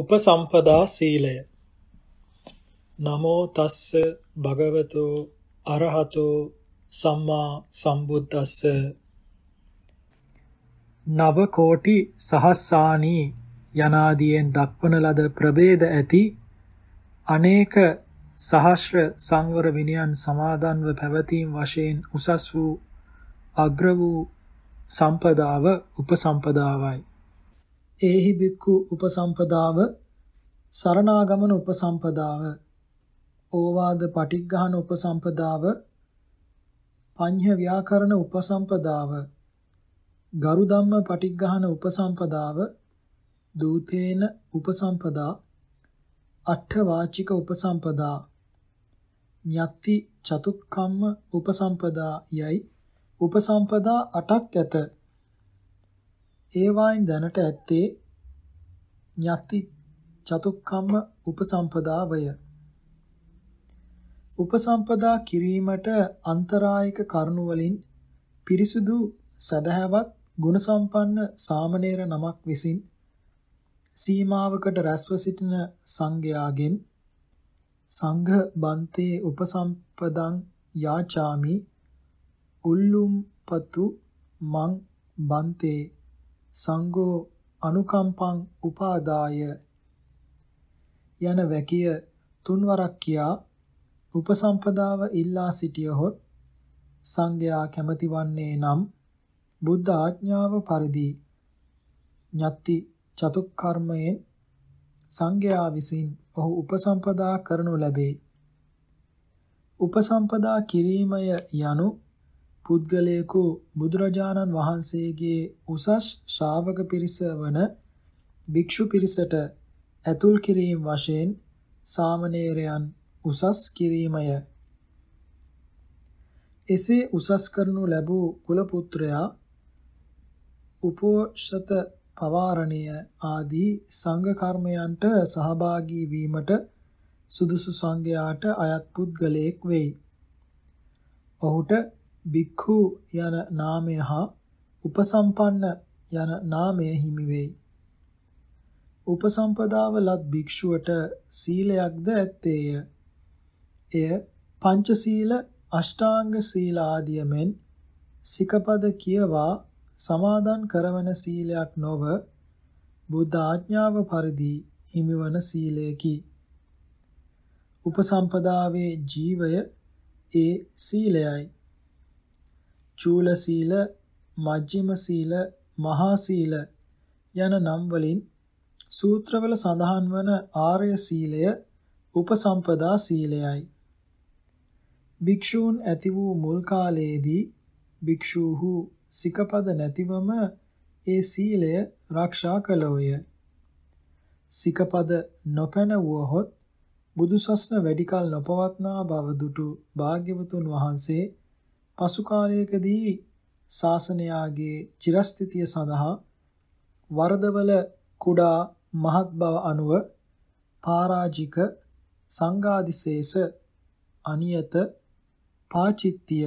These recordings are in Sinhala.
උපසම්පදා සීලය නමෝ තස්ස භගවතෝ අරහතෝ සම්මා සම්බුද්දස්ස නව කෝටි සහස්සානී යනාදීෙන් දක්වන ලද ප්‍රභේද ඇති අනේක සහස්‍ර සංවර විනයන් සමාදන්ව පැවතීම් වශයෙන් උසස් වූ අග්‍ර වූ සම්පදාව උපසම්පදාවයි ඒහි බික්කු උපසම්පදාව සරණාගමන උපසම්පදාව ඕවාද පටිග්ගහන උපසම්පදාව පඤ්ඤ ව්‍යාකරණ උපසම්පදාව ගරු ධම්ම පටිග්ගහන උපසම්පදාව දූතේන උපසම්පදා අට්ඨ වාචික උපසම්පදා ඤත්ති චතුක්කම්ම උපසම්පදා යයි උපසම්පදා අටක් ඇත ඒවායින් දැනට ඇත්තේ ඤති චතුක්කම්ම උපසම්පදාවය. උපසම්පදා කිරීමට අන්තරායක කරුණු වලින් පිරිසුදු සදහවත් ගුණසම්පන්න සාමණේර නමක් විසින් සීමාවකට රැස්ව සිටින සංඝයාගෙන් සංඝ බන්තේ උපසම්පදං යාචාමි උල්ලුම්පතු මං බන්තේ සංඝෝ අනුකම්පං උපාදාය යන වැකිය තුන්වරක් කියා උපසම්පදාව ඉල්ලා සිටියහොත් සංඝයා කැමති වන්නේ නම් බුද්ධ ආඥාව පරිදි ඤත්ති චතුක්කර්මයෙන් සංඝයා විසින් ඔහු උපසම්පදා කරනු ලැබේ. උපසම්පදා කිරීමය යනු පුද්ගලයෙකු බුදුරජාණන් වහන්සේගේ උසස් ශ්‍රාවක පිරිස වන භික්ෂු පිරිසට ඇතුල් කිරීම වශයෙන් සාමණේරයන් උසස් කිරීමය. එසේ උසස් කරනු ලැබූ කුල පුත්‍රයා උපෝෂත පවාරණීය ආදී සංඝ කර්මයන්ට සහභාගී වීමට සුදුසු සංඝයාට අයත් පුද්ගලයෙක් වෙයි. ඔහුට භික්ඛු යන නාමය හා උපසම්පන්න යන නාමය හිමි වෙයි. උපසම්පදාව ලත් භික්ෂුවට සීලයක්ද ඇත්තේය. එය පංචශීල අෂ්ටාංග සීල ආදිය මෙන් සිකපද කියවා සමාදන් කරවන සීලයක් නොව බුද්ධ ආඥාව පරිදි හිමිවන සීලයකි. උපසම්පදාවේ ජීවය ඒ සීලයයි. චූල සීල, මජ්ක්‍ධිම සීල, මහා සීල යන නම් වලින් සූත්‍රවල සඳහන් වන ආර්ය සීලය උපසම්පදා සීලයයි. භික්ෂූන් ඇති වූ මුල් කාලයේදී භික්ෂූහු සිකපද නැතිවම ඒ සීලය ආරක්ෂා කළෝය. සිකපද නොපැන වුවහොත් බුදුසස්න වැඩිකල් නොපවත්නා බව දුටු භාග්‍යවතුන් වහන්සේ පසු කාලයකදී ශාසනයාගේ චිරස්ථිතිය සඳහා වරදවල කුඩා මහත් බව අනුව පරාජික සංගාදිශේෂ අනියත පාචිත්‍ය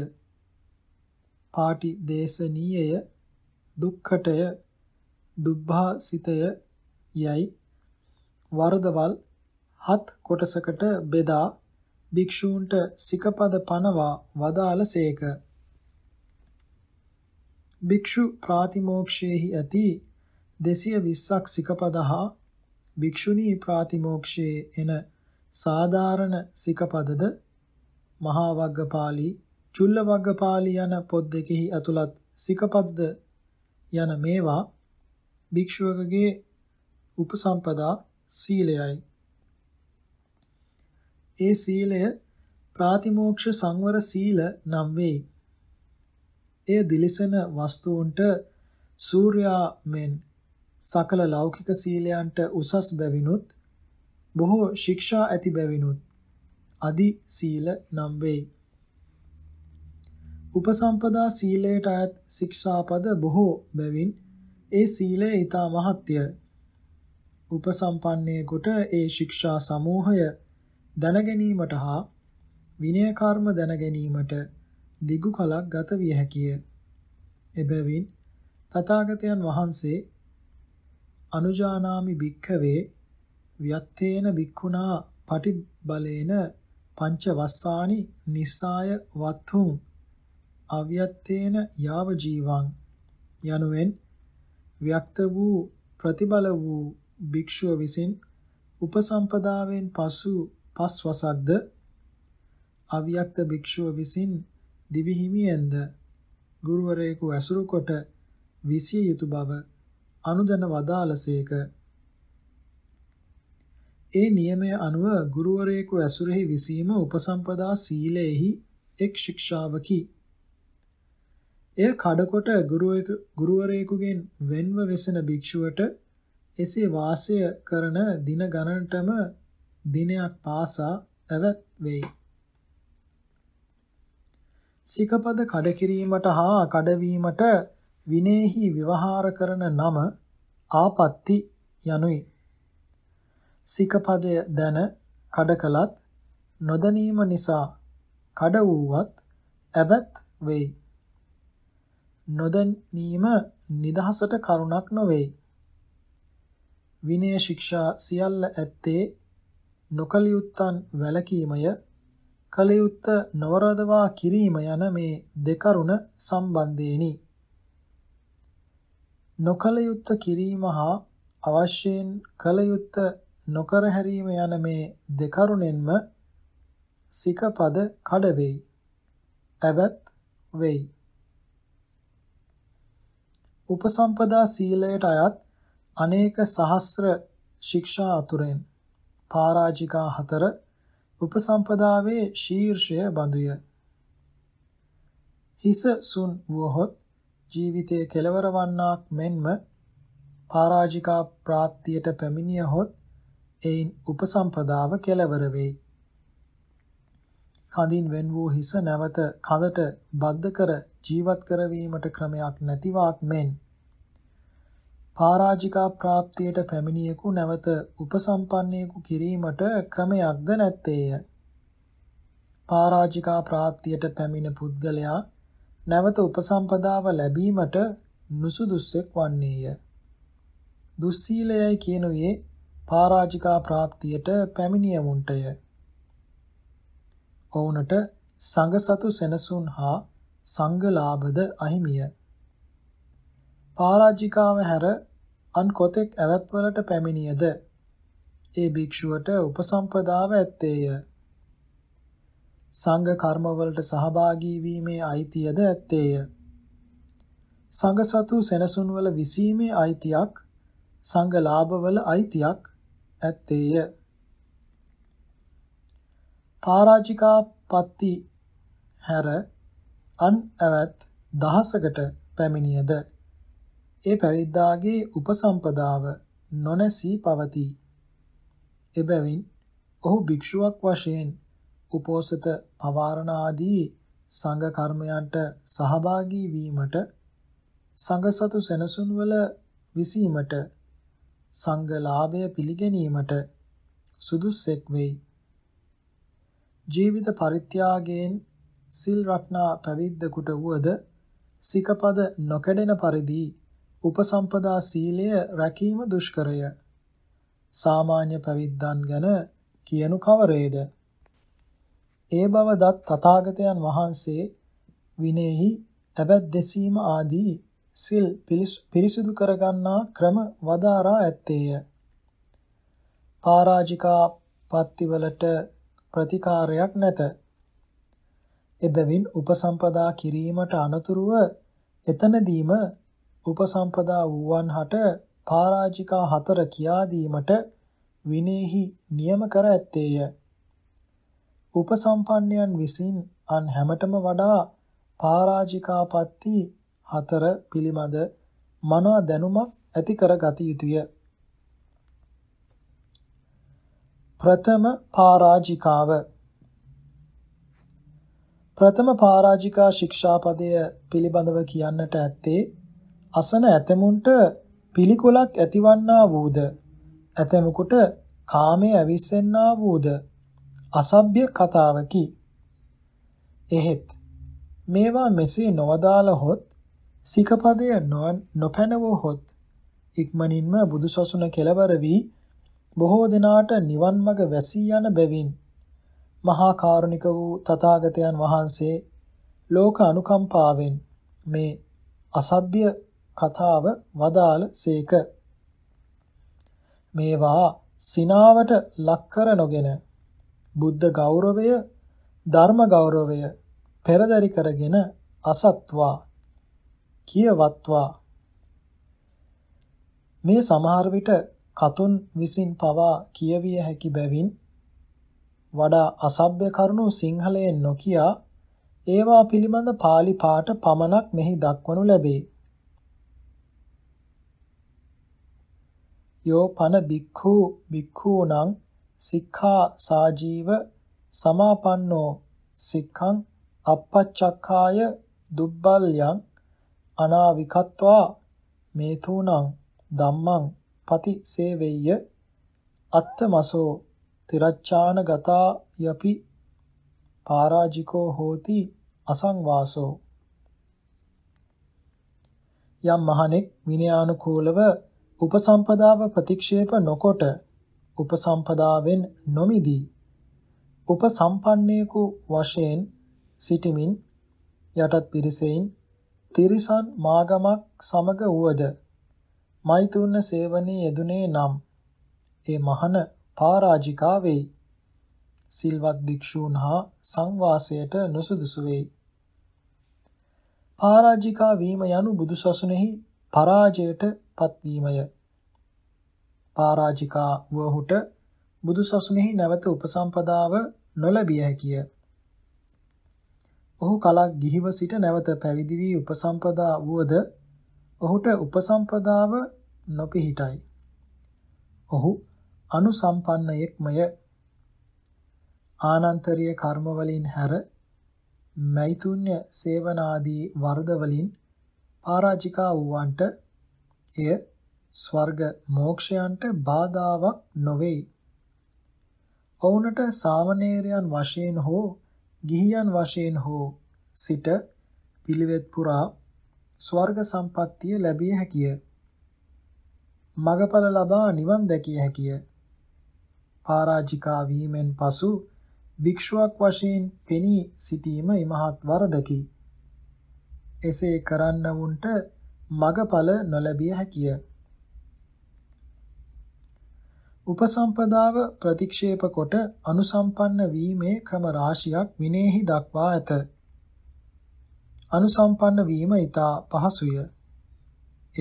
පාටි දේශනීය දුක්ඛටය දුබ්භාසිතය යයි වරදවල් හත් කොටසකට බෙදා භික්ෂූන්ට සිකපද පනවා වදාළ සේක. භික්ෂු ප්‍රාතිමෝක්ෂයේහි ඇති 220ක් සිකපද හා භික්ෂුණී ප්‍රාතිමෝක්ෂයේ එන සාධාරණ සිකපදද මහා වග්ගපාලි, චුල්ල වග්ගපාලි යන පොත් දෙකෙහි ඇතුළත් සිකපද්ද යන මේවා භික්ෂුවකගේ උපසම්පදා සීලයයි. ඒ සීලය ප්‍රාතිමෝක්ෂ සංවර සීල නම් වෙයි. එය දිලිසෙන වස්තුන්ට සූර්යා මෙන් සකල ලෞකික සීලයන්ට උසස් බැවිනුත් බොහෝ ශික්ෂා ඇති බැවිනුත් අදි සීල නම් වේ. උපසම්පදා සීලයට අයත් ශික්ෂාපද බොහෝ බැවින් ඒ සීලය ඊතා මහත්ය. උපසම්පන්නේ කොට ඒ ශික්ෂා සමූහය දැන ගැනීමට හා විනය කර්ම දැන ගැනීමට දිගු කලක් ගත විය හැකිය. එබැවින් තථාගතයන් වහන්සේ අනුජානාමි භික්ඛවේ ව්‍යත්තේන භික්ඛුනා පටිබලේන පංච වස්සානි නිස්සාය වත්තුං අව්‍යත්තේන යාව ජීවං යනුවෙන් ව්‍යක්ත වූ ප්‍රතිබල වූ භික්ෂුව විසින් උපසම්පදාවෙන් පසු පස්වසක්ද අව්‍යක්ත භික්ෂුව විසින් දිවි හිමියෙන්ද ගුරුවරයෙකු ඇසුරු කොට විසිය යුතු බව අනුදැන වදාළසේක. ඒ නියමය අනුව ගුරුවරයෙකු ඇසුරෙහි විසීම උපසම්පදා සීලයෙහි එක් ශික්ෂාවකි. එය කඩකොට ගුරුවරයෙකුගෙන් වෙන්ව වෙසෙන භික්ෂුවට එසේ වාසය කරන දින ගණනටම දිනයක් පාසා ඇවත් වෙයි. සිකපද කඩකිරීමට හා කඩවීමට විනේහි විවහාර කරන නම ආපත්‍ති යනුයි. සිකපදය දැන කඩ කළත් නොදැනීම නිසා කඩ වූවත් ඇබත් වෙයි. නොදැනීම නිදහසට කරුණක් නොවේ. විනය ශික්ෂා සියල්ල ඇත්තේ නොකලියුත්තන් වැලකීමය කලයුත්ත නොවරදවා කිරීම යන මේ දෙකරුණ සම්බන්ධේනි. නොකලයුත්ත කිරීම හා අවශ්‍යයෙන් කලයුත්ත නොකර හැරීම යන මේ දෙකරුණෙන්ම සිකපද කඩ වෙයි. ඇවත් වෙයි. උපසම්පදා සීලයට අයත් අනේක සහස්‍ර ශික්ෂා අතුරෙන් පරාජිකා හතර උපසම්පදාවේ ශීර්ෂය බඳුය. හිස සුන් වූහොත් ජීවිතයේ කෙලවර වන්නාක් මෙන්ම පරාජිකා ප්‍රාප්තියට පැමිණියහොත් එයින් උපසම්පදාව කෙලවර වෙයි. කඳින් wen වූ හිස නැවත කඳට බද්ධ කර ජීවත් කරවීමට ක්‍රමයක් නැතිවක් මෙන් පරාජිකා ප්‍රාප්තියට පැමිණියෙකු නැවත උපසම්පන්නයෙකු කිරීමට ක්‍රමයක්ද නැත්තේය. පරාජිකා ප්‍රාප්තියට පැමිණ පුද්ගලයා නැවත උපසම්පදාව ලැබීමට නුසුදුස්සෙක් වන්නේය. දුස්සීලයයි කියනුවේ පරාජිකා ප්‍රාප්තියට පැමිණියමුන්ටය. ඔවුනට සංඝ සතු සෙනසුන් හා සංඝලාභද අහිමිය. පරාජිකාව හැර අන් කොතෙක් ඇවැත්වලට පැමිණියද ඒ භික්ෂුවට උපසම්පදාව ඇත්තේය සංඝ කර්මවලට සහභාගී වීමේ අයිතියද ඇත්තේය සංඝ සතු සෙනසුන්වල විසීමේ අයිතියක් සංඝ ලාභවල අයිතියක් ඇත්තේය පරාජිකා පත්ති හැර අන් ඇවැත් දහසකට පැමිණියද ඒ පැවිද්දාගේ උපසම්පදාව නොනැසී පවතී. එබැවින් ඔහු භික්ෂුවක් වශයෙන් උපෝසත පවාරණ ආදී සංඝ කර්මයන්ට සහභාගී වීමට සංඝ සතු සෙනසුන් වල විසීමට සංඝ ලාභය පිළිගැනීමට සුදුස්සෙක් වෙයි. ජීවිත පරිත්‍යාගයෙන් සිල් රක්නා පැවිද්දකුට වුවද සිකපද නොකඩෙන පරිදි උපසම්පදා සීලය රැකීම දුෂ්කරය. සාමාන්‍ය පැවිද්දන් ගැන කියනු කවරේද? ඒ බව දත් තථාගතයන් වහන්සේ විනේහි ඇබැත් දෙසීම ආදී සිල් පිරිසුදු කරගන්නා ක්‍රම වදාරා ඇත්තේය. පරාජිකා පත්තිවලට ප්‍රතිකාරයක් නැත. එබැවින් උපසම්පදා කිරීමට අනතුරුව එතනදීම උපසම්පදා වූවන් හට පරාජිකා හතර කියා දීමට විනේහි නියම කර ඇත්තේය. උපසම්පන්නයන් විසින් අන් හැමතෙම වඩා පරාජිකාපත්ති හතර පිළිබඳ මනා දැනුමක් ඇති කර ගත යුතුය. ප්‍රථම පරාජිකාව ප්‍රථම පරාජිකා ශික්ෂාපදය පිළිබඳව කියන්නට ඇත්තේ අසන ඇතමුන්ට පිළිකුලක් ඇතිවන්නා වූද ඇතමෙකුට කාමයේ ඇවිස්සෙන්නා වූද අසභ්‍ය කතාවකි. එහෙත් මේවා මෙසේ නොවදාළ හොත් සිකපදය නොපැනවෝ හොත් ඉක්මනින්ම බුදු සසුන කෙළවර වී බොහෝ දෙනාට නිවන් මඟ වැසී යන බැවින් මහා කාරුණික වූ තථාගතයන් වහන්සේ ලෝක අනුකම්පාවෙන් මේ අසභ්‍ය කතාව වදාළ සේක. මේවා සිනාවට ලක්කර නොගෙන බුද්ධ ගෞරවය ධර්ම ගෞරවය පෙරදරි කරගෙන අසත්වා කියවත්වා මේ සමහර විට කතුන් විසින් පවා කියවිය හැකි බැවින් වඩා අසභ්‍ය කරුණු සිංහලයෙන් නොකියා ඒවා පිළිබඳ pāli පාඨ පමණක් මෙහි දක්වනු ලැබේ. යෝ පන බික්ඛු බික්ඛූණං සික්ඛා සාජීව සමාපන්නෝ සික්ඛං අපච්චක්ඛාය දුබ්බල්යං අනාවිකත්වා මේතුණං ධම්මං පතිසේවෙය්‍ය අත්තමසෝ තිරච්ඡාන ගතා යපි පාරාජිකෝ හෝති අසංවාසෝ යම් මහණෙක් විනයානුකූලව උපසම්පදාව ප්‍රතික්ෂේප නොකොට උපසම්පදාවෙන් නොමිදී උපසම්පන්නේකු වශයෙන් සිටිමින් යටත් පිරිසෙයින් තිරිසන් මාගමක් සමග වුවද මෛතුන්න සේවනයේ යෙදුනේ නම් ඒ මහන පරාජිකා වෙයි සිල්වත් භික්ෂූන් හා සංවාසයට නුසුදුසු වෙයි පරාජිකා වීම යනු බුදුසසුනේහි පරාජයට පත්වීමය. පරාජිකා වූහුට බුදුසසුනේහි නැවත උපසම්පදාව නොලැබිය හැකිය. ඔහු කලක් ගිහිව සිට නැවත පැවිදි වී උපසම්පදා වුවද ඔහුට උපසම්පදාව නොපිහිටයි. ඔහු අනුසම්පන්නයෙක්මය. ආනන්තරීය කර්ම වලින් හැර මෛතුන්‍ය සේවනාදී වර්ධ වලින් පරාජිකා වූවන්ට එය ස්වර්ග මෝක්ෂයන්ට බාධාවක් නොවේ. ඔවුනට සාමණේරයන් වශයෙන් හෝ ගිහියන් වශයෙන් හෝ සිට පිළිවෙත් පුරා ස්වර්ග සම්පත්තිය ලැබිය හැකිය. මගඵල ලබා නිවන් දැකිය හැකිය. පරාජිකා වීමෙන් පසු භික්ෂුවක් වශයෙන් පෙනී සිටීම ඉමහත් වරදකි. එසේ කරන්නවුන්ට මගඵල නොලැබිය හැකිය. උපසම්පදාව ප්‍රතික්ෂේප කොට අනුසම්පන්න වීමේ ක්‍රම රාශියක් විනේහි දක්වා ඇත. අනුසම්පන්න වීම ඊතා පහසුය.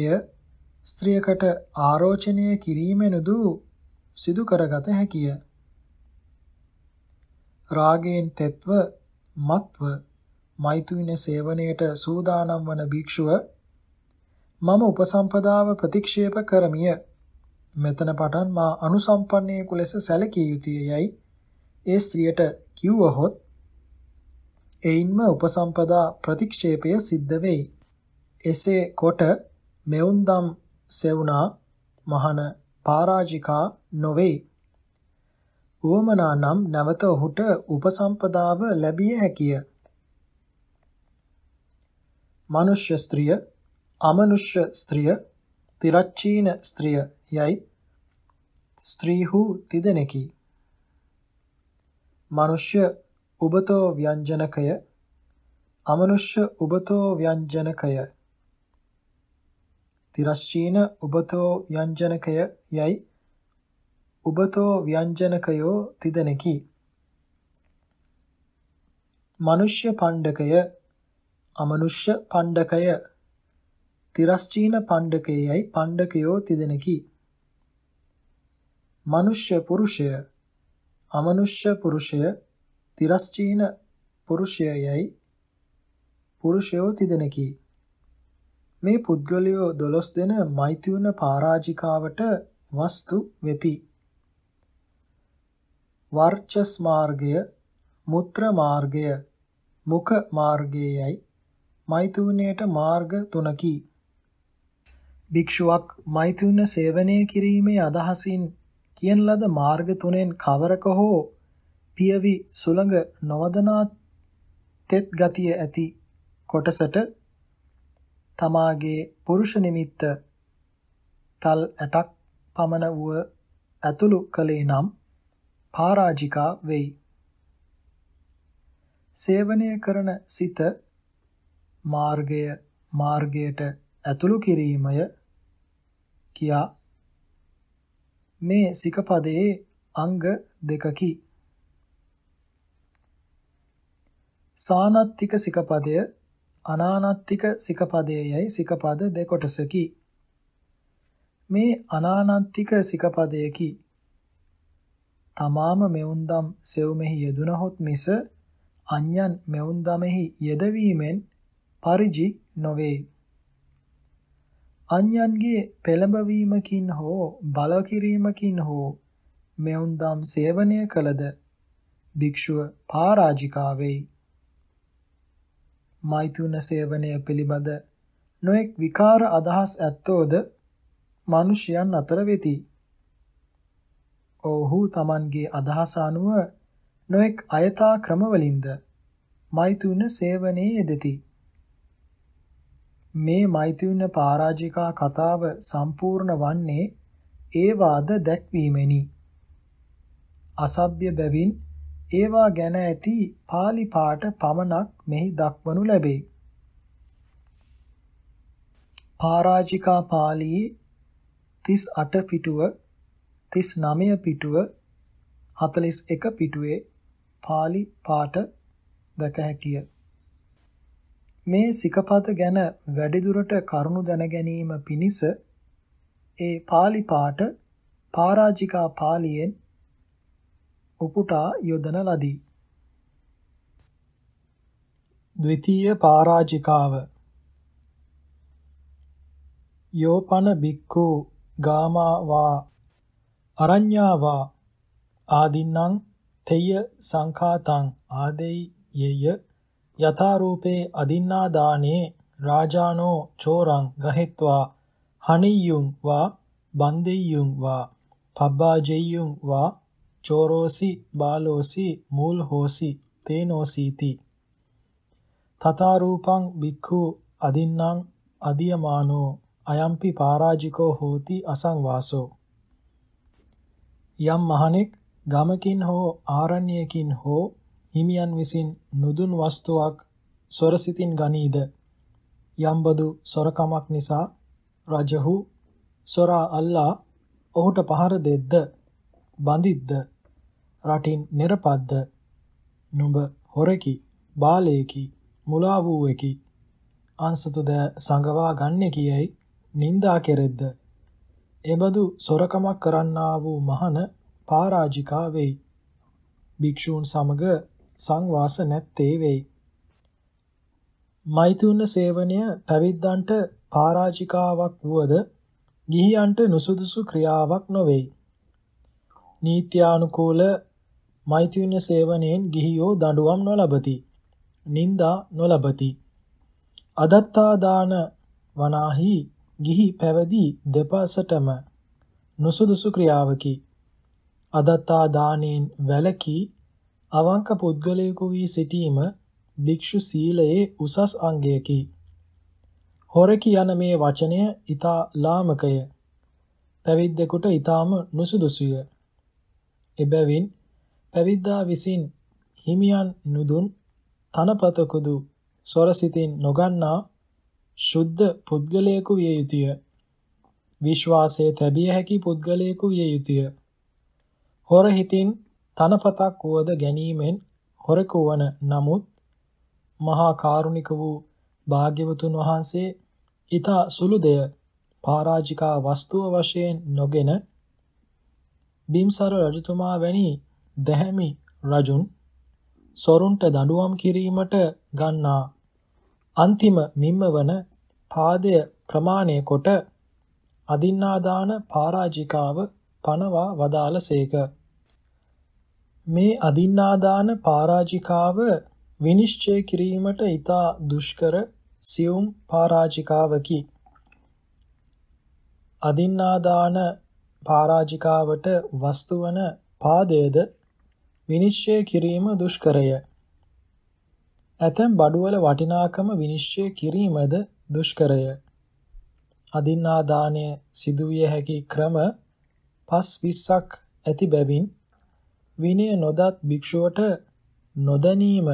එය ස්ත්‍රියකට ආරෝචනය කිරීමෙනුදු සිදු කරගත හැකිය. රාගයෙන් තෙත්ව මත්ව මෛතුන සේවනයට සූදානම් වන භික්ෂුව මම උපසම්පදාව ප්‍රතික්ෂේප කරමිය. මෙතන පටන් මා අනුසම්පන්නයෙකු ලෙස සැලකිය යුතුය යයි ඒ ස්ත්‍රියට කිව්වහොත් එයින්ම උපසම්පදා ප්‍රතික්ෂේපය සිද්ධ වෙයි. එසේ කොට මෙවුන්දම් සෙවුනා මහන පරාජිකා නොවේ. උවමනා නම් නැවත ඔහුට උපසම්පදාව ලැබිය හැකිය. මනුෂ්‍ය ස්ත්‍රිය, අමනුෂ්‍ය ස්ත්‍රිය, තිරච්චීන ස්ත්‍රිය යයි ස්ත්‍රීහු තිදෙනෙකි. මනුෂ්‍ය උබතෝ ව්‍යංජනකය, අමනුෂ්‍ය උබතෝ ව්‍යංජනකය, තිරච්චීන උබතෝ ව්‍යංජනකය යයි උබතෝ ව්‍යංජනකයෝ තිදෙනෙකි. මනුෂ්‍ය පණ්ඩකය අමනුෂ්‍ය පණ්ඩකය තිරස්චීන පණ්ඩකයයි පණ්ඩකයෝ තිදෙනකි. මනුෂ්‍ය පුරුෂය අමනුෂ්‍ය පුරුෂය තිරස්චීන පුරුෂයයයි පුරුෂයෝ තිදෙනකි. මේ පුද්ගලයෝ දොළොස් දෙන මෛතුන පරාජිකාවට වස්තු වෙති. වර්චස් මාර්ගය මුත්‍ර මාර්ගය මුඛ මාර්ගයයි මෛතුනයට මාර්ග තුනකි. භික්ෂුවක් මෛතුන සේවනය කිරීමේ අදහසින් කියන ලද මාර්ග තුනෙන් කවරක හෝ පියවි සුළඟ නොවදනා තෙත් ගතිය ඇති කොටසට තමාගේ පුරුෂ නිමිත්ත තල් ඇටක් පමණ වූ ඇතුළු කලේ නම් පරාජිකා වෙයි. සේවනය කරන සිත මාර්ගය මාර්ගයට ඇතුළු කිරීමය කියා මේ සිකපදයේ අංග දෙකකි සානත්තික සිකපදය අනානත්තික සිකපදයයි සිකපද දෙකොටසකි මේ අනානත්තික සිකපදයකි තමාම මෙවුන්දම් සෙව්මෙහි යෙදුනහොත් මිස අන්‍යන් මෙවුන්දමෙහි යෙදවීමෙන් පරිදි නොවේ. අන්‍යන්ගේ පෙළඹවීමකින් හෝ බල කිරීමකින් හෝ මෙවුන් දම් සේවනය කළද භික්ෂුව පරාජිකා වෙයි. මෛතුන සේවනය පිළිබඳ නොඑක් විකාර අදහස් ඇත්තෝද මිනිසයන් අතර වෙති. ඔහු Tamanගේ අදහස අනුව නොඑක් අයථා ක්‍රමවලින්ද මෛතුන සේවනයේ යෙදෙති. මේ මෛත්‍රීන පරාජිකා කතාව සම්පූර්ණ වන්නේ ඒවාද දැක්වීමෙනි. අසභ්‍ය බැවින් ඒවා ගැන ඇති pāli පාඨ පමණක් මෙහි දක්වනු ලැබේ. පරාජිකා පාළියේ 38 පිටුව 39 පිටුව 41 පිටුවේ pāli පාඨ දැක හැකිය. මේ සිකපත ගැන වැඩිදුරට කරුණු දැනගැනීම පිණිස ඒ pāli පාඨ පරාජිකා පාළියෙන් උපුටා යොදන ලදී. ද්විතීය පරාජිකාව යෝපන බික්ඛු ගාමා වා අරඤ්ඤා වා ආදින්නම් තේය සංඛාතං ආදෙයි යෙය යථාරූපේ අදින්නා දානේ රාජානෝ චෝරං ගහෙත්වා හනියුං වා බන්දෙය්‍යුං වා පබ්බාජෙය්‍යුං වා චෝරෝසි බාලෝසි මූල් හෝසි තේනෝසීති තතාරූපං බික්ඛු අදින්නම් අදියමානෝ අයම්පි පරාජිකෝ හෝති අසංවාසෝ යම් මහණෙක් ගමකින් හෝ ආරණ්‍යකින් හෝ හිමියන් විසින් නුදුන් වස්තුවක් සොරසිතින් ගනීද යම්බදු සොරකමක් නිසා රජහු සොරා අල්ලා ඔහුට පහර දෙද්ද බඳිද්ද රටින් නිරපද්ද නුඹ හොරකි බාලේකි මුලා වූවෙකි අන්සතුද සංගවා ගන්නේ කියයි නින්දා කෙරෙද්ද එබඳු සොරකමක් කරන්නා වූ මහන පරාජිකා වෙයි භික්ෂූන් සමග සංවාස නැත්තේ වෙයි. මෛතුන සේවනය පැවිද්දන්ට පරාජිකාවක් වුවද ගිහියන්ට නුසුදුසු ක්‍රියාවක් නොවේයි. නීත්‍යානුකූල මෛතුන සේවනයෙන් ගිහියෝ දඬුවම් නොලබති. නින්දා නොලබති. අදත්තාදාන වනාහි ගිහි පැවදි දෙපසටම නුසුදුසු ක්‍රියාවකි. අදත්තා දානෙන් වැළකී අවංක පුද්ගලයෙකු වී සිටීම භික්ෂු සීලයේ උසස් අංගයකි. හොරකි යන මේ වචනය ඊතා ලාමකය. පැවිද්දෙකුට ඊතාම නුසුදුසුය. එබැවින් පැවිද්දා විසින් හිමියන් නුදුන් තනපතකුදු සොරසිතින් නොගන්නා ශුද්ධ පුද්ගලයෙකු විය යුතුය. විශ්වාසයේ තැබිය හැකි පුද්ගලයෙකු විය යුතුය. හොර හිතින් තනපතක් වුවද ගැනීමෙන් හොරෙකු වන නමුත් මහා කාරුණික වූ භාග්‍යවතුන් වහන්සේ ඊතා සුළු දෙය පරාජිකා වස්තුව වශයෙන් නොගෙන බිම්සර රජතුමා වැනි දැහැමි රජුන් සොරුන්ට දඬුවම් කිරීමට ගන්නා අන්තිම මිම්මවන පාදය ප්‍රමාණය කොට අදින්නාදාන පරාජිකාව පනවා වදාළසේක මේ අදින්නාදාන පරාජිකාව විනිශ්චය කිරීමට ඊතා දුෂ්කර සියුම් පරාජිකාවකි. අදින්නාදාන පරාජිකාවට වස්තුවන පාදයේද විනිශ්චය කිරීම දුෂ්කරය. ඇතැම් බඩුවල වටිනාකම විනිශ්චය කිරීමද දුෂ්කරය. අදින්නාදානය සිදුවිය හැකි ක්‍රම 5 20ක් ඇති බැවින් විනය නොදත් භික්ෂුවට නොදැනීම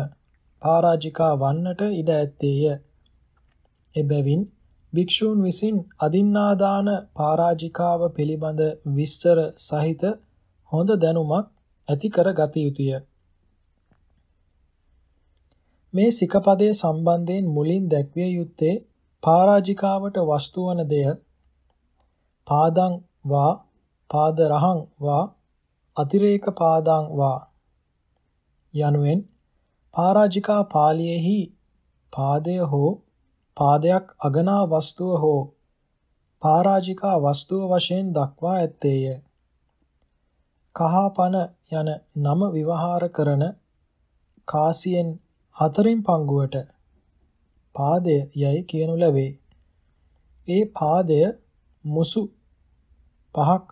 පරාජිකා වන්නට ඉඩ ඇත්තේය. එබැවින් භික්ෂූන් විසින් අදින්නාදාන පරාජිකාව පිළිබඳ විස්තර සහිත හොඳ දැනුමක් ඇති කර ගත යුතුය. මේ සිකපදයේ සම්බන්ධයෙන් මුලින් දැක්විය යුත්තේ පරාජිකාවට වස්තුවන දෙය පාදං වා පාදරහං වා අතිරේක පාදාං වා යනුවෙන් පරාජිකා පාළියේහි පාදය හෝ පාදයක් අගනා වස්තුව හෝ පරාජිකා වස්තුව වශයෙන් දක්වා ඇත්තේය. කහපන යන නම විවහාර කරන කාසියෙන් හතරින් පංගුවට පාදය යයි කියනු ලැබේ. ඒ පාදය මුසු පහක්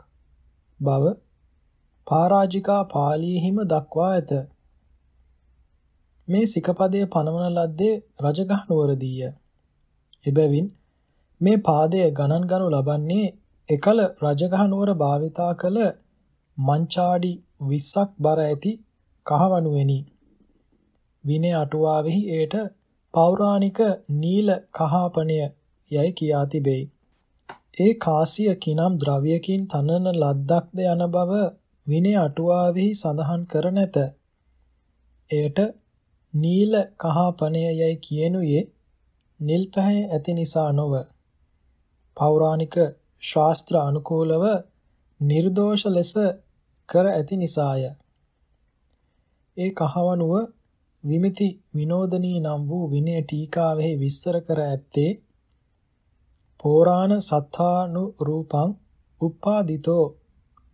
බව පරාජිකා පාළියෙහිම දක්වා ඇත. මේ සිකපදයේ පනවන ලද්දේ රජගහ නුවරදීය. එබැවින් මේ පාදය ගණන් ගනු ලබන්නේ එකල රජගහ නුවර භාවිතා කළ මංචාඩි 20ක් බර ඇති කහවණුවෙනි. විනය අටුවාවෙහි ඒට පෞරාණික නීල කහාපණය යයි කියා තිබේ. ඒ කාසිය කිනම් ද්‍රව්‍යකින් තනන ලද්දක්ද යන බව විනය අටුවාවෙහි සඳහන් කර නැත. එයට නීල කහපණය යයි කියනුයේ නිල් පැහැ ඇති නිසා නොව. පෞරාණික ශාස්ත්‍ර අනුකූලව නිර්දෝෂ ලෙස කර ඇති නිසාය. ඒ කහවනුව විමිති විනෝදනී නම් වූ විනය ටීකාවෙහි විස්තර කර ඇත්තේ පෝරාණ සත්තානු රූපං උප්පාදිතෝ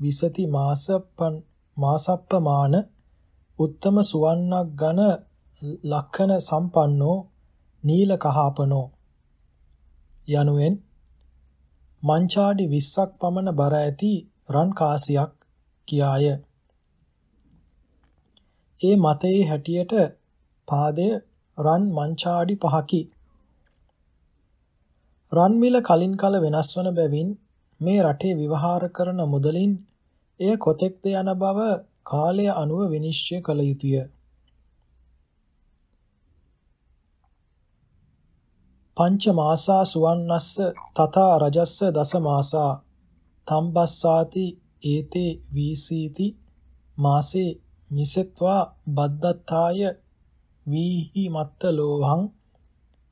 විසති මාසප්පන් මාසප්පමාන උත්තම සුවන්නක් ඝන ලක්ෂණ සම්පන්නෝ නීල කහාපනෝ යනුවෙන් මංචාඩි 20ක් පමණ බර ඇති රන් කාසියක් කියාය. ඒ මතයේ හැටියට පාදය රන් මංචාඩි පහකි. රන් මිල කලින් කල වෙනස් වන බැවින් මේ රටේ විවහාර කරන මුදලින් එය කොතෙක්ද යන බව කාලය අනුව විනිශ්චය කළ යුතුය. පංච මාසා සුවන්නස්ස තථා රජස්ස දස මාසා තම්බස්සාති ඒතේ වීසීති මාසේ නිසෙත්වා බද්දත්තාය වීහි මත්ත ලෝහං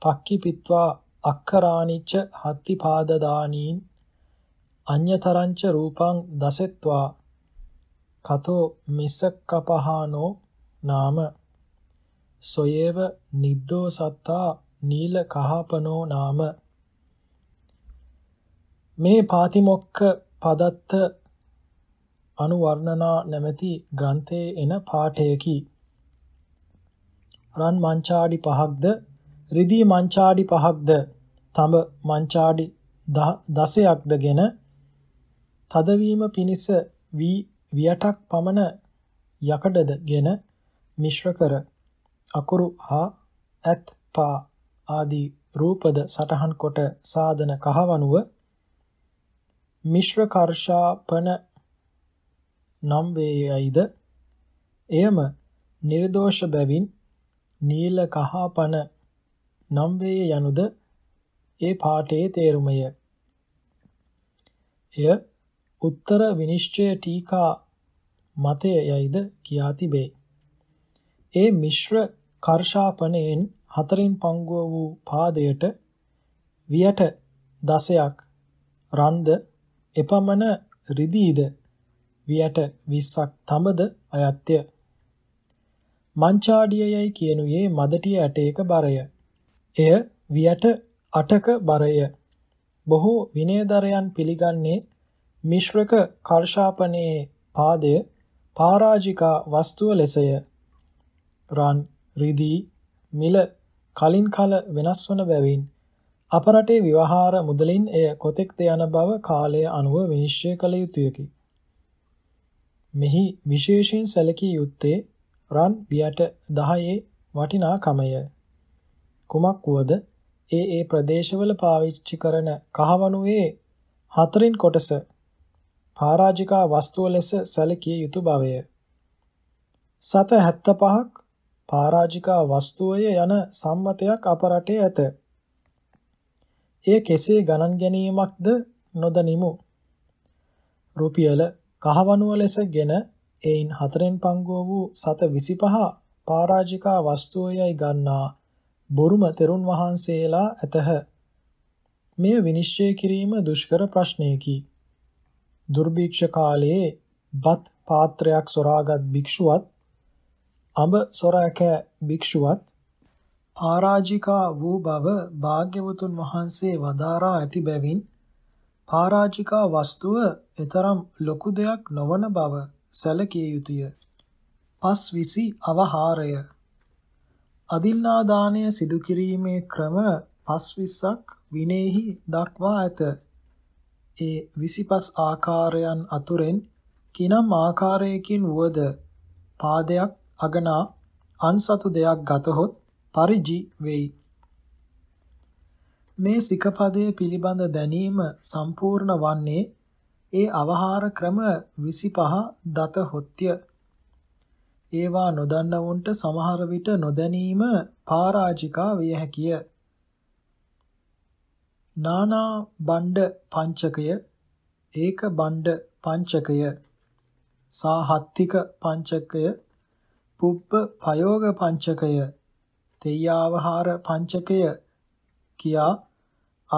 පක්කි පිත්වා අක්කරානිච්ච හත්ති පාදදානීන් අඤ්‍යතරංච රූපං දසෙත්වා කතෝ මිසක්කපහානෝ නාම සොයේව නිද්දෝ සත්තා නීල කහපනෝ නාම මේ පාතිමොක්ක පදත්ත අනුවර්ණනා නැමැති ග්‍රන්ථයේ එන පාඨයකි රන් මංචාඩි පහක්ද රිදී මංචාඩි පහක්ද තඹ මංචාඩි දසයක්දගෙන තදවීම පිණිස වී වියටක් පමණ යකඩදගෙන මිශ්‍ර කර අකුරු හා ඇත් පා ආදී රූපද සටහන් කොට සාධන කහවණුව මිශ්‍ර කර්ෂාපන නම් වේයයිද එයම නිර්දෝෂ බැවින් නීල කහපන නම් වේ යනුද ඒ පාඨයේ තේරුමය එය උත්තර විනිශ්චය ටීකා මතය යයිද කියා තිබේ. ඒ මිශ්‍ර කර්ෂාපනයෙන් හතරින් පංගුව වූ පාදයට වියට දසයක් රන්ද එපමණ රිදීද වියට 20ක් තඹද අයත්ය. මංචාඩියයි කියනුවේ මදටිය ඇටයක බරය. එය වියට 8ක බරය. බොහෝ විනයදරයන් පිළිගන්නේ මිශ්‍රක කර්ෂාපනයේ පාදය පරාජිකා වස්තුව ලෙසය. රන් රිදී මිල කලින් කල වෙනස් වන බැවින් අප රටේ විවහාර මුදලින් එය කොතෙක්ද යන බව කාලය අනුව විනිශ්චය කළ යුතුයකි. මෙහි විශේෂයෙන් සැලකිය යුත්තේ රන් බියට 10ේ වටිනාකමය. කුමක් වුවද ඒ ඒ ප්‍රදේශවල පාවිච්චි කරන කහවණුවේ හතරින් කොටස පරාජිකා වස්තුව ලෙස සැලකිය යුතු බවය. සත 75ක් පරාජිකා වස්තුවය යන සම්මතයක් අප රටේ ඇත. එය කෙසේ ගණන් ගැනීමක්ද නොදනිමු. රුපියල කහවණුව ලෙසගෙන එයින් හතරෙන් පංගුව වූ සත 25 පරාජිකා වස්තුවයයි ගන්නා බොරුම තෙරුන් වහන්සේලා ඇතහ. මෙය විනිශ්චය කිරීම දුෂ්කර ප්‍රශ්නයකි. දුර්භික්ෂ කාලයේ බත් පාත්‍රයක් සොරාගත් භික්ෂුවත් අඹ සොරකෑ භික්ෂුවත් පරාජිකා වූ බව භාග්‍යවතුන් වහන්සේ වදාරා ඇති බැවින් පරාජිකා වස්තුව එතරම් ලොකු දෙයක් නොවන බව සැලකිය යුතුය. පස්විසි අවහාරය අදින්නාදානය සිදු කිරීමේ ක්‍රම පස්විසක් විනේහි දක්වා ඇත. ඒ 25 ආකාරයන් අතුරෙන් කිනම් ආකාරයකින් වුවද පාදයක් අගනා අන්සතු දෙයක් ගතහොත් පරිජි වෙයි. මේ සිකපදයේ පිළිබඳ දැනීම සම්පූර්ණ වන්නේ ඒ අවහාර ක්‍රම 25 දත හොත්ය. ඒවා නොදන්නවුන්ට සමහර විට නොදැනීම පරාජිකා විය හැකිය. නානා බණ්ඩ පංචකය ඒක බණ්ඩ පංචකය සාහත්තික පංචකය පුප්ප ප්‍රයෝග පංචකය තේයාවහාර පංචකය කියා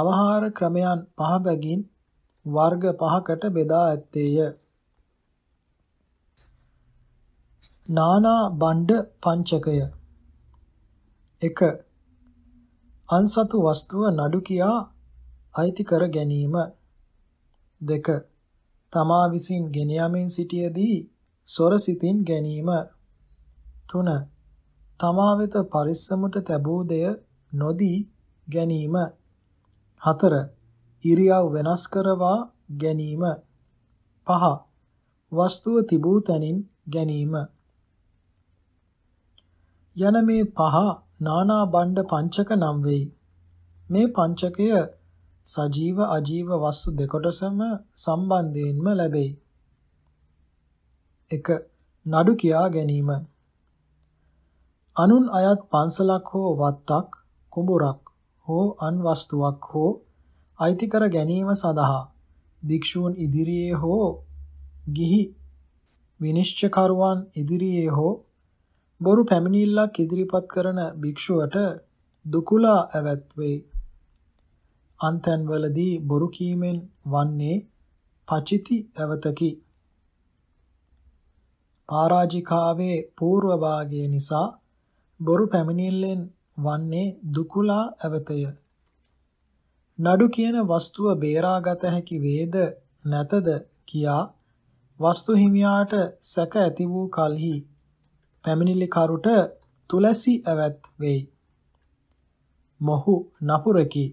අවහාර ක්‍රමයන් පහ බැගින් වර්ග පහකට බෙදා ඇත්තේය නානා බණ්ඩ පංචකය 1 අන්සතු වස්තුව නඩු කියා අයිති කර ගැනීම 2 තමා විසින් ගෙන යමින් සිටියේදී සොර සිතින් ගැනීම 3 තමා වෙත පරිස්සමට තැබූ දෙය නොදී ගැනීම 4 ඉරියව් වෙනස් කරවා ගැනීම 5 වස්තුව තිබූ තැනින් ගැනීම යන මේ පහ නානා බණ්ඩ පංචක නම් වෙයි. මේ පංචකය සජීව අජීව වස්තු දෙකොටසම සම්බන්ධයෙන්ම ලැබෙයි. 1. නඩු කියා ගැනීම. අනුන් අයත් පන්සලක් හෝ වත්තක්, කුඹුරක් හෝ අන් වස්තුවක් හෝ අයිති කර ගැනීම සඳහා භික්ෂූන් ඉදිරියේ හෝ ගිහි විනිශ්චයකරුවන් ඉදිරියේ හෝ බොරු පැමිණිල්ලක් ඉදිරිපත් කරන භික්ෂුවට දුකුලා ඇවැත්වෙයි. අන්තැන්වලදී බොරු කීමෙන් වන්නේ පචිති රැවතකි. පරාජිකාවේ పూర్ව භාගය නිසා බොරු පැමිණිල්ලෙන් වන්නේ දුකුලා ඇවතය. නඩු කියන වස්තුව බේරාගත හැකි වේද නැතද කියා වස්තු හිමියාට සැක ඇති වූ කලෙහි පැමිණිලිකරුට තුලසි ඇවත් වෙයි. මොහු නපුරකි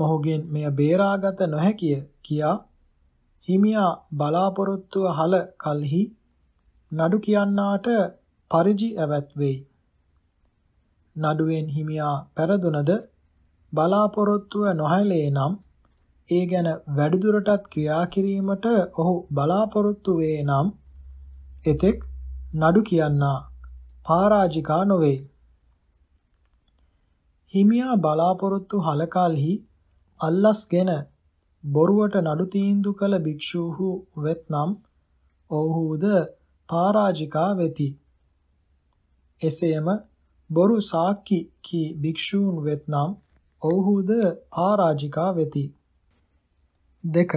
මොහුගෙන් මෙය බේරාගත නොහැකිය කියා හිමියා බලාපොරොත්තුව හල කල්හි නඩු කියන්නාට පරිජි ඇවත් වෙයි. නඩුවෙන් හිමියා පෙරදුනද බලාපොරොත්තුව නොහැලේ නම් ඒ ගැන වැඩිදුරටත් ක්‍රියා කිරීමට ඔහු බලාපොරොත්තු වේ නම් එතෙක් නඩු කියන්නා පරාජිකා නොවේ. හිමියා බලාපොරොත්තු හලකල්හි අල්ලස්ගෙන බොරුවට නඩු තීන්දු කළ භික්ෂූහු වෙත්නම් ඔවුහුද පරාජිකා වෙති. එසේම බොරු සාක්කි කී භික්ෂූන් වෙත්නම් ඔවුහුද පරාජිකා වෙති. දෙක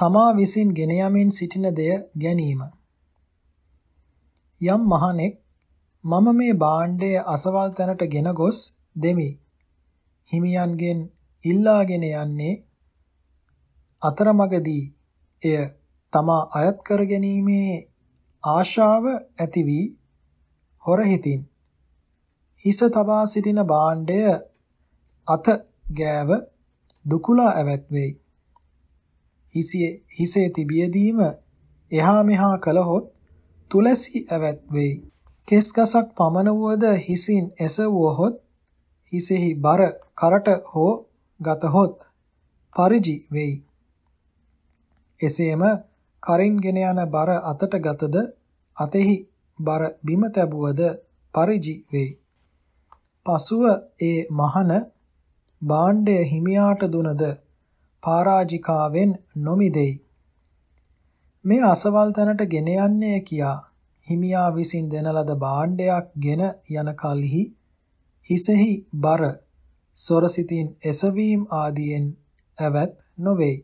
තමා විසින් ගෙන යමින් සිටින දෙය ගැනීම යම් මහණෙක් මම මේ භාණ්ඩය අසවල් තැනට ගෙන ගොස් දෙමි. හිමියන්ගෙන් ඉල්ලාගෙන යන්නේ අතරමඟදී එය තමා අයත් කර ගැනීමේ ආශාව ඇති වී හොරහිතින් හිස තබා සිටින භාණ්ඩය අත ගෑව දුකුලා ඇවත් වෙයි. හිසේ හිසේ තිබියදීම එහා මෙහා කලහොත් තුලසි ඇවත් වෙයි. කෙස් ගසක් පමණ වුවද හිසින් එසවුවහොත් හිසෙහි බර කරට හෝ ගතහොත් පරිජි වෙයි. එසේම කරින්ගෙන යන බර අතට ගතද අතෙහි බර බිම තැබුවද පරිජි වෙයි. පසුව ඒ මහන භාණ්ඩය හිමියාට දුනද පරාජිකාවෙන් නොමිදෙයි. මේ අසවල් තැනට ගෙන යන්නේ කියා හිමියා විසින් දෙන ලද භාණ්ඩයක් ගෙන යන කලෙහි හිසෙහි බර සොරසිතින් එසවීම් ආදියෙන් ඇවත් නොවේයි.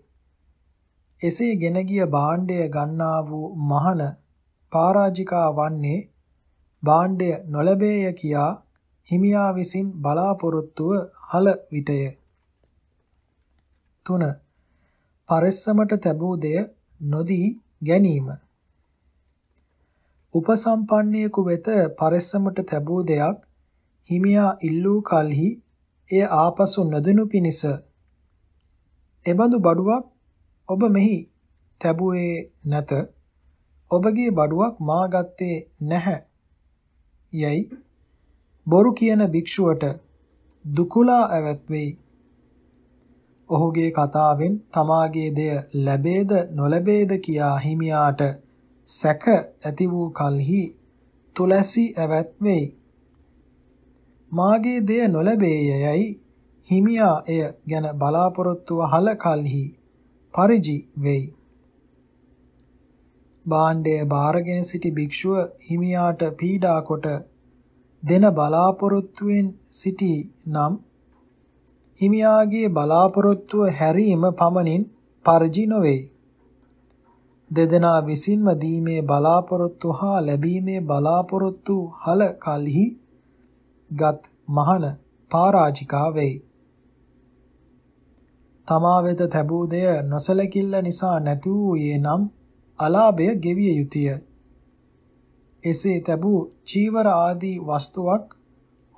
එසේ ගෙන ගිය භාණ්ඩය ගන්නා වූ මහන පරාජිකා වන්නේ භාණ්ඩය නොලැබේය කියා හිමියා විසින් බලාපොරොත්තුව හල විටය. 3. පරිස්සමට තැබූ දෙය නොදී ගැනීම. උපසම්පන්නයෙකු වෙත පරිස්සමට තැබූ දෙයක් හිමියා ඉල්ලූ කලෙහි එය ආපසු නොදෙනු පිණිස එබඳු බඩුවක් ඔබ මෙහි තැබුවේ නැත ඔබගේ බඩුවක් මා ගත්තේ නැහැ යයි බොරු කියන භික්ෂුවට දුකුලා ඇවත් වෙයි ඔහුගේ කතාවෙන් තමාගේ දෙය ලැබේද නොලැබේද කියා හිමියාට සැක ඇති වූ කලෙහි තුලැසි ඇවත් වෙයි මාගේ දෙය නොලැබේයයි හිමියා එය ගැන බලාපොරොත්තුව හල කලෙහි පරිජි වෙයි. බාණ්ඩය බාරගෙන සිටි භික්ෂුව හිමියාට පීඩා කොට දෙන බලාපොරොත්තුවෙන් සිටි නම් හිමියාගේ බලාපොරොත්තුව හැරීම පමණින් පරිජි නොවේ. දෙදෙනා විසින්ම දීමේ බලාපොරොත්තු හා ලැබීමේ බලාපොරොත්තු හල කලෙහි ගත් මහන පරාජිකා වෙයි. තමා වෙත තැබූ දෙය නොසලකිල්ල නිසා නැති වූයේ නම් අලාභය ගෙවිය යුතුය. එසේ තැබූ චීවර ආදී වස්තුවක්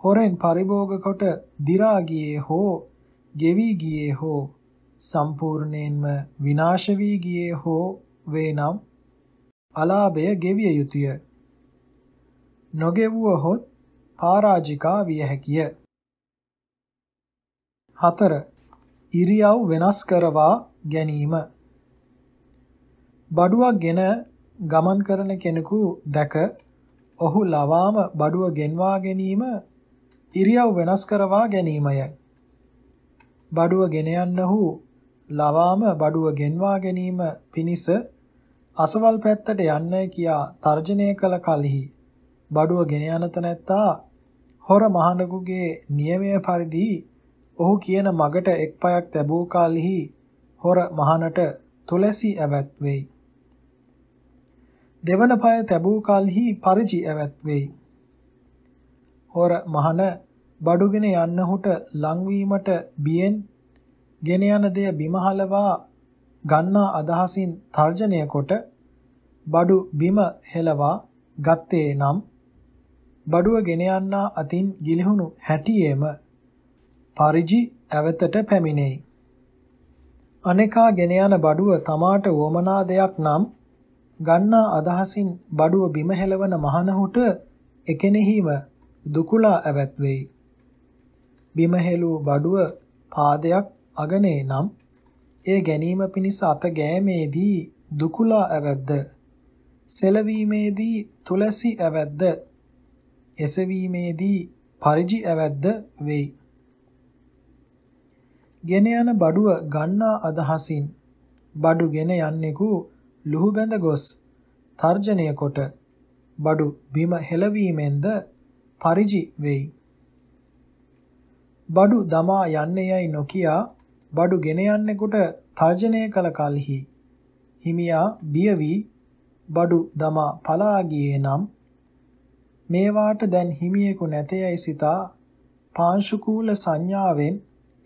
හොරෙන් පරිභෝග කොට දිරා ගියේ හෝ ගෙවි ගියේ හෝ සම්පූර්ණයෙන්ම විනාශ වී ගියේ හෝ වේනම් අලාභය ගෙවිය යුතුය. නොගෙවුවහොත් අරාජිකා විය හැකිය. 4. ඉරියව් වෙනස් කරවා ගැනීම. බඩුවගෙන ගමන් කරන කෙනෙකු දැක ඔහු ලවාම බඩුව ගෙන්වා ගැනීම ඉරියව් වෙනස් කරවා ගැනීමය. බඩුව ගෙන යන්නහු ලවාම බඩුව ගෙන්වා ගැනීම පිණිස අසවල් පැත්තට යන්න කියා තර්ජනය කළ කලෙහි බඩුව ගෙන යන තැනැත්තා හොර මහණෙකුගේ නියමය පරිදි ඔහු කියන මගට එක් පයක් තැබූ කලෙහි හොර මහණට තුලසි ඇවත් වෙයි. දෙවන පය තැබූ කලෙහි පරිචි ඇවත් වෙයි. හොර මහණ බඩුගෙන යන්නහුට ලංවීමට බියෙන් ගෙන යන දෙය බිමහලවා ගන්නා අදහසින් තර්ජනය කොට බඩු බිම හෙලවා ගත්තේ නම් බඩුව ගෙන යන්නා අතින් ගිලිහුණු හැටියේම පරිජි ඇවතට පැමිණෙයි. අනේකා ගෙන යන බඩුව තමාට වොමනා දෙයක් නම් ගන්නා අදහසින් බඩුව බිම හෙලවන මහනහුට එකෙනෙහිම දුකුලා ඇවත් වෙයි. බිම හෙලූ බඩුව පාදයක් අගනේ නම් ඒ ගැනීම පිණිස අත ගෑමේදී දුකුලා ඇවද්ද සෙලවීමේදී තුලසි ඇවද්ද එසවීමේදී පරිජි ඇවැද්ද වෙයි. ගෙන යන බඩුව ගන්නා අදහසින් බඩු ගෙන යන්නෙකු ලුහු බැඳ ගොස් තර්ජනය කොට බඩු බිම හෙලවීමෙන්ද පරිජි වෙයි. බඩු දමා යන්නේ යයි නොකියා බඩු ගෙන යන්නෙකුට තර්ජනය කළ කලෙහි හිමියා බිය වී බඩු දමා පලා ගියේ නම් මේවාට දැන් හිමියෙකු නැතේයි සිතා පාංශුකූල සංඥාවෙන්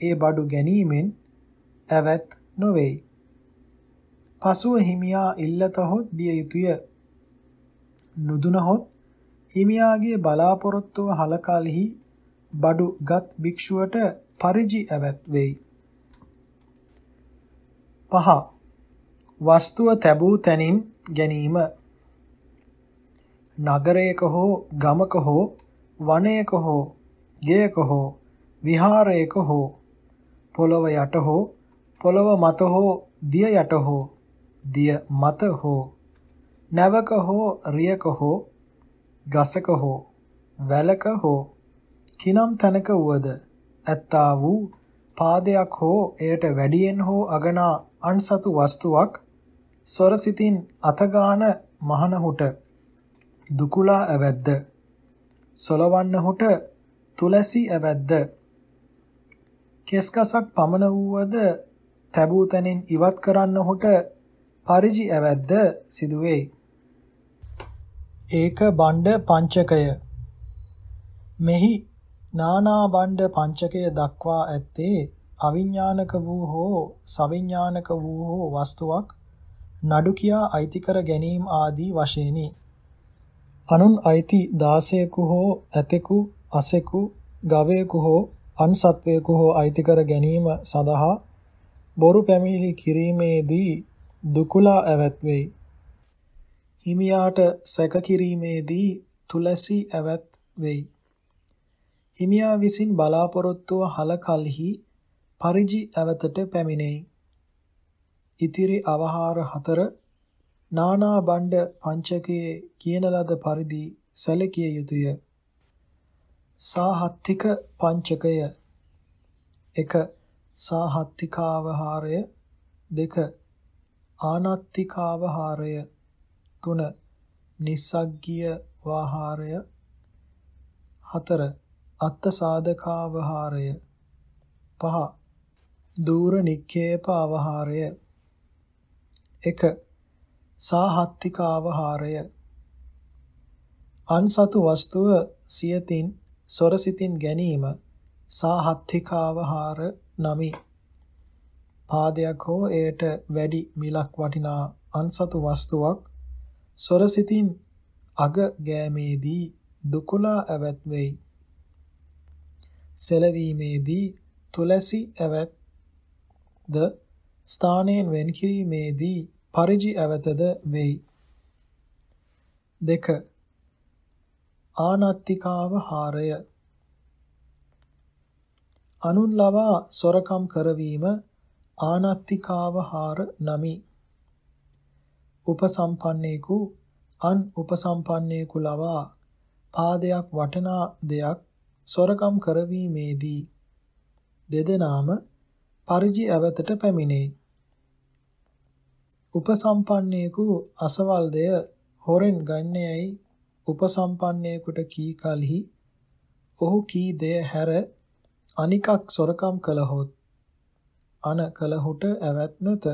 ඒ බඩු ගැනීමෙන් ඇවත් නොවේයි. පසුව හිමියා ඉල්ලතහොත් දිය යුතුය. නුදුනහොත් හිමියාගේ බලාපොරොත්තුව හලකල්හි බඩුගත් භික්ෂුවට පරිජි ඇවත් වෙයි. පහ වස්තුව තැබූ තැනින් ගැනීම නගරයක හෝ ගමක හෝ වනයක හෝ ගෙයක හෝ විහාරයක හෝ පොළව යට හෝ පොළව මත හෝ දිය යට හෝ දිය මත හෝ නැවක හෝ රියක හෝ ගසක හෝ වැලක හෝ කිනම් තැනක වුවද ඇත්තා වූ පාදයක් හෝ එයට වැඩියෙන් හෝ අගනා අන්සතු වස්තුවක් සොරසිතින් අතගාන මහනහුට දුකුලා ඇවැද්ද සොලවන්න හොට තුලැසි ඇවැද්ද කෙස්කසක් පමණ වූවද තැබූ තැනින් ඉවත් කරන්න හොට පරිජි ඇවැද්ද සිදුවේ ඒක බණ්ඩ පංචකය මෙහි නානා බණ්ඩ පංචකය දක්වා ඇත්තේ අවිඥානක වූ හෝ සවිඥානක වූ හෝ වස්තුවක් නඩු කියා අයිති කර ගැනීම ආදී වශයෙනි අනුන් අයිති දාසයෙකු හෝ ඇතෙකු අසෙකු ගවයෙකු හෝ අන් සත්වයෙකු හෝ අයිති කර ගැනීම සඳහා බොරු පැමිණිලි කිරීමේදී දුකුලා ඇවත් වෙයි. හිමියාට සැක කිරීමේදී තුලසි ඇවත් වෙයි. හිමියා විසින් බලාපොරොත්තුව හල කලෙහි පරිජි ඇවතට පැමිණෙයි. ඉතිරි අවහාර හතර නානා බණ්ඩ පංචකයේ කියන ලද පරිදි සැලකිය යුතුය. සාහත්තික පංචකය 1. සාහත්තිකාවහාරය 2. ආනත්තිකාවහාරය 3. නිස්සග්ගිය වාහාරය 4. අත්ත සාධකාවහාරය 5. දූර නික්කේප අවහාරය 1. සාහත්තිකාවහාරය අන්සතු වස්තුව සියතින් සොරසිතින් ගැනීම සාහත්තිකාවහාර නමි පාදයක් හෝ එයට වැඩි මිලක් වටිනා අන්සතු වස්තුවක් සොරසිතින් අග ගෑමේදී දුකලා ඇවත් වෙයි සෙලවීමේදී තුලසි ඇවත්ද ස්ථානයෙන් වෙන් කිරීමේදී පරිජි ඇවතද වෙයි. දෙක ආනත්තිකාව හාරය අනුන් ලවා සොරකම් කරවීම ආනත්තිකාව හාර නමි. උපසම්පන්නේකු අන් උපසම්පන්නේකු ලවා පාදයක් වටනා දෙයක් සොරකම් කරවීමේදී දෙදෙනාම පරිජි ඇවතට පැමිණේ. උපසම්පන්නයෙකු අසවල් දෙය හොරෙන් ගන්නේයි උපසම්පන්නයෙකුට කී කලෙහි ඔහු කී දෙය හැර අනිකක් සොරකම් කළහොත් අන කලහුට ඇවත් නැත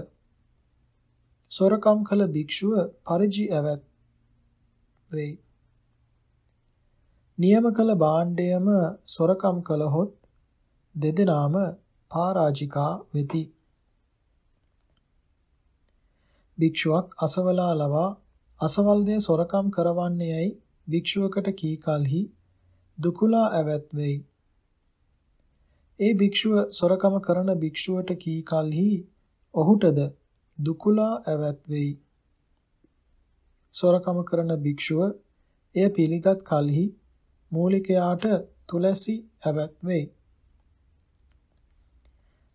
සොරකම් කළ භික්ෂුව පරිජි ඇවත් වෙයි නියම කළ භාණ්ඩයම සොරකම් කළහොත් දෙදෙනාම පරාජිකා වෙති භික්ෂුවක් අසවලා ලවා අසවල් දේ සොරකම් කරවන්නේයයි භික්ෂුවකට කී කලෙහි දුකුලා ඇවත් වෙයි. ඒ භික්ෂුව සොරකම කරන භික්ෂුවට කී කලෙහි ඔහුටද දුකුලා ඇවත් වෙයි. සොරකම කරන භික්ෂුව එය පිළිගත් කලෙහි මූලිකයාට තුලැසි ඇවත් වෙයි.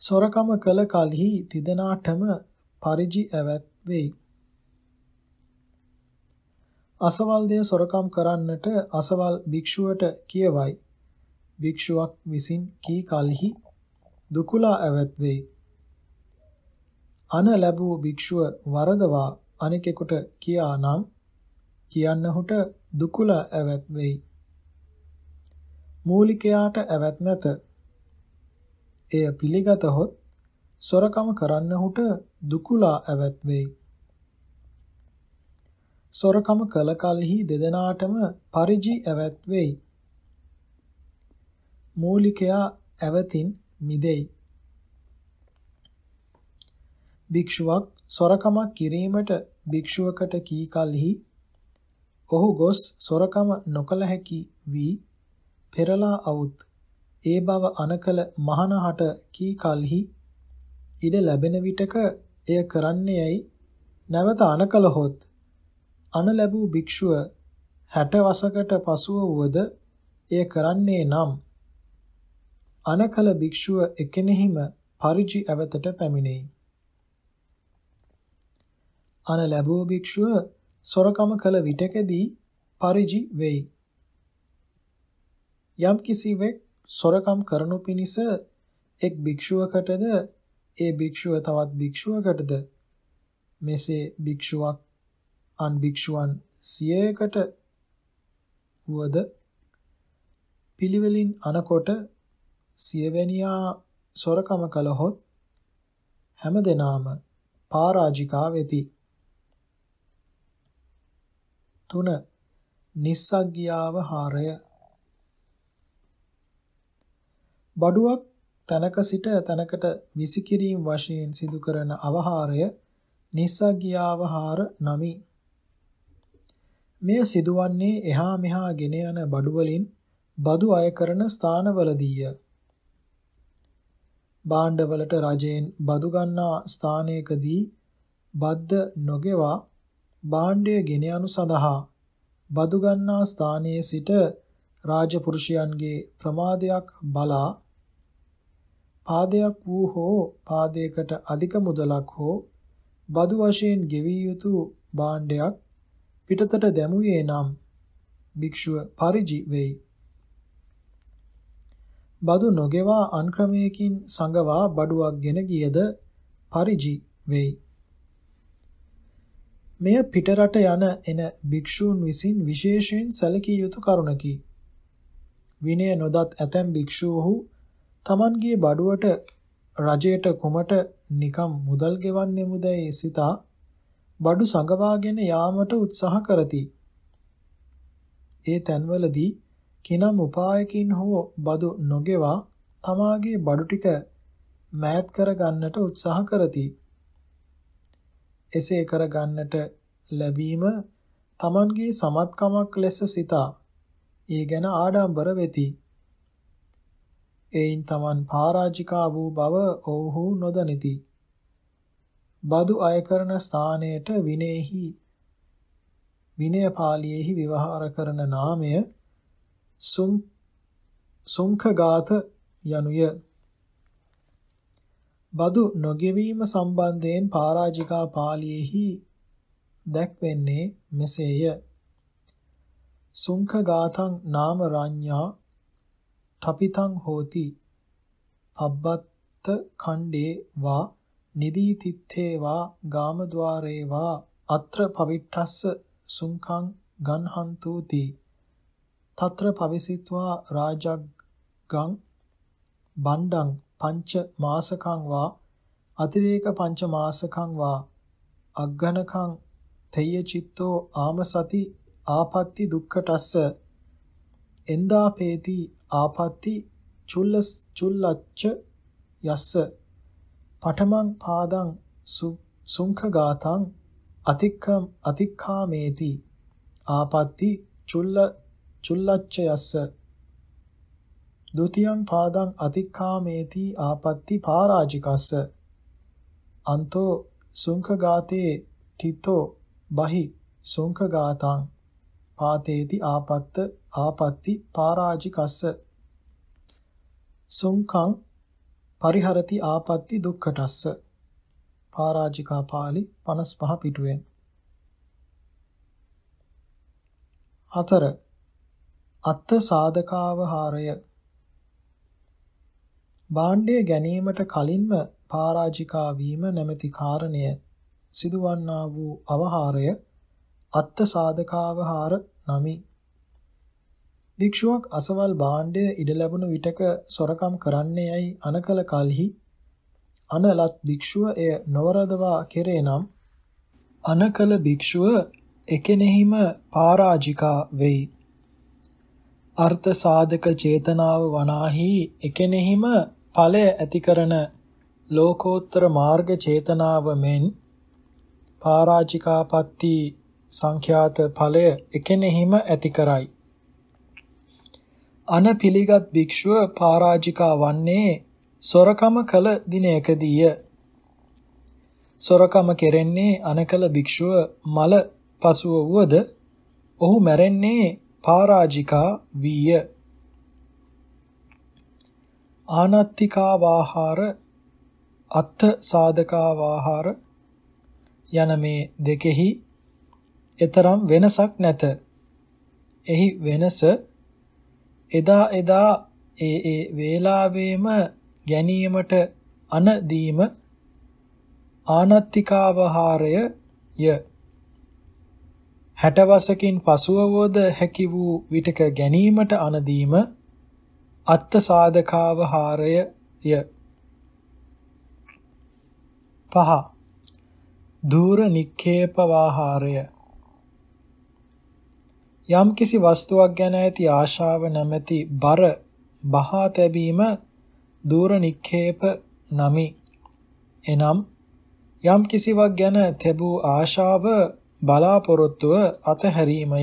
සොරකම කළ කලෙහි තිදෙනාටම පරිජි ඇවත් වෙයි. අසවල් දේ සොරකම් කරන්නට අසවල් භික්ෂුවට කියවයි. භික්ෂුවක් විසින් කී කලෙහි දුකලා ඇවත් වෙයි. අන ලැබූ භික්ෂුව වරදවා අනෙකෙකුට කියා නම් කියන්නහුට දුකුල ඇවත් වෙයි. මූලිකයාට ඇවත් නැත. එය පිළිගතහොත් සොරකම කරන්නහුට දුකුලා ඇවත් වෙයි. සොරකම කළ කලෙහි දෙදෙනාටම පරිජි ඇවත් වෙයි. මූලිකයා ඇවතින් මිදෙයි. භික්ෂුවක් සොරකමක් කිරීමට භික්ෂුවකට කී කලෙහි ඔහු ගොස් සොරකම නොකළ හැකි වී පෙරලා අවුත් ඒ බව අනකල මහනහට කී කලෙහි ඉඩ ලැබෙන විටක එය කරන්නේ යයි නැවත අනකලහොත් අන ලැබූ භික්ෂුව 60 වසකට පසුව වුවද එය කරන්නේ නම් අනකල භික්ෂුව එකෙනෙහිම පරිජි ඇවතට පැමිණෙයි. අන ලැබූ භික්ෂුව සොරකම කළ විටකදී පරිජි වෙයි. යම් කිසිවෙක් සොරකම් කරනු පිණිස එක් භික්ෂුවකටද ඒ භික්ෂුව තවත් භික්ෂුවකටද මෙසේ භික්ෂුවක් අන් භික්ෂුවන් 100කට වුවද පිළිවෙලින් අනකොට සියවැනියා සොරකම කළහොත් හැමදෙනාම පරාජිකා වෙති. 3. නිස්සග්ගියාව හාරය. බඩුවක් තනක සිට තනකට විසිකිරීම වශයෙන් සිදු කරන අවහාරය නිස්සග්ගියාවහාර නමි. මෙය සිදුවන්නේ එහා මෙහා ගෙන යන බඩු වලින් බදු අය කරන ස්ථානවලදීය. භාණ්ඩවලට රජයෙන් බදු ගන්නා ස්ථානයකදී බද්ද නොගෙවා භාණ්ඩය ගෙන යනු සඳහා බදු ගන්නා ස්ථානයේ සිට රාජපුරුෂයන්ගේ ප්‍රමාදයක් බලා පාදයක් වූ හෝ පාදයකට අධික මුදලක් හෝ බදු වශයෙන් ගෙවිය යුතු භාණ්ඩයක් පිටතට දැමුවේ නම් භික්ෂුව පරිජි වෙයි. බදු නොගෙවා අන් ක්‍රමයකින් සංගවා බඩුවක්ගෙන ගියද පරිජි වෙයි. මෙය පිටරට යන එන භික්ෂූන් විසින් විශේෂයෙන් සැලකිය යුතු කරුණකි. විනය නොදත් ඇතැම් භික්ෂූහු Tamanගේ බඩුවට රජයට කුමට නිකම් මුදල් ගෙවන්නෙමුදැයි සිතා බඩු සංගවාගෙන යාමට උත්සාහ කරති. ඒ තැන්වලදී කිනම් උපායකින් හෝ බදු නොගෙවා තමාගේ බඩු ටික මෑත් කර ගන්නට උත්සාහ කරති. එසේ කර ගන්නට ලැබීම Tamanගේ සමත්කමක් ලෙස සිතා ඒ ගැන ආඩම්බර වෙති. එයින් Taman පරාජිකා වූ බව ඔවුහු නොදනිති. බදු අය කරන ස්ථානයට විනේහි විනය පාළියේහි විවහාර කරන නාමය සුම් සුංඛගාත යනුය. බදු නොගෙවීම සම්බන්ධයෙන් පරාජිකා පාළියේහි දැක්වෙන්නේ මෙසේය. සුංඛගාතං නාම රඤ්ඤා ඨපිතං හෝති පබ්බත්ත ඛණ්ඩේ වා නිදීතිත්තේ වා ගාමද්වාරේ වා අත්‍ර පවිට්ඨස්ස සුංඛං ගන්හන්තුති తత్ర පවිසිत्वा රාජග්ගං බණ්ඩං පංච මාසකං වා අතිරේක පංච මාසකං වා අග්ගණකං තෙය චිත්තෝ ආමසති ආපත්‍ති දුක්ඛටස්ස එන්දාපේති ආපත්‍ති චුල්ලස් චුල්ලච්ච යස්ස පඨමං පාදං සුංඛගාතං අතික්කම් අතික්ඛාමේති ආපත්‍ති චුල්ල චුල්ලච්ච යස්ස ဒ ුතියං පාදං අතික්ඛාමේති ආපත්‍ති පරාජිකස්ස අන්තෝ සුංඛගාතේ තිතෝ බහි සුංඛගාතං පාතේති ආපත්ත ආපත්‍ති පරාජිකස්ස සුංකං පරිහරති ආපත්‍ති දුක්ඛටස්ස පරාජිකා පාළි 55 පිටුවෙන් අතර අත්ථ සාධකාවහාරය භාණ්ඩය ගැනීමට කලින්ම පරාජිකා වීම නැමැති කාරණය සිදුවන්නා වූ අවහාරය අත්ථ සාධකාවහාර නමි භික්ෂුවක් අසවල් භාණ්ඩය ඉඩ ලැබුණු විටක සොරකම් කරන්නේ යයි අනකල කලෙහි අනලත් භික්ෂුව එය නොවරදවා කෙරේ නම් අනකල භික්ෂුව එකෙනෙහිම පරාජිකා වෙයි අර්ථ සාධක චේතනාව වනාහි එකෙනෙහිම ඵලය ඇති කරන ලෝකෝත්තර මාර්ග චේතනාව මෙන් පරාජිකාපත්ති සංඛ්‍යාත ඵලය එකෙනෙහිම ඇති කරයි අනපිලිගත් භික්ෂුව පරාජිකා වන්නේ සොරකම කළ දිනයකදීය. සොරකම කෙරෙන්නේ අනකල භික්ෂුව මල පසුව වුවද ඔහු මැරෙන්නේ පරාජිකා වීය. ආනත්තිකා වාහාර අත්ථ සාධකා වාහාර යන මේ දෙකෙහි එතරම් වෙනසක් නැත. එහි වෙනස එදා එදා ඒ ඒ වේලාවේම ගැනීමට අන දීම ආනත්තිකාවහාරය ය 60 වසකින් පසුව වෝද හැකි වූ විටක ගැනීමට අන දීම අත්ත සාධකාවහාරය ය පහ ධූර නික්ඛේපවාහාරය යම්කිසි වස්තුවක් ගැන ඇති ආශාව නැමැති බර බහා තැබීම දුර නික්ඛේප නමි. එනම් යම්කිසිවක් ගැන තිබූ ආශාව බලාපොරොත්තුව අතහැරීමය.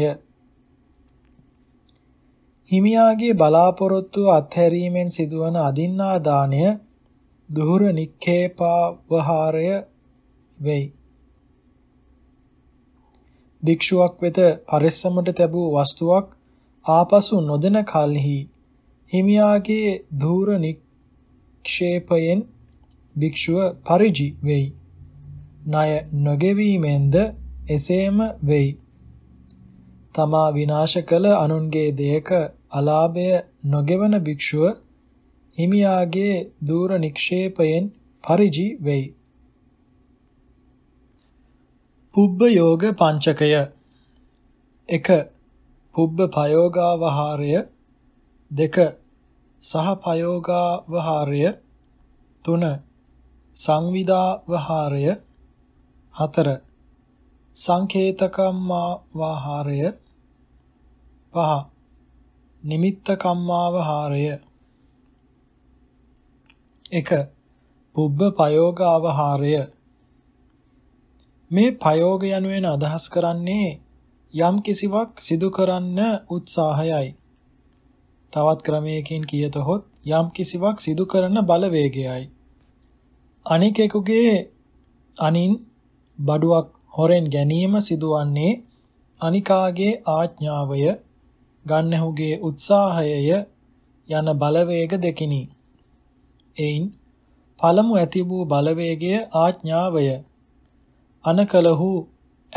හිමියාගේ බලාපොරොත්තුව අත්හැරීමෙන් සිදුවන අදින්නා දාණය දුහර නික්ඛේපාවහාරය වෙයි. භික්ෂුවක් වෙත පරිස්සමට තැබූ වස්තුවක් ආපසු නොදෙන කල්හි හිමියාගේ ධූර නික්ෂේපයෙන් භික්ෂුව පරිජි වෙයි. ණය නොගෙවීමෙන්ද එසේම වෙයි. තමා විනාශ කළ අනුන්ගේ දෙයක අලාභය නොගෙවන භික්ෂුව හිමියාගේ ධූර නික්ෂේපයෙන් පරිජි වෙයි. පුබ්බ යෝග පංචකය 1 පුබ්බ ප්‍රයෝගාවහාරය 2 සහ ප්‍රයෝගාවහාරය 3 සංවිදාවහාරය 4 සංකේතකම්මාවහාරය 5 නිමිත්තකම්මාවහාරය 1 පුබ්බ ප්‍රයෝගාවහාරය මේ ප්‍රයෝග යනුවෙන් අදහස් කරන්නේ යම් කිසිවක් සිදු කරන්න උත්සාහයයි. තවත් ක්‍රමයකින් කියතොත් යම් කිසිවක් සිදු කරන බලවේගයයි. අනිකෙකුගේ අනින් බඩුවක් හොරෙන් ගැනීම සිදුවන්නේ අනිකාගේ ආඥාවය ගන්නහුගේ උත්සාහයය යන බලවේග දෙකිනි. එයින් පළමු ඇති වූ බලවේගය ආඥාවය අනකලහු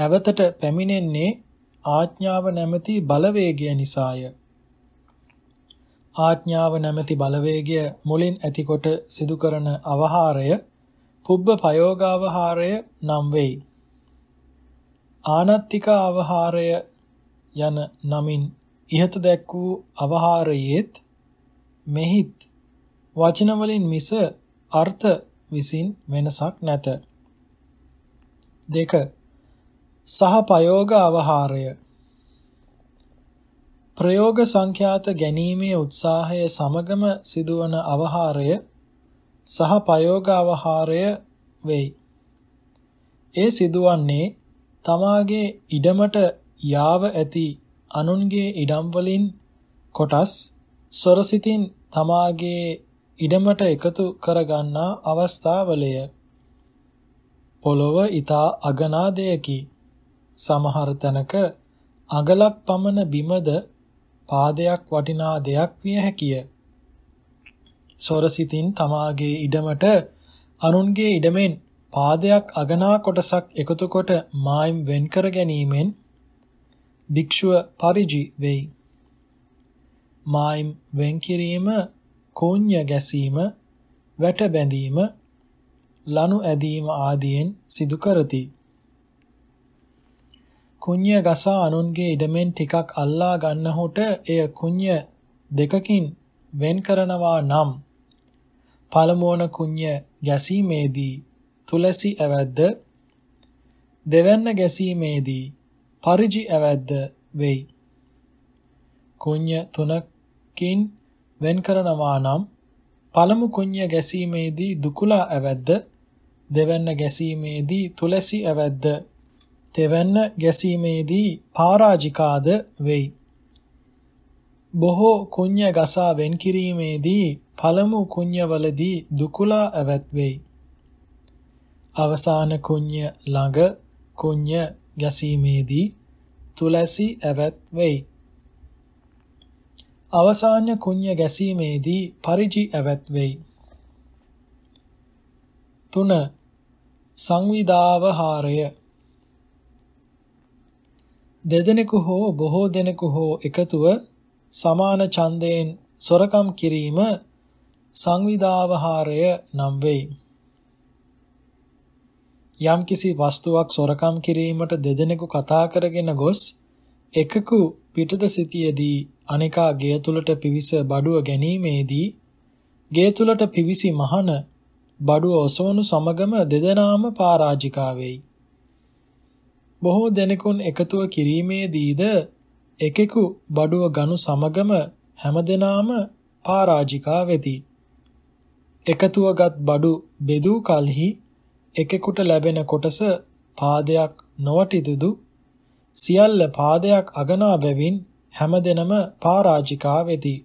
ඇවතට පැමිණෙන්නේ ආඥාව නැමැති බලවේගය නිසාය. ආඥාව නැමැති බලවේගය මුලින් ඇතිකොට සිදු කරන අවහාරය පුබ්බ ප්‍රයෝගාවහාරය නම් වෙයි. ආනත්තික අවහාරය යන නමින් ඉහත දැක් වූ අවහාරයේත් මෙහිත් වචන වලින් මිස අර්ථ විසින් වෙනසක් නැත. දෙක සහ ප්‍රයෝග අවහාරය ප්‍රයෝග සංඛ්‍යාත ගැනීමේ උත්සාහය සමගම සිදුවන අවහාරය සහ ප්‍රයෝග අවහාරය වෙයි. ඒ සිදුවන්නේ තමාගේ ඉඩමට යාව ඇති අනුන්ගේ ඉඩම් වලින් කොටස් සොරසිතින් තමාගේ ඉඩමට එකතු කරගන්නා අවස්ථාවලය. පොළොව ඊතා අගනාදයකි. සමහර තැනක අගලක් පමණ බිමද පාදයක් වටිනා දෙයක් විය හැකිය. සොරසිතින් තමාගේ ඉඩමට අනුන්ගේ ඉඩමෙන් පාදයක් අගනා කොටසක් එකතු කොට මායිම් වෙන් කර ගැනීමෙන් භික්ෂුව පරිජි වෙයි. මායිම් වෙන් කිරීම කෝණ්‍ය ගැසීම වැට බැඳීම ලනු ඇදීම ආදියෙන් සිදු කරති. කුඤ්‍ය ගසා අනුන්ගේ ඉඩමෙන් ටිකක් අල්ලා ගන්නහොට එය කුඤ්‍ය දෙකකින් වෙන් කරනවා නම් පළමුවන කුඤ්‍ය ගැසීමේදී තුලසි ඇවැද්ද දෙවැන්න ගැසීමේදී පරිජි ඇවැද්ද වෙයි. කුඤ්‍ය තුනකින් වෙන් කරනවා නම් පළමු කුඤ්‍ය ගැසීමේදී දුකුලා ඇවැද්ද දෙවැන්න ගැසීමේදී තුලසි ඇවැද්ද තෙවැන්න ගැසීමේදී පරාජිකාද වෙයි බොහෝ කුඤ්ඤ ගසා වෙන් කිරීමේදී පළමු කුඤ්ඤවලදී දුකුලා ඇවැත් වෙයි අවසාන කුඤ්ඤ ළඟ කුඤ්ඤ ගැසීමේදී තුලසි ඇවැත් වෙයි අවසාන කුඤ්ඤ ගැසීමේදී පරිජි ඇවැත් වෙයි. 3. සංවිධාවහාරය දෙදෙනෙකු හෝ බොහෝ දෙනෙකු හෝ එකතුව සමාන ඡන්දයෙන් සොරකම් කිරීම සංවිධාවහාරය නම් වෙයි. යම්කිසි වස්තුවක් සොරකම් කිරීමට දෙදෙනෙකු කතා කරගෙන ගොස් එකකු පිටත සිටියේදී අනිකා ගේ තුලට පිවිස බඩුව ගැනීමේදී ගේ තුලට පිවිසි මහන බඩුව ඔසවනු සමගම දෙදෙනාම පරාජිකා වෙයි. බොහෝ දෙනෙකුන් එකතුව කිරීමේදීද එකෙකු බඩුව ගනු සමගම හැමදෙනාම පරාජිකා වෙති. එකතුවගත් බඩු බෙදූ කලෙහි එකෙකුට ලැබෙන කොටස පාදයක් නොවටිදුදු සියල්ල පාදයක් අගනා බැවින් හැමදෙනම පරාජිකා වෙති.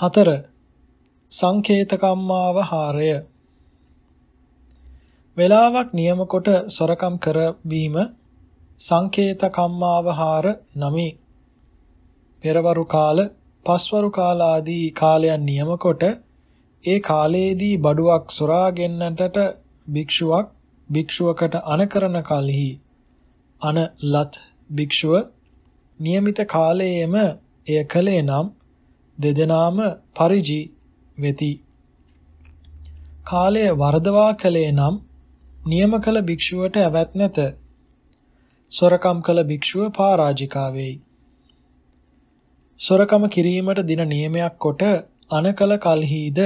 4 සංකේත කම්මාවහාරය වේලාවක් නියම කොට සොරකම් කරවීම සංකේත කම්මාවහාර නමි පෙරවරු කාල පස්වරු කාල ආදී කාලයන් නියම කොට ඒ කාලයේදී බඩුවක් සොරාගෙන්නටට භික්ෂුවක් භික්ෂුවකට අනකරන කලෙහි අනලත් භික්ෂුව નિયમિત කාලයේම එය කලේ නම් දෙදෙනාම පරිජී වෙති. කාලය වරදවා කලේ නම් නියම කළ භික්ෂුවට ඇවත් නැත. සොරකම් කළ භික්ෂුව පරාජිකා වෙයි. සොරකම කිරීමට දින නියමයක් කොට අනකල කල්හිද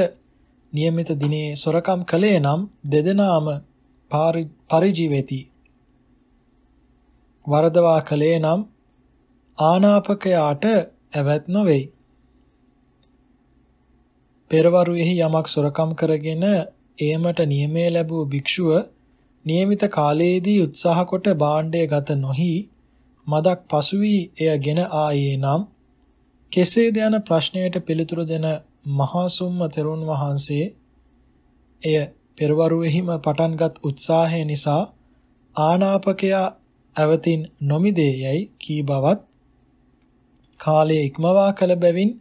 નિયમિત දිනේ සොරකම් කළේ නම් දෙදෙනාම පරිජීවෙති. වරදවා කළේ නම් ආනාපකයාට ඇවත් නොවේයි. පෙරවරුෙහි යමක් සොරකම් කරගෙන එයමට නියමය ලැබූ භික්ෂුව નિયમિત කාලයේදී උත්සාහ කොට භාණ්ඩය ගත නොහි මදක් පසු වී එයගෙන ආයේ නම් කෙසේද යන ප්‍රශ්නයට පිළිතුරු දෙන මහා සුම්ම තෙරුන් වහන්සේ එය පෙරවරුෙහිම පටන්ගත් උත්සාහය නිසා ආනාපකයා ඇවතින් නොමිදේ යයි කී බවත් කාලය ඉක්මවා කළ බැවින්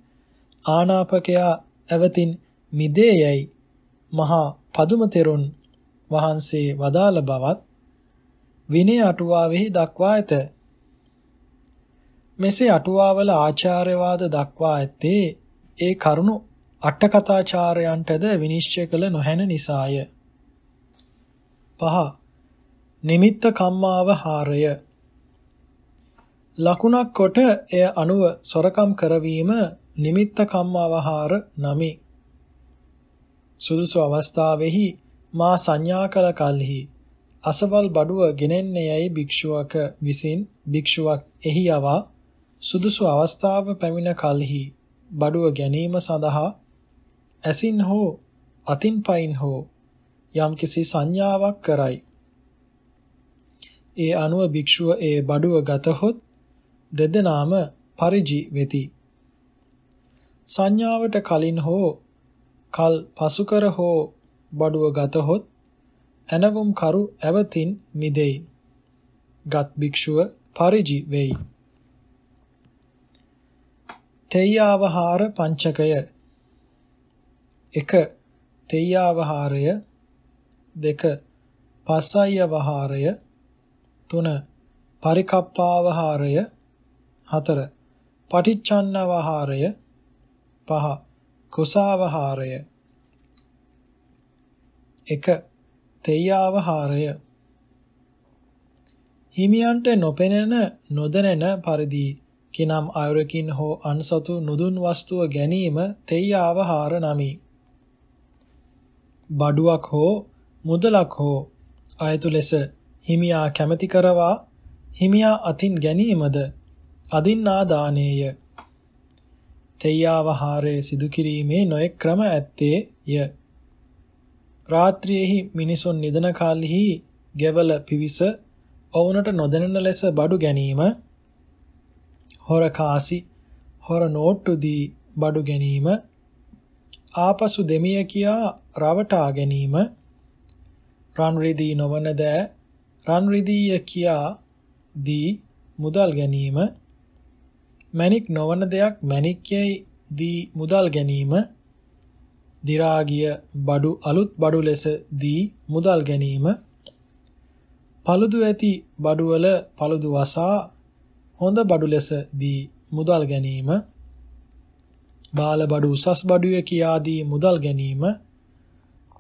ආනාපකයා ඇවතින් මිදේයයි මහා පදුම තෙරුන් වහන්සේ වදාළ බවත් විනය අටුවාවෙහි දක්වා ඇත. මෙසේ අටුවාවල ආචාර්යවාද දක්වා ඇත්තේ ඒ කරුණු අටකථාචාර්යයන්ටද විනිශ්චය කළ නොහැන නිසාය. පහ. නිමිත්ත කම්මාව හාරය. ලකුණක් කොට එය අනුව සොරකම් කරවීම නිමිත්ත කම්මවහාර නමි. සුදුසු අවස්ථාවෙහි මා සංඥා කළ කල්හි අසවල් බඩුව ගෙනෙන්නේ යයි භික්ෂුවක විසින් භික්ෂුවක් එහි යවා සුදුසු අවස්ථාව පැමිණ කලෙහි බඩුව ගැනීම සඳහා ඇසින් හෝ අතින් පයින් හෝ යම්කිසි සංඥාවක් කරයි. ඒ අනුව භික්ෂුව ඒ බඩුව ගතහොත් දෙදෙනාම පරිජි වෙති. සංඥාවට කලින් හෝ කල් පසු කර හෝ බඩුව ගතහොත් ඇනවුම් කරු ඇවතින් මිදෙයි. ගත් භික්ෂුව පරිජි වෙයි. තේයාවහාර පංචකය 1. තේයාවහාරය 2. පසයවහාරය 3. පරිකප්පාවහාරය 4. පටිච්චන්නවහාරය පහ කුසාවහාරය 1 තෙය්‍යාවහාරය හිමියන්ට නොපෙනෙන නොදැනෙන පරිදි කිනම් අයුරකින් හෝ අන්සතු නුදුන් වස්තුව ගැනීම තෙය්‍යාවහාර නමි බඩුවක් හෝ මුදලක් හෝ අයතු ලෙස හිමියා කැමැති කරවා හිමියා අතින් ගැනීමද අදින්නා දානේය තෙය්‍යාවහාරයේ සිදු කිරීමේ නොයෙක් ක්‍රම ඇත්තේය. රාත්‍රියේහි මිනිසුන් නිදන කලෙහි ගෙවල පිවිස ඔවුනට නොදැනෙන ලෙස බඩු ගැනීම හොර කාසි හොර නෝට්ටු දී බඩු ගැනීම ආපසු දෙමිය කියා රවටා ගැනීම රන් රිදී නොවන දෑ රන් රිදීය කියා දී මුදල් ගැනීම මැනික් නොවන දෙයක් මැනික්යයි දී මුදල් ගැනීම දි බඩු අලුත් බඩු ලෙස දී මුදල් ගැනීම පළුදු ඇති බඩුවල පළුදු වසා හොඳ බඩු ලෙස දී මුදල් ගැනීම බාල බඩු උසස් බඩුය කියා දී මුදල් ගැනීම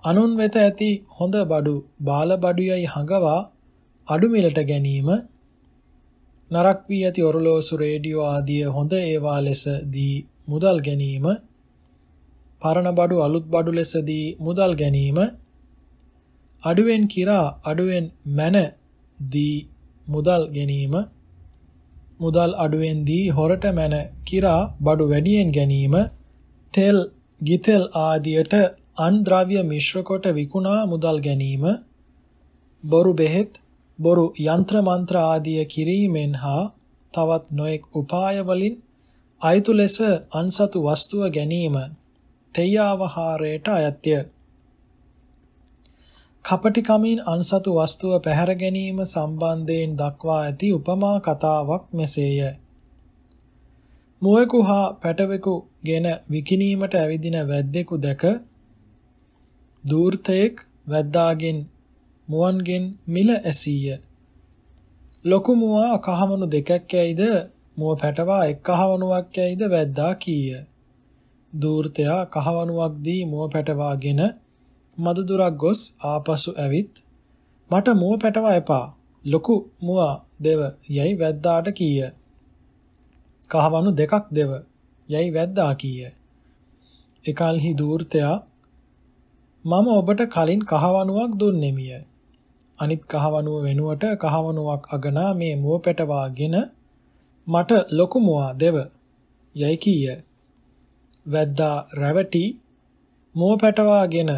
අනුන් වෙත ඇති හොඳ බඩු බාල බඩුයයි හඟවා අඩු මිලට ගැනීම නරක් වී ඇති ඔරලෝසු රේඩියෝ ආදිය හොඳ ඒවා ලෙස දී මුදල් ගැනීම පරණ බඩු අලුත් බඩු ලෙස දී මුදල් ගැනීම අඩුවෙන් කිරා අඩුවෙන් මැන දී මුදල් ගැනීම මුදල් අඩුවෙන් දී හොරට මැන කිරා බඩු වැඩියෙන් ගැනීම තෙල් ගිතෙල් ආදියට අන්ද්‍රව්‍ය මිශ්‍ර කොට විකුණා මුදල් ගැනීම බොරු බෙහෙත් බොරු යంత్ర මන්ත්‍ර ආදිය කිරීමෙන් හා තවත් නොඑක් උපාය වලින් අයතු ලෙස අන්සතු වස්තුව ගැනීම තේයාවහාරයට අයත්‍ය කපටිකමින් අන්සතු වස්තුව පැහැර ගැනීම සම්බන්ධයෙන් දක්වා ඇති උපමා කතාවක් මෙසේය මුවෙකු හා පැටවෙකු ගෙන විකිනීමට ඇවිදින වැද්දෙකු දැක දූර්තයෙක් වැද්දාගෙන් මුවන්ගෙන් මිල ඇසීය. ලොකු මුවා කහවණු දෙකක් ඇයිද මුව පැටවා එක් කහවණුවක් ඇයිද වැද්දා කීය. දූර්තයා කහවණුවක් දී මුව පැටවාගෙන මද දුරක් ගොස් ආපසු ඇවිත් මට මුව පැටවා එපා ලොකු මුවා දෙව යයි වැද්දාට කීය. කහවණු දෙකක් දෙව යයි වැද්දා කීය. එකල්හි දූර්තයා මම ඔබට කලින් කහවණුවක් දුන්නෙමිය. අනිත් කහවණුව වෙනුවට කහවණුවක් අගනා මේ මුව පැටවාගෙන මට ලොකු මුවා දෙව යයි කීය. වැද්දා රැවටි මුව පැටවාගෙන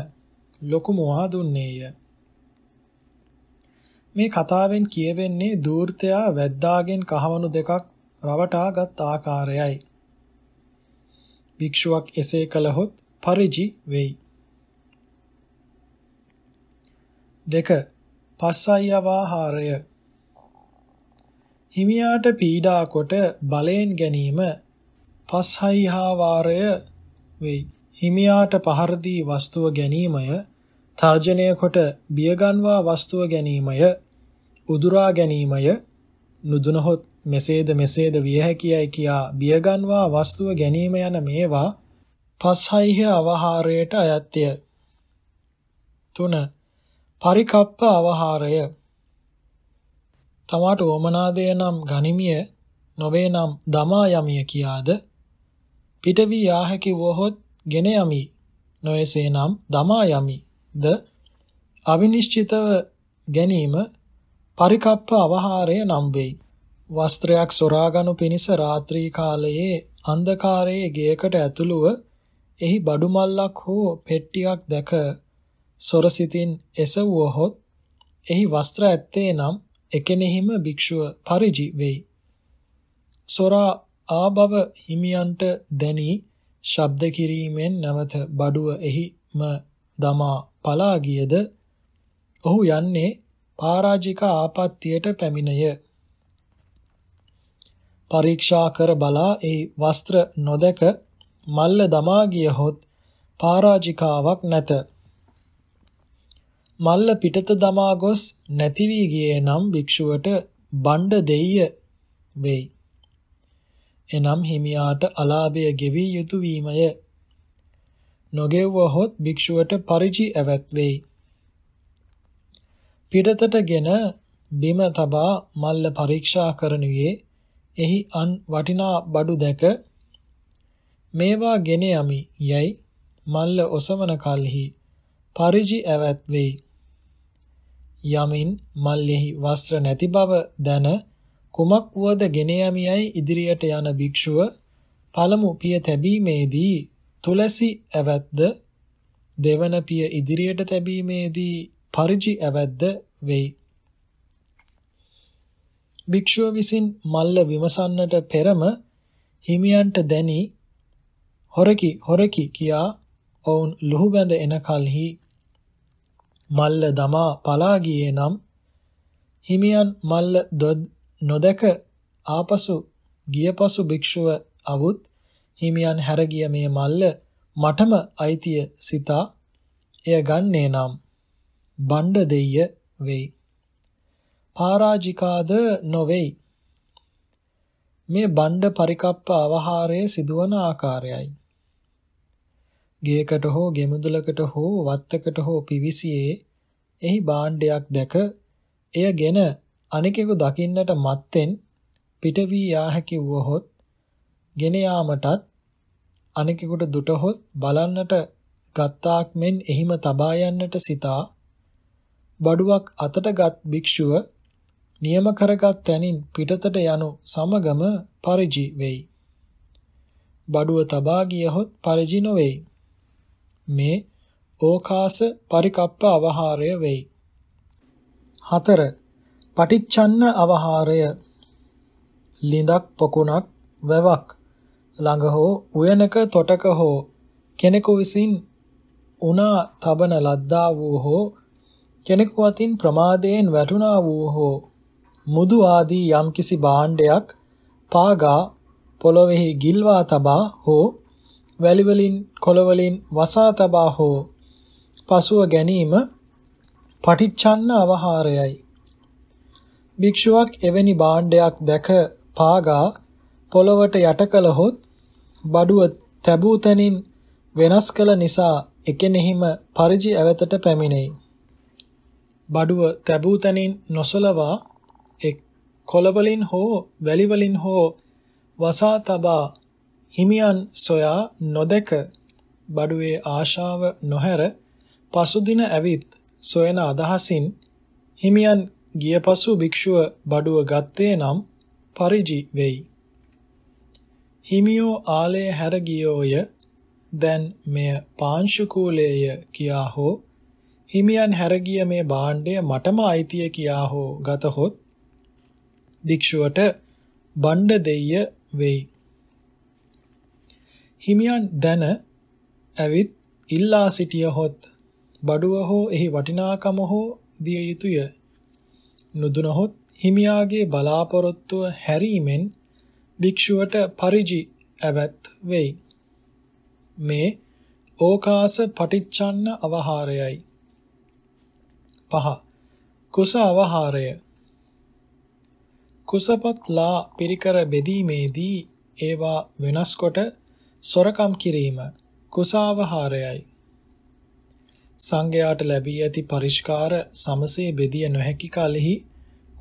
ලොකු මුවා දුන්නේය. මේ කතාවෙන් කියවෙන්නේ දූර්තයා වැද්දාගෙන් කහවණු දෙකක් රවටා ගත් ආකාරයයි. භික්ෂුවක් එසේ කළහොත් පරිජි වෙයි. දෙක පස්සයවාහාරය හිමියාට පීඩා කොට බලයෙන් ගැනීම පස්සයිහාවාරය වෙයි. හිමියාට පහර දී වස්තුව ගැනීමය, තර්ජනය කොට බියගන්වා වස්තුව ගැනීමය, උදුරා ගැනීමය, නුදුනහොත් මෙසේද මෙසේද විය හැකියයි කියා බියගන්වා වස්තුව ගැනීම යන මේවා පස්සයිහ අවහාරයට අයත්ය. 3 පරිකප්ප අවහාරය තමාට වමනාදය නම් ගනිමිය නොවේ නම් දමා යමිය කියාද පිටවී යා හැකි වොහොත් ගෙන යමි නොයසේ නම් දමා යමි ද අවිනිශ්චිතව ගැනීම පරිකප්ප අවහාරය නම් වෙයි වස්ත්‍රයක් සොරාගනු පිණිස රාත්‍රී කාලයේ අන්ධකාරයේ ගේකට ඇතුළුව එහි බඩු මල්ලක් හෝ පෙට්ටියක් දැක සොරසිතින් එසවුවහොත් එහි වස්ත්‍ර ඇත්තේ නම් එකෙනෙහිම භික්ෂුව පරිජි වෙයි. සොරා ආභව හිමියන්ට දැනි ශබ්ද කිරීමෙන් නැවත බඩුව එහිම දමා පලා ගියද ඔහු යන්නේ පරාජික ආපත්‍යයට පැමිණය. පරීක්ෂා කර බලා ඒ වස්ත්‍ර නොදක මල්ල දමා ගියහොත් පරාජිකාවක් නැත. මල්ල පිටත දමා ගොස් නැති වී ගියේ නම් භික්ෂුවට බණ්ඩ දෙය වෙයි. එනම් හිමියාට අලාභය ගෙවි යුතුය වීමය. නොගෙවහොත් භික්ෂුවට පරිචි ඇවත් වෙයි. පිටතටගෙන බිම තබා මල්ල පරීක්ෂා කරනුයේ එහි අන් වටිනා බඩු දැක මේවා ගෙන යමි යයි මල්ල ඔසවන කල්හි පරිජි ඇවත් වෙයි. යමින් මල්ලෙහි වස්ත්‍ර නැති බව දැන කුමක් වුවද ගෙන යමියයි ඉදිරියට යන භික්ෂුව පළමු පිය තැබීමේදී තුලසි ඇවැද්ද දෙවන පිය ඉදිරියට තැබීමේදී පරිජි ඇවැද්ද වෙයි. භික්ෂුව විසින් මල්ල විමසන්නට පෙරම හිමියන්ට දැනි හොරකි හොරකි කියා ඔවුන් ලුහුබැඳ එන කලෙහි මල්ල දමා පලා ගියේ නම් හිමියන් මල්ල දොද් නොදක ආපසු ගිය පසු භික්ෂුව අවුත් හිමියන් හැර ගිය මේ මල්ල මටම අයිතිය සිතා එය ගන්නේ නම් බණ්ඩ දෙය වෙයි පරාජිකාද නොවේයි මේ බණ්ඩ පරිකප්ප අවහාරයේ සිදුවන ආකාරයයි ගේකට හෝ ගෙමිදුලකට හෝ වත්තකට හෝ පිවිසියේ එහි භාණ්ඩයක් දැක එය ගෙන අනිකෙකු දකින්නට මත්තෙන් පිට වී යා හැකි වුවහොත් ගෙන යාමටත් අනිකෙකුට දුටහොත් බලන්නට ගත්තාක් මෙන් එහිම තබා යන්නට සිතා බඩුවක් අතටගත් භික්ෂුව නියම කරගත් තැනින් පිටතට යනු සමගම පරිජි වෙයි. බඩුව තබා ගියහොත් පරිජි නොවේයි. මේ ඕකාස පරිකප්ප අවහාරය වෙයි. 4. පටිච්චන්න අවහාරය ලිඳක් පොකුණක් වැවක් ළඟ හෝ උයනක තොටක හෝ කෙනෙකු විසින් උනා තබන ලද්දා වූ හෝ කෙනෙකු අතින් ප්‍රමාදයෙන් වැටුණා වූ හෝ මුදු ආදී යම්කිසි භාණ්ඩයක් පාගා පොළොවෙහි ගිල්වා තබා හෝ වැලිවලින් කොළවලින් වසා තබා හෝ පසුව ගැනීම පටිච්චන්න අවහාරයයි. භික්ෂුවක් එවැනි භාණ්ඩයක් දැක පාගා පොළවට යට කළහොත් බඩුව තැබූ තැනින් වෙනස් කළ නිසා එකෙනෙහිම පරිජි ඇවතට පැමිණෙයි. බඩුව තැබූ තැනින් නොසලවා එක් කොළවලින් හෝ වැලිවලින් හෝ වසා තබා හිමියන් සොයා නොදක බඩුවේ ආශාව නොහැර පසුදින ඇවිත් සොයන අදහසින් හිමියන් ගිය පසු භික්ෂුව බඩුව ගත්තේ නම් පරිජි වෙයි. හිමියෝ ආලය හැර ගියෝය දැන් මෙය පාංශුකූලේය කියා හෝ හිමියන් හැර ගිය මේ භාණ්ඩය මටම අයිතිය කියා හෝ ගතහොත් භික්ෂුවට බණ්ඩ දෙය වෙයි. හිමියන් දැන ඇවිත් ඉල්ලා සිටියහොත් බඩුව හෝ එහි වටිනාකම හෝ දිය යුතුය. නුදුනහොත් හිමියාගේ බලාපොරොත්තුව හැරීමෙන් භික්ෂුවට පරිජි ඇවත් වෙයි. මේ ඕකාස පටිච්චන්න අවහාරයයි. පහ. කුස අවහාරය. කුසපත්ලා පිරිකර බෙදීමේදී ඒවා වෙනස්කොට සොරකම් කිරීම කුසාවහාරයයි. සංඝයාට ලැබී ඇති පරිස්කාර සමසේ බෙදිය නොහැකි කලෙහි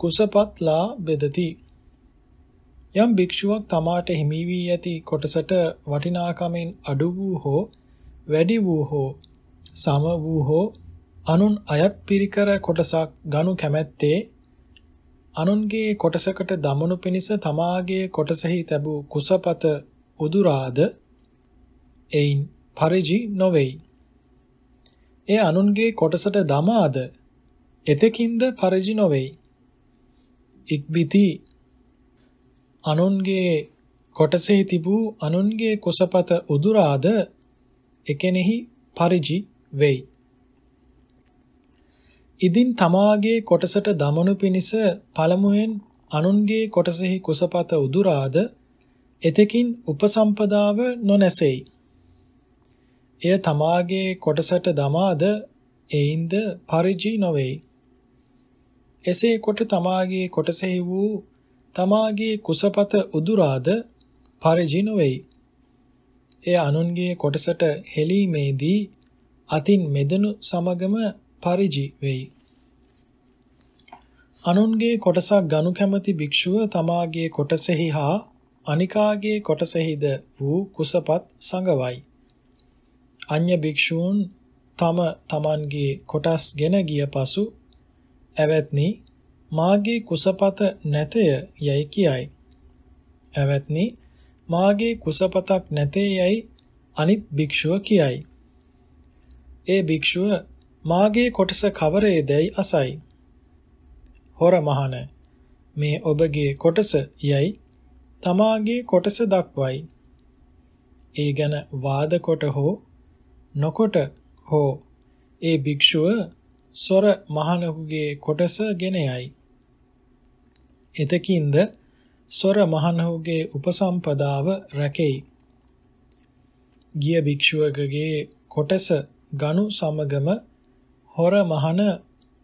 කුසපත්ලා බෙදති. යම් භික්ෂුවක් තමාට හිමි වී ඇති කොටසට වටිනාකමින් අඩු වූ හෝ වැඩි වූ හෝ සම වූ හෝ අනුන් අයත් පිරිකර කොටසක් ගනු කැමැත්තේ අනුන්ගේ කොටසකට දමනු පිණිස තමාගේ කොටසෙහි තැබූ කුසපත උදුරාද එයින් පරිජි නොවේයි. එය අනුන්ගේ කොටසට දමාද එතෙකින්ද පරිජි නොවේයි. ඉක්බිති අනුන්ගේ කොටසේ තිබූ අනුන්ගේ කුසපත උදුරාද එකෙනෙහි පරිජි වෙයි. ඉදින් තමාගේ කොටසට දමනු පිණිස පළමුවෙන් අනුන්ගේ කොටසෙහි කුසපත උදුරාද එතෙකින් උපසම්පදාව නොනැසෙයි. එය තමාගේ කොටසට දමාද එයින්ද පරිජී නොවේ. එසේ කොට තමාගේ කොටසෙහි වූ තමාගේ කුසපත උදුරාද පරිජී නොවේ. එය අනුන්ගේ කොටසට හෙලීමේදී අතින් මෙදනු සමගම පරිජි වෙයි. අනුන්ගේ කොටසක් ගනු කැමති භික්ෂුව තමාගේ කොටසෙහි හා අනිකාගේ කොටසෙහිද වූ කුසපත් සංගවයි. අන්‍ය භික්ෂූන් තම තමන්ගේ කොටස්ගෙන ගිය පසු ඇවැත්නි මාගේ කුසපත නැතය යයි කියයි. ඇවැත්නි මාගේ කුසපතක් නැතේ යයි අනිත් භික්ෂුව කියයි. ඒ භික්ෂුව මාගේ කොටස කවරේදැයි අසයි. හොර මහන මේ ඔබගේ කොටස යයි තමාගේ කොටස දක්වයි. ඒ ගැන වාද කොට හෝ නොකොට හෝ ඒ භික්ෂුව සොර මහණෙකුගේ කොටස ගෙන යයි. එතකින්ද සොර මහණෙකුගේ උපසම්පදාව රැකෙයි. ගිය භික්ෂුවකගේ කොටස ගනු සමගම හොර මහණ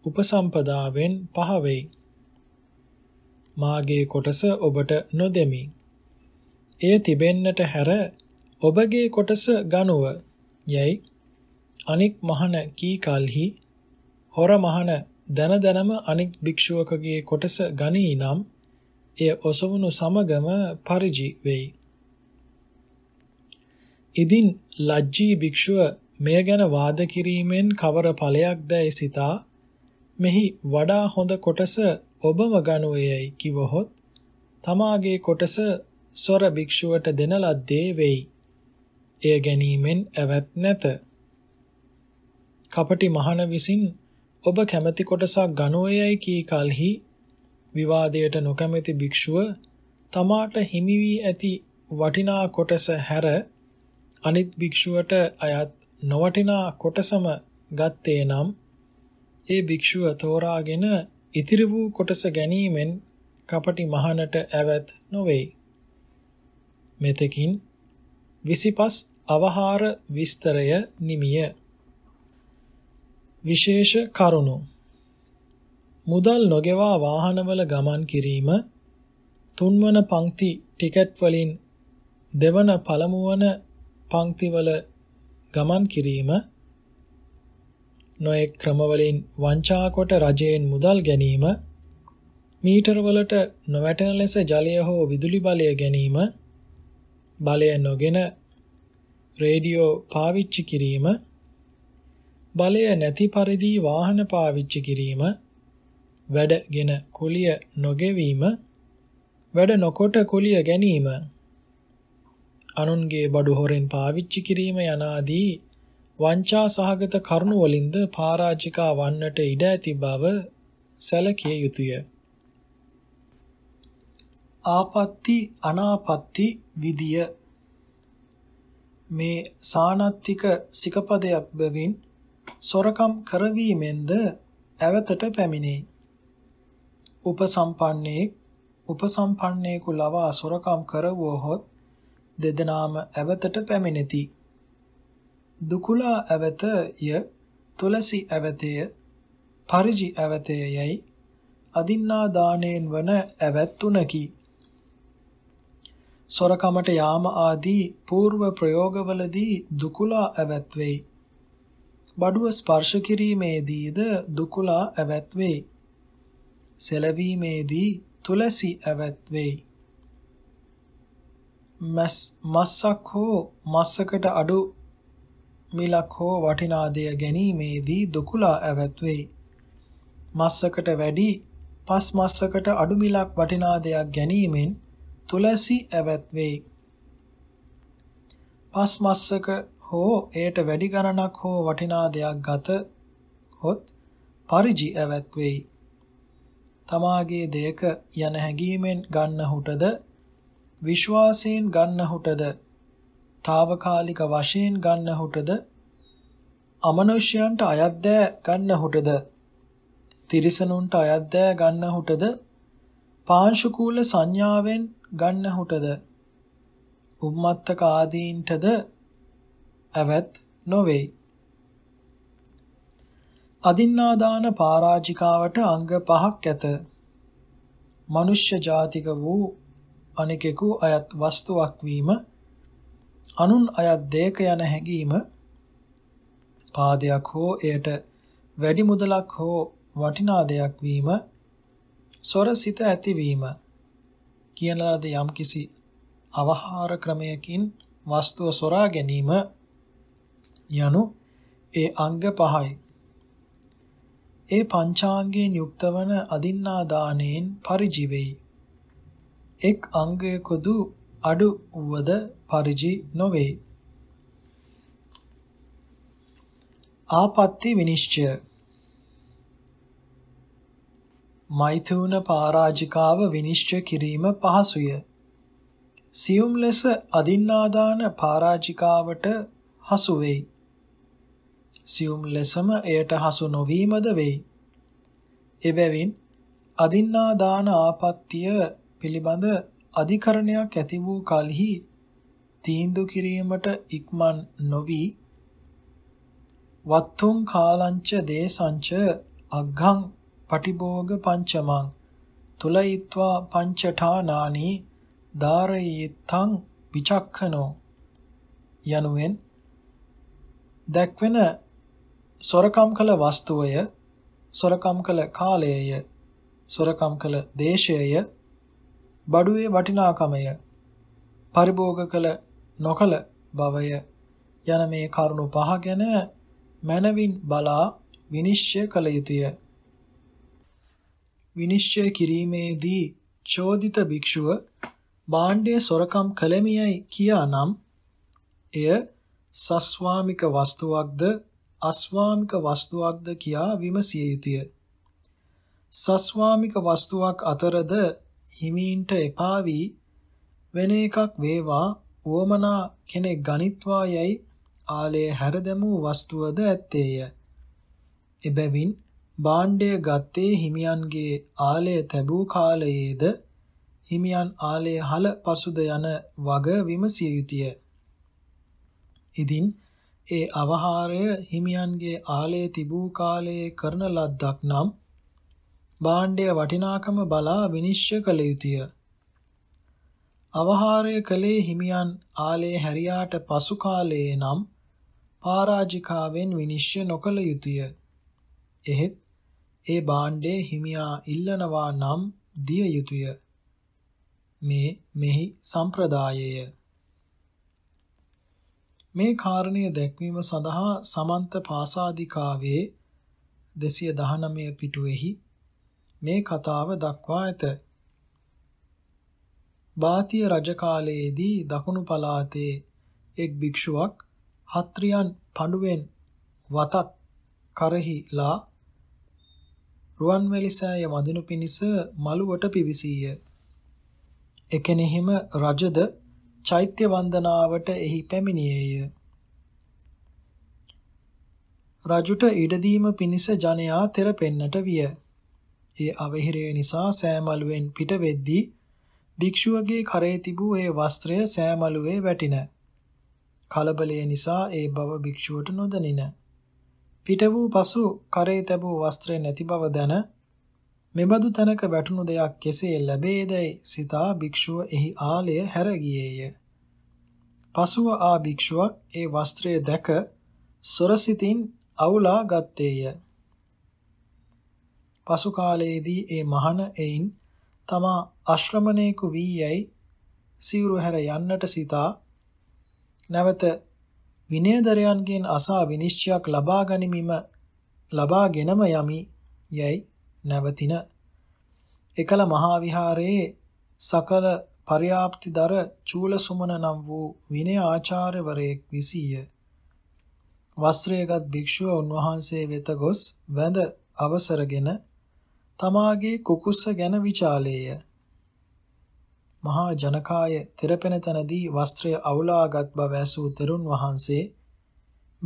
උපසම්පදාවෙන් පහවෙයි. මාගේ කොටස ඔබට නොදෙමි. එය තිබෙන්නට හැර ඔබගේ කොටස ගනුව යැයි අනික් මහන කී කලෙහි හොර මහන දන දනම අනික් භික්ෂුවකගේ කොටස ගනී නම් එය ඔසවනු සමගම පරිජි වෙයි. ඉදින් ලජ්ජී භික්ෂුව මෙය ගැන වාද කිරීමෙන් කවර ඵලයක් දැයි සිතා මෙහි වඩා හොඳ කොටස ඔබම ගනුවේයයි කිවහොත් තමාගේ කොටස සොර භික්ෂුවට දෙන ලද්දේ වෙයි. එය ගැනීමෙන් ඇවත් නැත. කපටි මහන විසින් ඔබ කැමැති කොටසක් ගනෝයයි කී කලෙහි විවාදයට නොකැමැති භික්ෂුව තමාට හිමි වී ඇති වටිනා කොටස හැර අනිත් භික්ෂුවට අයත් නොවටිනා කොටසම ගත්තේ නම් ඒ භික්ෂුව තෝරාගෙන ඉතිරි වූ කොටස ගැනීමෙන් කපටි මහනට ඇවත් නොවේ. මෙතකින් 25 අවහාර විස්තරය නිමිය විශේෂ කරුණු මුදල් නොගෙවා වාහනවල ගමන් කිරීම තුන්වන පංක්ති ටිකට් වලින් දෙවන පළමුවන පංක්තිවල ගමන් කිරීම නොඑක් ක්‍රමවලින් වංචා කොට රජයෙන් මුදල් ගැනීම මීටර් වලට නොවැටෙන ලෙස ජලය හෝ විදුලි බලය ගැනීම බලය නොගෙන රේඩියෝ පාවිච්චි කිරීම බලය නැති පරිදි වාහන පාවිච්චි කිරීම වැඩගෙන කුලිය නොගෙවීම වැඩ නොකොට කුලිය ගැනීම අනුන්ගේ බඩු හොරෙන් පාවිච්චි කිරීම යනාදී වංචා සහගත කරුණු වලින්ද පරාජිකා වන්නට ඉඩ ඇති බව සැලකිය යුතුය ආපත්‍ති අනාපත්‍ති විදිය මේ සානත්තික සිකපදයක් බැවින් සොරකම් කරවීමෙන්ද ඇවතට පැමිණේ. උපසම්පන්නේක් උපසම්පන්නේකු ලවා සොරකම් කරවුවහොත් දෙදෙනාම ඇවතට පැමිණෙති. දුකුලා ඇවතය තුලසි ඇවතය පරිජි ඇවතය යැයි අදින්නා දාණයෙන් වන ඇවත් තුනකි. සොරකමට යාම ආදී పూర్ව ප්‍රයෝගවලදී දුකුලා ඇවැත් වෙයි. බඩුව ස්පර්ශ කිරීමේදීද දුකුලා ඇවැත් වෙයි. සෙලවීමේදී තුලසි ඇවැත් වෙයි. මස් මස්සක් හෝ මස්සකට අඩු මිලක් හෝ වටිනා දෙය ගැනීමේදී දුකුලා ඇවැත් වෙයි. මස්සකට වැඩි පස් මස්සකට අඩු මිලක් වටිනා දෙයක් ගැනීමෙන් තුලසි ඇවැත් වෙයි. පස් මස්සක හෝ එයට වැඩි ගණනක් හෝ වටිනා දෙයක් ගත හොත් පරිජි ඇවැත් වෙයි. තමාගේ දෙයක යන හැඟීමෙන් ගන්න හුටද විශ්වාසයෙන් ගන්න හුටද తాවකාලික වශයෙන් ගන්න හොටද අමනුෂ්‍යයන්ට අයද්ද ගන්න හොටද තිරිසනුන්ට අයද්ද ගන්න හොටද පාංශුකූල සංඥාවෙන් ගන්නහුටද උම්මත්තක ආදීන්ටද ඇවැත් නොවේ. අදින්නාදාන පරාජිකාවට අංග පහක් ඇත. මනුෂ්‍ය ජාතික වූ අනිකෙකු අයත් වස්තුවක් වීම අනුන් අයත් දේක යන හැඟීම පාදයක් හෝ එයට වැඩි මුදලක් හෝ වටිනා දෙයක් වීම සොරසිත ඇතිවීම කියන ලද යම්කිසි අවහාර ක්‍රමයකින් වස්තුව සොරා ගැනීම යනු ඒ අංග පහයි. ඒ පංචාංගයෙන් යුක්ත වන අදින්නා දාණයෙන් පරිජි වෙයි. එක් අංගයකදු අඩු වූවද පරිජි නොවේ. ආපත්‍ති විනිශ්චය මෛතුන පරාජිකාව විනිශ්චය කිරීම පහසුය. සියුම් ලෙස අදින්නාදාන පරාජිකාවට හසු වෙයි. සියුම් ලෙසම එයට හසු නොවීමද වෙයි. එබැවින් අදින්නාදාන ආපත්‍ය පිළිබඳ අධිකරණයක් ඇති වූ කලෙහි තීන්දු කිරීමට ඉක්මන් නොවි වත්තුම් කාලංච දේසංච අග්ගං පටිභෝග පංචමං තුලයිත්වා පංචඨානානි ධාරයිත්තං විචක්ඛනෝ යනුවෙන් දැක්වෙන සොරකම් කළ වස්තුවය සොරකම් කළ කාලයය සොරකම් කළ දේශයය බඩුවේ වටිනාකමය පරිභෝග කළ නොකළ බවය යන මේ කරුණු පහ ගැන මනවින් බලා විනිශ්චය කළ යුතුය විනිශ්චය කිරීමේදී චෝදිත භික්ෂුව භාණ්ඩයේ සොරකම් කළෙමියයි කියානම් එය සස්වාමික වස්තුවක්ද අස්වාමික වස්තුවක්ද කියා විමසිය යුතුය. සස්වාමික වස්තුවක් අතරද හිමීන්ට එපා වී වෙන එකක් වේවා වොමනා කෙනෙක් ගණිත්වා යයි ආලයේ හැරදමූ වස්තුවද ඇත්තේය. එබැවින් භාණ්ඩය ගත්තේ හිමියන්ගේ ආලය තැබූ කාලයේද හිමියන් ආලය හල පසුද යන වග විමසිය යුතුය. ඉදින් ඒ අවහාරය හිමියන්ගේ ආලයේ තිබූ කාලයේ කරන ලද්දක් නම් භාණ්ඩය වටිනාකම බලා විනිශ්චය කළ යුතුය. අවහාරය කළේ හිමියන් ආලයේ හැරියාට පසු කාලයේ නම් පරාජිකාවෙන් විනිශ්චය නොකළ යුතුය. එහෙත් ඒ භාණ්ඩයේ හිමියා ඉල්ලනවා නම් දිය යුතුය. මේ මෙහි සම්ප්‍රදායය. මේ කාරණය දැක්වීම සඳහා සමන්ත පාසාදිකාවේ 219 පිටුවෙහි මේ කතාව දක්වා ඇත. බාතිය රජ කාලයේදී දකුණු පළාතේ එක් භික්ෂුවක් හත්රියන් පඬුවෙන් වතක් කරහිලා රුවන්වැලි සෑය මදිනු පිණිස මළුවට පිවිසීය. එකෙනෙහිම රජද චෛත්‍ය වන්දනාවට එහි පැමිණියේය. රජුට ඉඩදීම පිණිස ජනයා තෙරපෙන්නට විය. ඒ අවහිරය නිසා සෑමලුවෙන් පිට වෙද්දී භික්ෂුවගේ කරේ තිබූ ඒ වස්ත්‍රය සෑමලුවේ වැටින. කලබලය නිසා ඒ බව භික්ෂුවට නොදනින. පිට වූ පසු කරේ තැබූ වස්ත්‍රය නැති බව දැන මෙබඳු තැනක වැටුණු දෙයක් කෙසේ ලැබේදැයි සිතා භික්ෂුව එහි ආලය හැර ගියේය. පසුව ආ භික්ෂුවක් ඒ වස්ත්‍රය දැක සොරසිතින් අවුලා ගත්තේය. පසු කාලයේදී ඒ මහන එයින් තමා අශ්‍රමණේකු වී යයි සිවුරු හැර යන්නට සිතා නැවත විනයධරයන්ගෙන් අසා විනිශ්චයක් ලබා ගනිමිම ලබාගෙනම යමි යයි නැවතින එකල මහා විහාරයේ සකල පර්‍යාප්තිදර චූලසුමන නම් වූ විනය ආචාර්යවරයෙක් විසීය වස්ත්‍රයගත් භික්ෂුව උන්වහන්සේ වෙත ගොස් වැඳ අවසරගෙන තමාගේ කුකුස ගැන විචාලේය මහා ජනකාය තෙරපෙන තනදී වස්ත්‍රය අවුලාගත් බව ඇසූ තෙරුන් වහන්සේ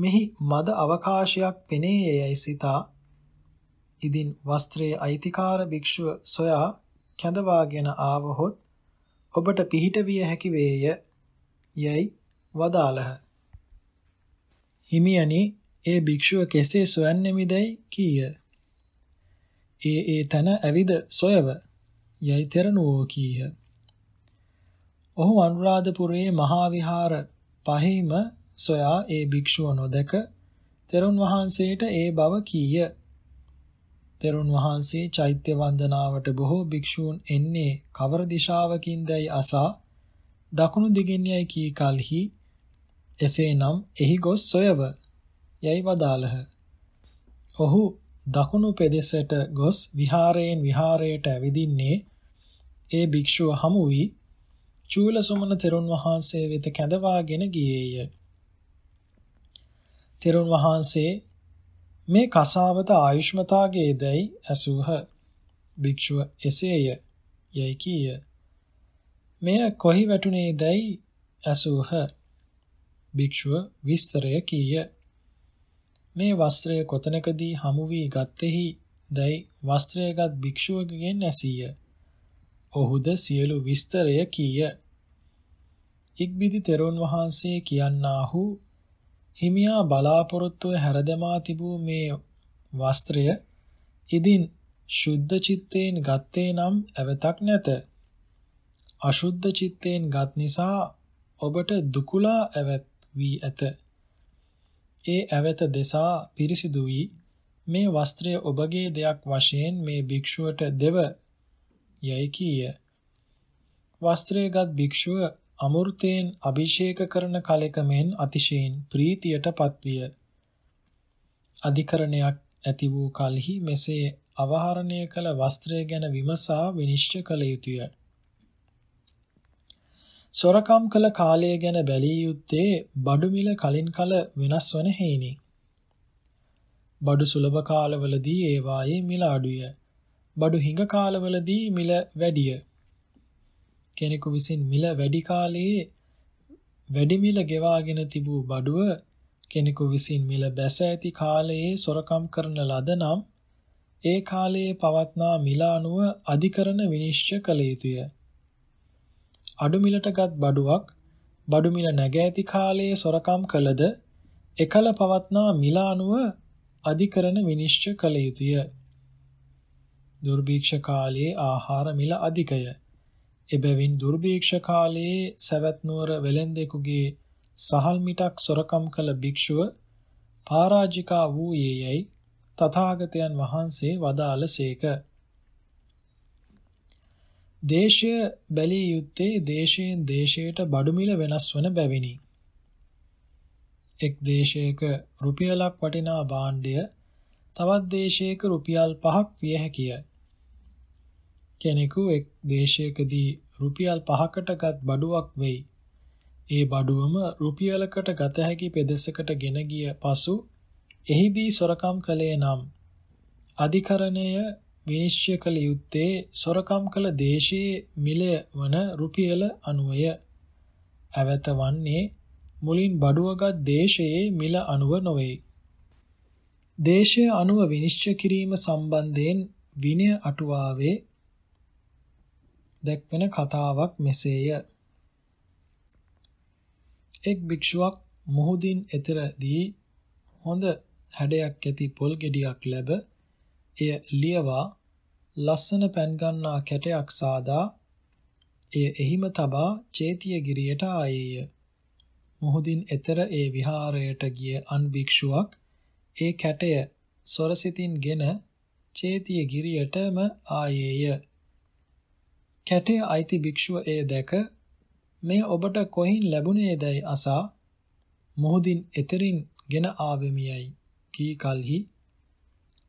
මෙහි මද අවකාශයක් පෙනේය යයි සිතා ඉදින් වස්ත්‍රයේ අයිතිකාර භික්ෂුව සොයා කැඳවාගෙන ආවහොත් ඔබට පිහිට විය හැකි වේය යයි වදාළහ. හිමියනි ඒ භික්ෂුව කෙසේ සොයන්නෙමිදැයි කීය. ඒ ඒ තන ඇවිද සොයව යයි තෙරණුවෝ කීහ. ඔහු අනුරාධපුරයේ මහා විහාර පහෙම සොයා ඒ භික්ෂුව නොදැක තෙරුන් වහන්සේට ඒ බව කීය. තෙරුන් වහන්සේ චෛත්‍ය වන්දනාවට බොහෝ භික්ෂූන් එන්නේ කවර දිශාවකින්දයි අසා දකුණු දිගින් යයි කී කලෙහි එසේනම් එහි ගොස් සොයව යයි වදාළහ. ඔහු දකුණු පෙදෙසට ගොස් විහාරයෙන් විහාරයට ඇවිදින්නේ ඒ භික්ෂුව හමු වී චූලසුමන තෙරුන් වහන්සේ වෙත කැඳවාගෙන ගියේය. තෙරුන් වහන්සේ මේ කසාවත ආයුෂ්මතාගේදයි ඇසූහ. භික්ෂුව එසේය යයි කීය. මෙය කොහි වැටුනේදයි ඇසූහ. භික්ෂුව විස්තරය කීය. මේ වස්ත්‍රය කොතනකදී හමු වී ගත්තේහි දැයි වස්ත්‍රයගත් භික්ෂුවකගෙන් ඇසීය. ඔහුද සියලු විස්තරය කීය. ඉක්බිදි තෙරුන් වහන්සේ කියන්නාහු හිමියා බලාපොරොත්තුව හැරදමා තිබූ මේ වස්ත්‍රය ඉදින් ශුද්ධ චිත්තයෙන් ගත්තේ නම් ඇවතක් නැත. අශුද්ධ චිත්තයෙන් ගත් නිසා ඔබට දුකුලා ඇවත් වී ඇත. ඒ ඇවත දෙසා පිරිසිදු වී මේ වස්ත්‍රය ඔබගේ දෙයක් වශයෙන් මේ භික්ෂුවට දෙව යයි කීය. වස්ත්‍රයේගත් භික්ෂුව අමෘතයෙන් අභිෂේක කරන කලෙක මෙන් අතිශයින් ප්‍රීතියට පත්විය. අධිකරණයක් ඇති වූ කලෙහි මෙසේ අවහරණය කළ වස්ත්‍රය ගැන විමසා විනිශ්චය කළ යුතුය. සොරකම් කළ කාලය ගැන බැලිය යුත්තේ බඩු මිල කලින් කල වෙනස් වන හේිනි. බඩු සුලභ කාලවලදී ඒවායේ මිල අඩුය. බඩු හිඟ කාලවලදී මිල වැඩිය. කෙනෙකු විසින් මිල වැඩි කාලයේ වැඩි මිල ගෙවාගෙන තිබූ බඩුව කෙනෙකු විසින් මිල බැස ඇති කාලයේ සොරකම් කරන ලද නම් ඒ කාලයේ පවත්නා මිල අනුව අධිකරණ විනිශ්චය කළ යුතුය. අඩු මිලටගත් බඩුවක් බඩු මිල නැග ඇති කාලයේ සොරකම් කළද එකල පවත්නා මිල අනුව අධිකරණ විනිශ්චය කළ යුතුය. දුර්භීක්ෂ කාලයේ ආහාර මිල අධිකය. එබැවින් දුර්භීක්ෂ කාලයේ සවැත් නුවර වෙලෙන්දෙකුගේ සහල් මිටක් සොරකම් කළ භික්ෂුව පරාජිකා වූයේයයි තථාගතයන් වහන්සේ වදාළසේක. දේශය බැලිය යුත්තේ දේශයෙන් දේශයට බඩුමිල වෙනස් වන බැවිනි. එක් දේශයක රුපියලක් වටිනා භාණ්ඩය තවත් දේශයක රුපියල් 5ක් විය හැකිය. කෙනෙකු එක් දේශයකදී රුපියල් 5කටගත් බඩුවක් වෙයි. ඒ බඩුවම රුපියලකට ගත හැකි පෙදෙසකට ගෙන ගිය පසු එහිදී සොරකම් කළේ නම් අධිකරණය විනිශ්චය කළ යුත්තේ සොරකම් කළ දේශයේ මිලය වන රුපියල 90ය. ඇවත වන්නේ මුලින් බඩුවගත් දේශයේ මිල 90 නොවේ. දේශය අනුව විනිශ්චය කිරීම සම්බන්ධයෙන් විනය අටුවාවේ දැක්වෙන කතාවක් මෙසේය. එක් භික්ෂුවක් මොහුදින් එතරදී හොඳ හැඩයක් ඇති පොල් ගෙඩියක් ලැබ එය ලියවා ලස්සන පැන්ගන්නා කැටයක් සාදා එය එහිම තබා චේතියගිරියට ආයේය. මොහුදින් එතර ඒ විහාරයට ගිය අන් භික්ෂුවක් ඒ කැටය සොරසිතින් ගෙන චේතියගිරියටම ආයේය. කැටේ අයිති භික්ෂුව එය දැක මේ ඔබට කොහින් ලැබුණේදයි අසා මොහුදින් එතරින් ගෙන ආවෙමියයි කී කලෙහි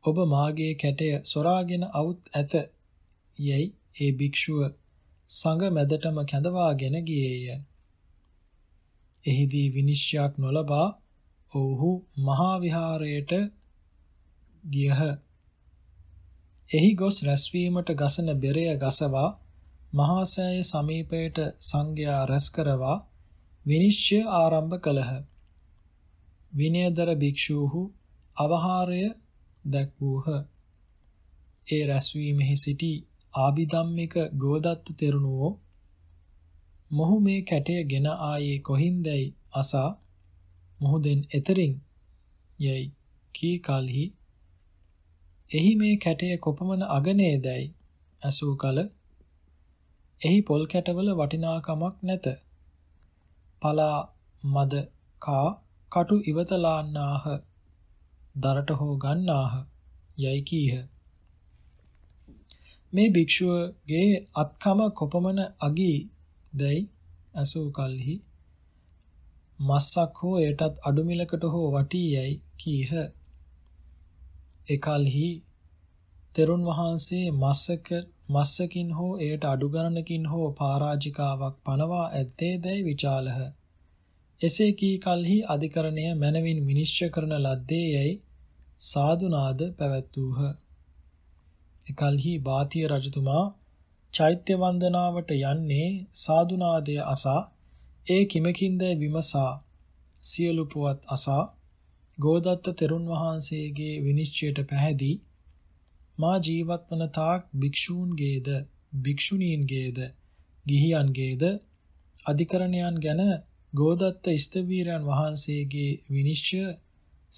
ඔබ මාගේ කැටය සොරාගෙන අවුත් ඇත යයි ඒ භික්ෂුව සංග මැදටම කැඳවාගෙන ගියේය. එහිදී විනිශ්චයක් නොලබා ඔවුහු මහා විහාරයට ගියහ. එහි ගොස් රැස්වීමට ගසන බෙරය ගසවා මහා සෑය සමීපයට සංඝයා රැස් කරවා විනිශ්චය ආරම්භ කළහ. විනයදර භික්ෂූහු අවහාරය දැක්වූහ. ඒ රැස්වීමෙහි සිටි ආභිධම්මික ගෝදත්ත තෙරුණුවෝ මොහු මේ කැටය ගෙන ආයේ කොහින්දැයි අසා මොහුදෙන් එතරින් යයි කී කලෙහි එහි මේ කැටය කොපමණ අගනේදැයි අසූ කල එහි පොල් කැටවල වටිනාකමක් නැත. පලා මද කා කටු ඉවතලාන්නාහ. දරට හෝ ගන්නාහ යයි කීහ. මේ භික්ෂුවගේ අත්කම කොපමණ අගී දැයි ඇසූ කල්හි මස්සක් හෝ එයටත් අඩු මිලකට හෝ වටී යයි කීහ. එකල්හි තෙරුන් වහන්සේ මස්සක මස්සකින් හෝ එයට අඩු ගණනකින් හෝ පරාජිකාවක් පනවා ඇත්තේදැයි විචාලහ. එසේ කී කලෙහි අධිකරණය මනවින් මිනිශ්චය කරන ලද්දේ යයි සාදුනාද පැවැත්වූහ. එකල්හි බාතිය රජතුමා චෛත්‍ය වන්දනාවට යන්නේ සාදුනාදය අසා ඒ කිමකින්ද විමසා සියලු පුවත් අසා ගෝදත්ත තෙරුන් වහන්සේගේ විනිශ්චයට පැහැදී මා ජීවත් වන තාක් භික්ෂූන්ගේද භික්ෂුණීන්ගේද ගිහියන්ගේද අධිකරණයන් ගැන ගෝදත්ත ස්තවීරයන් වහන්සේගේ විනිශ්චය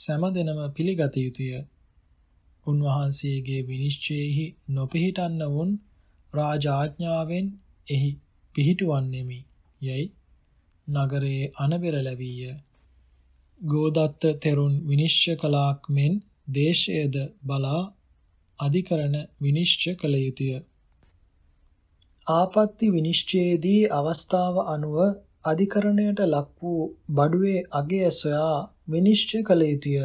සෑමදෙනම පිළිගත යුතුය. උන්වහන්සේගේ විනිශ්චයෙහි නොපිහිටන්න වුන් රාජාඥාවෙන් එහි පිහිටුවන්නෙමි. යයි නගරයේ අනබෙර ලැබීය. ගෝදත්ත තෙරුන් විනිශ්චය කලාක් මෙන් දේශයේද බලා අධිකරණ විනිශ්චය කළ යුතුය. ආපත්‍ති විනිශ්චයේදී අවස්ථාව අනුව අධිකරණයට ලක් වූ බඩුවේ අගය සොයා විනිශ්චය කළ යුතුය.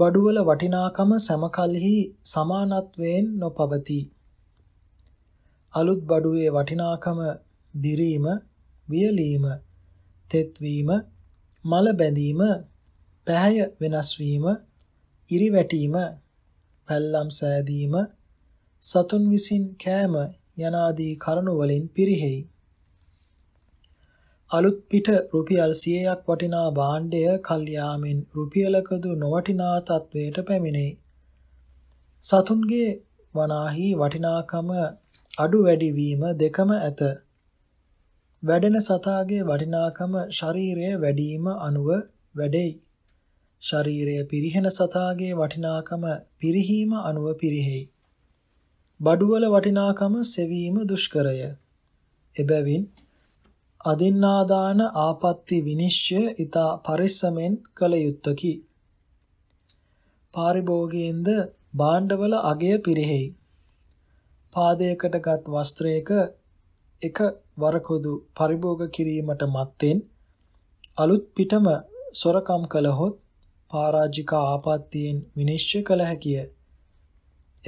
බඩුවල වටිනාකම සමකල්හි සමානත්වයෙන් නොපවතී. අලුත් බඩුවේ වටිනාකම දිරීම, වියලීම, තෙත්වීම, මල බැඳීම, පැහැය වෙනස් වීම, ඉරිවැටීම පැල්ලම් සෑදීම, සතුන් විසින් කෑම යනාදී කරුණු වලින් පිරිහෙයි. අලුත් පිට රුපියල් 100ක් වටිනා භාණ්ඩය කල්යාමෙන් රුපියලකදු නොවටිනා තත්වයට පැමිණේ. සතුන්ගේ වනාහි වටිනාකම අඩු වැඩි වීම දෙකම ඇත. වැඩෙන සතාගේ වටිනාකම ශරීරයේ වැඩිම අනුව වැඩෙයි. ශරීරය පිරිහෙන සතාගේ වටිනාකම පිරිහීම අනුව පිරිහෙයි. බඩුවල වටිනාකම සෙවීම දුෂ්කරය. එබැවින් අදින්නාදාන ආපත්‍ති විනිශ්චය ඊතා පරිස්සමෙන් කළ යුත්තකි. පාරිභෝගයෙන්ද භාණ්ඩවල අගය පිරිහෙයි. පාදයකටගත් වස්ත්‍රයක එක වරකුදු පරිභෝග කිරීමට මත්තෙන් අලුත් පිටම සොරකම් කළහොත් පරාජික ආපත්‍යින් විනිශ්චය කළ හැකිය.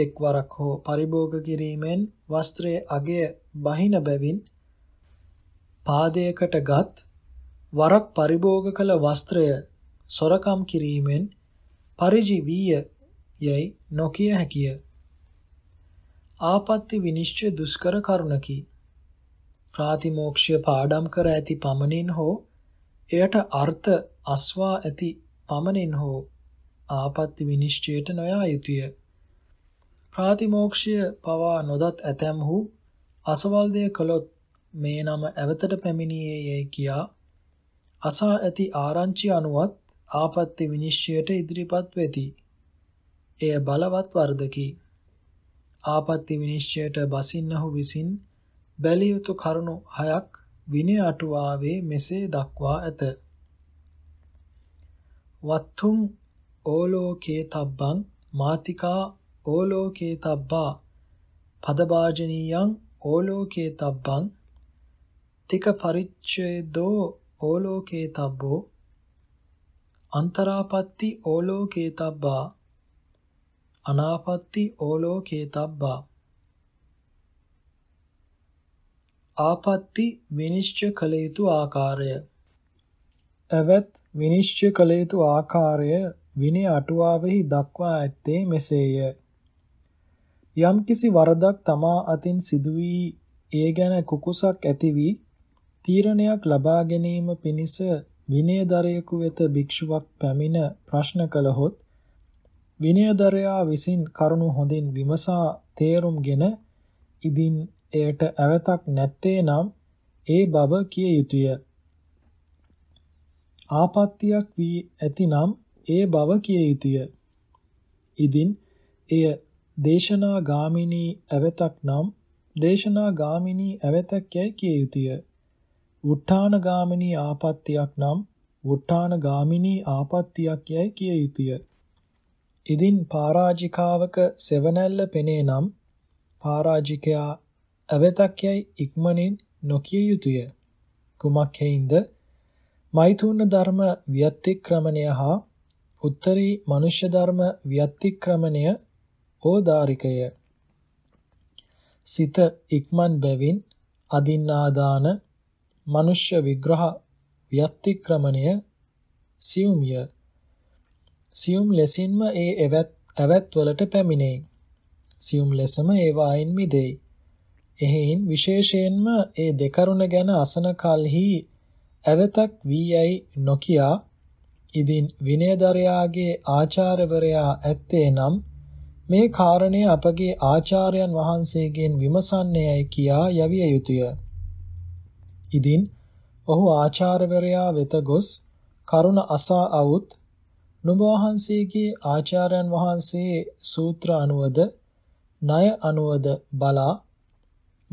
එක්වරක් හෝ පරිභෝග කිරීමෙන් වස්ත්‍රයේ අගය බහින බැවින් පාදයකටගත් වරක් පරිභෝග කළ වස්ත්‍රය සොරකම් කිරීමෙන් පරිජීවීය යයි නොකිය හැකිය. ආපත්‍ති විනිශ්චය දුෂ්කර කරුණකි. ප්‍රාතිමෝක්ෂය පාඩම් කර ඇති පමණින් හෝ එයට අර්ථ අස්වා ඇති පමණින් හෝ ආපත්‍ති විනිශ්චයට නොයා යුතුය. ප්‍රාතිමෝක්ෂය පවා නොදත් ඇතැම්හු අසවල් දෙය කළොත් මේ නම ඇවතට පැමිණියේ යැයි කියා අසා ඇති ආරංචි අනුවත් ආපත්‍ති විනිශ්චයට ඉදිරිපත් වෙති. එය බලවත් වර්ධකි. ආපත්‍ති විනිශ්චයට බසින්නහු විසින් බැලිය යුතු කරුණු හයක් විනය අටුවාවේ මෙසේ දක්වා ඇත. වත්තුං ඕලෝකේතබ්බං මාතිකා ඕලෝකේතබ්බා පදභාජනීයං ඕලෝකේතබ්බං තික පරිච්ඡේදෝ ඕලෝකේතබ්බෝ අන්තරාපත්ති ඕලෝකේතබ්බා අනාපත්ති ඕලෝකේතබ්බා ආපත්ති විනිශ්චය කළ යුතු ආකාරය ඇවැත් විනිශ්චය කළ යුතු ආකාරය විනය අටුවාවෙහි දක්වා ඇත්තේ මෙසේය. යම්කිසි වරදක් තමා අතින් සිදු වී ඒ ගැන කුකුසක් ඇති වී තීරණයක් ලබා ගැනීම පිණිස විනයදරයෙකු වෙත භික්ෂුවක් පැමිණ ප්‍රශ්න කළහොත් විනයදරයා විසින් කරුණු හොඳින් විමසා තේරුම්ගෙන ඉදින් එයට ඇවතක් නැත්තේ නම් ඒ බව කිය යුතුය. ආපත්‍යක් වී ඇතිනම් ඒ බව කිය යුතුය. ඉදින් එය දේශනා ගාමිනී ඇවතක් නම් දේශනා ගාමිනී ඇවතක් යැයි කිය යුතුය. වුට්ටාන ගාමිනී ආපත්‍යක් නම් වුට්ටාන ගාමිනී ආපත්‍යක් යැයි කිය යුතුය. ඉදින් පරාජිකාවක සෙවණැල්ල පෙනේ නම් පරාජිකයා ඇවතක් යැයි ඉක්මනින් නොකිය යුතුය. කුමක් හේින්ද මෛතුන ධර්ම ව්‍යතික්‍රමණය හා උත්තරී මනුෂ්‍ය ධර්ම ව්‍යතික්‍රමණය ඕදාරිකය සිත ඉක්මන් බැවින් අදින්නාදාන මනුෂ්‍ය විග්‍රහ ව්‍යතික්‍රමණය සියුම්ය සියුම් ලෙසින්ම ඒ එවත් ඇවැත්වලට පැමිණේ සියුම් ලෙසම ඒවායින් මිදෙයි එහෙයින් විශේෂයෙන්ම ඒ දෙකරුණ ගැන අසන කල්හි ඇවතක් වී යයි නොකියා ඉදින් විනයදරයාගේ ආචාර්යවරයා ඇත්තේ නම් මේ කාරණය අපගේ ආචාර්යයන් වහන්සේගෙන් විමසන්නේයි කියා යවිය යුතුය. ඉදින් ඔහු ආචාර්යවරයා වෙත ගොස් කරුණ අසා අවුත් නුඹ වහන්සේගේ ආචාර්යයන් වහන්සේ සූත්‍ර අනුවද ණය අනුවද බලා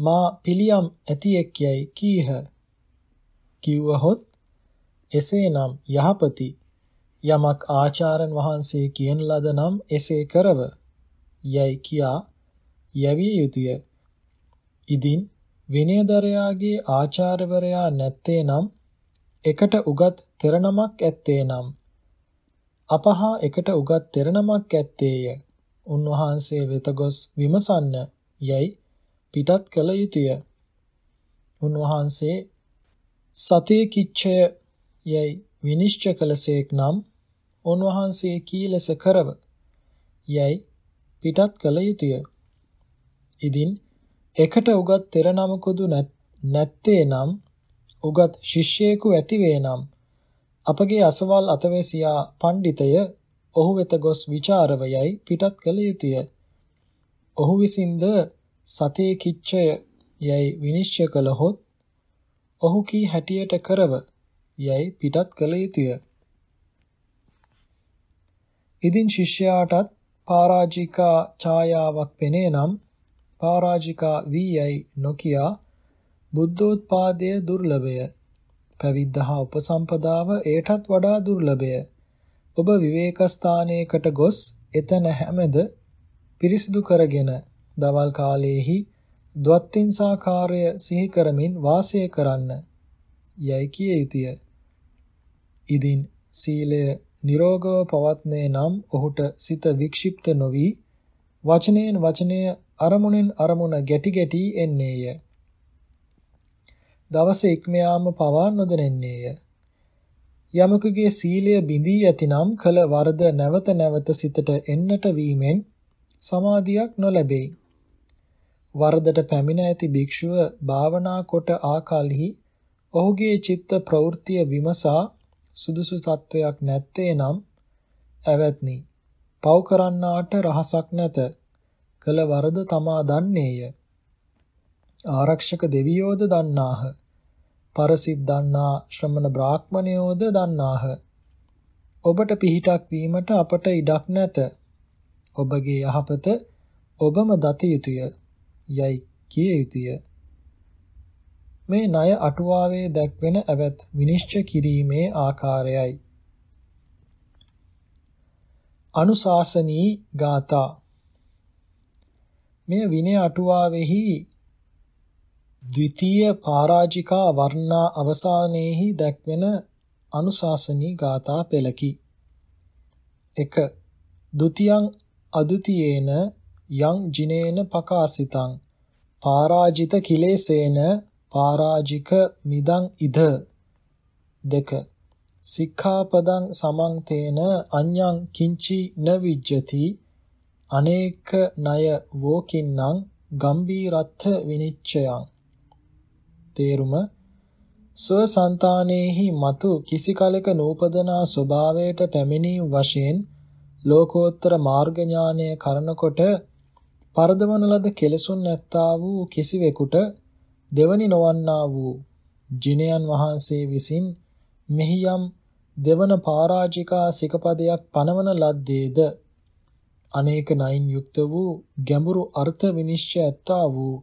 මා පිළියම් ඇතියෙක් යයි කීහ. කිව්වහොත් එසේනම් යහපති යමක් ආචාර්යන් වහන්සේ කියන ලද නම් එසේ කරව යයි කියා යැවිය යුතුය. ඉදින් විනයදරයාගේ ආචාර්යවරයා නැත්තේ නම් එකට උගත් තෙරණමක් ඇත්තේ නම් අපහා එකට උගත් තෙරණමක් ඇත්තේය. උන්වහන්සේ වෙත ගොස් විමසන්න යයි පිටත් කළ යුතුය. උන්වහන්සේ සතිය කිච්ඡය යයි විනිශ්චය කළසේක් නම් උන්වහන්සේ කීලස කරව යයි පිටත් කළ යුතුය. ඉදින් එකට උගත් තෙර නමකුදු නැත්තේ නම් උගත් ශිෂ්‍යයෙකු ඇතිවේ නම් අපගේ අසවල් අතවැසියා පඬිතය ඔහු වෙත ගොස් ਵਿਚාරව යයි පිටත් කළ යුතුය. ඔහු විසින්ද සතේ කිච්ඡය යයි විනිශ්චය කළහොත් ඔහු කී හැටියට කරව යයි පිටත් කළ යුතුය. ඉදින් ශිෂ්‍යයාටත් පරාජිකා ඡායාවක් පෙනේ නම් පරාජිකා වී යයි නොකියා බුද්ධෝත්පාදය දුර්ලභය. පැවිද්ද හා උපසම්පදාව ඒටත් වඩා දුර්ලභය. ඔබ විවේකස්ථානයකට ගොස් එතන හැමද පිරිසිදු කරගෙන දවල් කාලයේහි ද්වත්තිංසාකාරය සිහි කරමින් වාසය කරන්න යයි කිය යුතුය. ඉදින් සීලය නිරෝගව පවත්නේ නම් ඔහුට සිත වික්ෂිප්ත නොවි වචනයෙන් වචනය අරමුණෙන් අරමුණ ගැටි ගැටි එන්නේය. දවස ඉක්ම යාම පවා නොදැනෙන්නේය. යමකගේ සීලය බිඳී ඇතිනම් කල වරද නැවත නැවත සිතට එන්නට වීමෙන් සමාධියක් නොලැබේ. වරදට පැමිණ ඇති භික්ෂුව භාවනා කොට ආකල්හි ඔහුගේ චිත්ත ප්‍රවෘත්තිය විමසා සුදුසු තත්වයක් නැත්තේ නම් ඇවැත්නි පව් කරන්නාට රහසක් නැත කළ වරද තමා දන්නේය ආරක්ෂක දෙවියෝද දන්නාහ පරසිද්ධන්නා ශ්‍රමණ බ්‍රාහ්මණයෝද දන්නාහ ඔබට පිහිටක් වීමට අපට ඉඩක් නැත. ඔබගේ යහපත ඔබම දත යුතුය. යයි කිය යුතුය. මේ ණය අටුවාවේ දැක්වෙන ඇවැත් විනිශ්චය කිරීමේ ආකාරයයි. අනුශාසනී ගාථා මෙය විනය අටුවාවෙහි ද්විතීය පරාජිකා වර්ණා අවසානයේහි දැක්වෙන අනුශාසනී ගාථා පෙළකි. 1. ဒ ුතියං අදුතියේන යං ජිනේන පකාසිතං පාරාජිත කිලේසේන පාරාජික මිදං ඉද දෙක සික්ඛාපදං සමන්තේන අඤ්ඤං කිංචි න විජ්ජති අනේක ණය වෝකින්නම් ගම්බීරත්ථ විනිච්ඡයං තේරුම ස්වසන්තානේහි మతు කිසි කලක නූපදනා ස්වභාවයට පැමිණීම වශයෙන් ලෝකෝත්තර මාර්ග ඥානය කරනකොට පරදවන ලද කෙලසුන් නැත්තා වූ කිසිවෙකුට දෙවනි නොවන්නා වූ ජිනයන් වහන්සේ විසින් මෙහියම් දෙවන පරාජිකා සිකපදයක් පනවන ලද්දේද අනේක නයින් යුක්ත වූ ගැඹුරු අර්ථ විනිශ්චය ඇත්තා වූ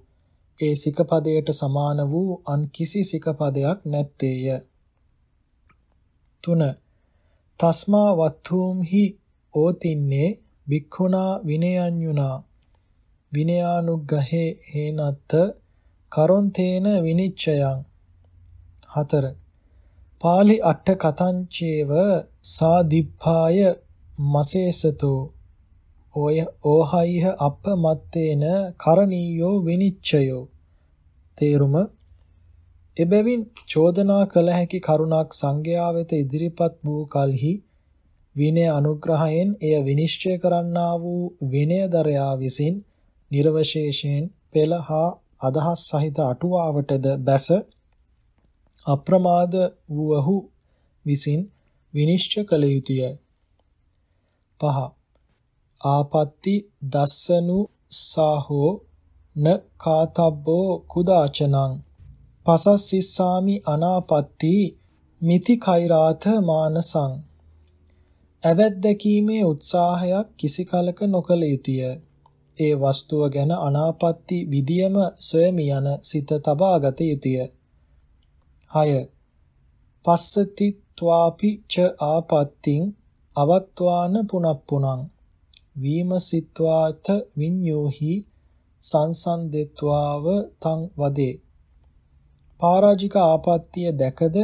ඒ සිකපදයට සමාන වූ අන් කිසි සිකපදයක් නැත්තේය. 3. තස්මා වත්තුම්හි ඕතින්නේ භික්ඛුනා විනයඤ්ඤුනා විනයානුග්ගහේ හේනත්ත කරොන්තේන විනිච්ඡයං 4 පාලි අට්ඨ කතංචේව සා දිප්පාය මසේසතෝ ඔය ඕහයිහ අපමත්තේන කරණීයෝ විනිච්ඡයෝ තේරුම එබැවින් චෝදනා කළ හැකි කරුණක් සංඝයා වෙත ඉදිරිපත් වූ කලෙහි විනය අනුග්‍රහයෙන් එය විනිශ්චය කරන්නා වූ විනයදරයා විසින් නිර්වශේෂයෙන් පෙළ හා අදහස් සහිත අටුවාවටද බැස අප්‍රමාද වූහු විසින් විනිශ්චය කළ යුතුය. පහ. ආපත්‍ති දස්සනු සාහෝ න කාතබ්බෝ කුදාචනං පසස්සිස්සාමි අනාපත්‍ති මිති කෛරාත මානසං ඇවැද්දකීමේ උත්සාහයක් කිසි කලක නොකළ යුතුය. ඒ වස්තුව ගැන අනාපත්ති විදියම සොයමි යන සිත තබාගත යුතුය. 6. පස්සති ත්වාපි ච ආපත්තිං අවත්වාන පුනප්පුනං වීමසිත්වාත විඤ්ඤෝහි සංසන්දෙත්වාව තං වදේ. පරාජික ආපත්‍ය දැකද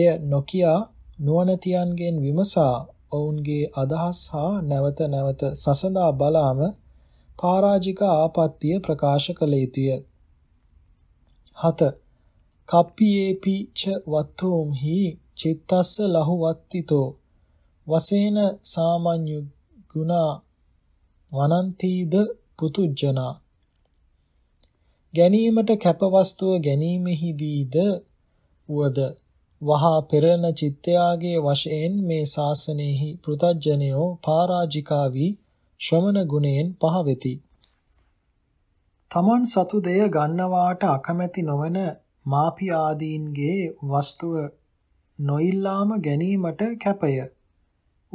එය නොකියා නුවණතියන්ගෙන් විමසා ඔවුන්ගේ අදහස් හා නැවත නැවත සසඳා බලාම පරාජික ආපත්‍ය ප්‍රකාශ කළ යුතුය. 7. කප්පියේපි ච වත්තෝම්හි චිත්තස්ස ලහුවත්තිතෝ වසේන සාමාන්‍ය ගුණා වනන්තිද පුතුජනා ගැනීමට කැපවස්තුව ගැනීමෙහිදීද වද වහා පෙරණ චිත්තයාගේ වශයෙන් මේ ශාසනයෙහි පෘතජ්ජනයෝ පරාජිකා වී ශ්‍රමණ ගුණයෙන් පහවෙති. තමන් සතු දෙය ගන්නවාට අකමැති නොවන මාපි ආදීන්ගේ වස්තුව නොඉල්ලාම ගැනීමට කැපය.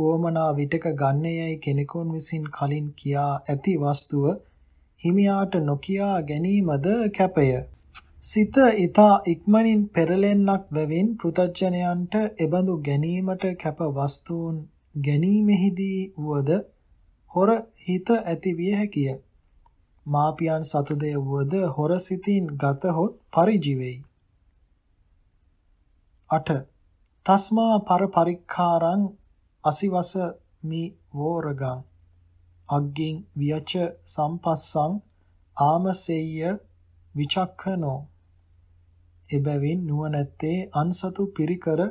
ඕමනා විටක ගන්නේයයි කෙනෙකුන් විසින් කලින් කියා ඇති වස්තුව හිමියාට නොකියා ගැනීමද කැපය. සිත ඊතා ඉක්මනින් පෙරලෙන්නක් වැවින් පෘතජ්ජනයන්ට එබඳු ගැනීමට කැප වස්තුන් ගැනීමෙහිදී වුවද හොර හිත ඇති විය හැකිය. මාපියන් සතුදේ වුවද හොර සිතින් ගතහොත් පරිජිවෙයි. 8. තස්මා පර පරික්ඛාරං අසිවස මි වෝරගං අග්ගින් වියච සම්පස්සං ආමසෙය්‍ය විචක්ඛනෝ එබැවින් නුවණැත්තේ අන්සතු පිරිකර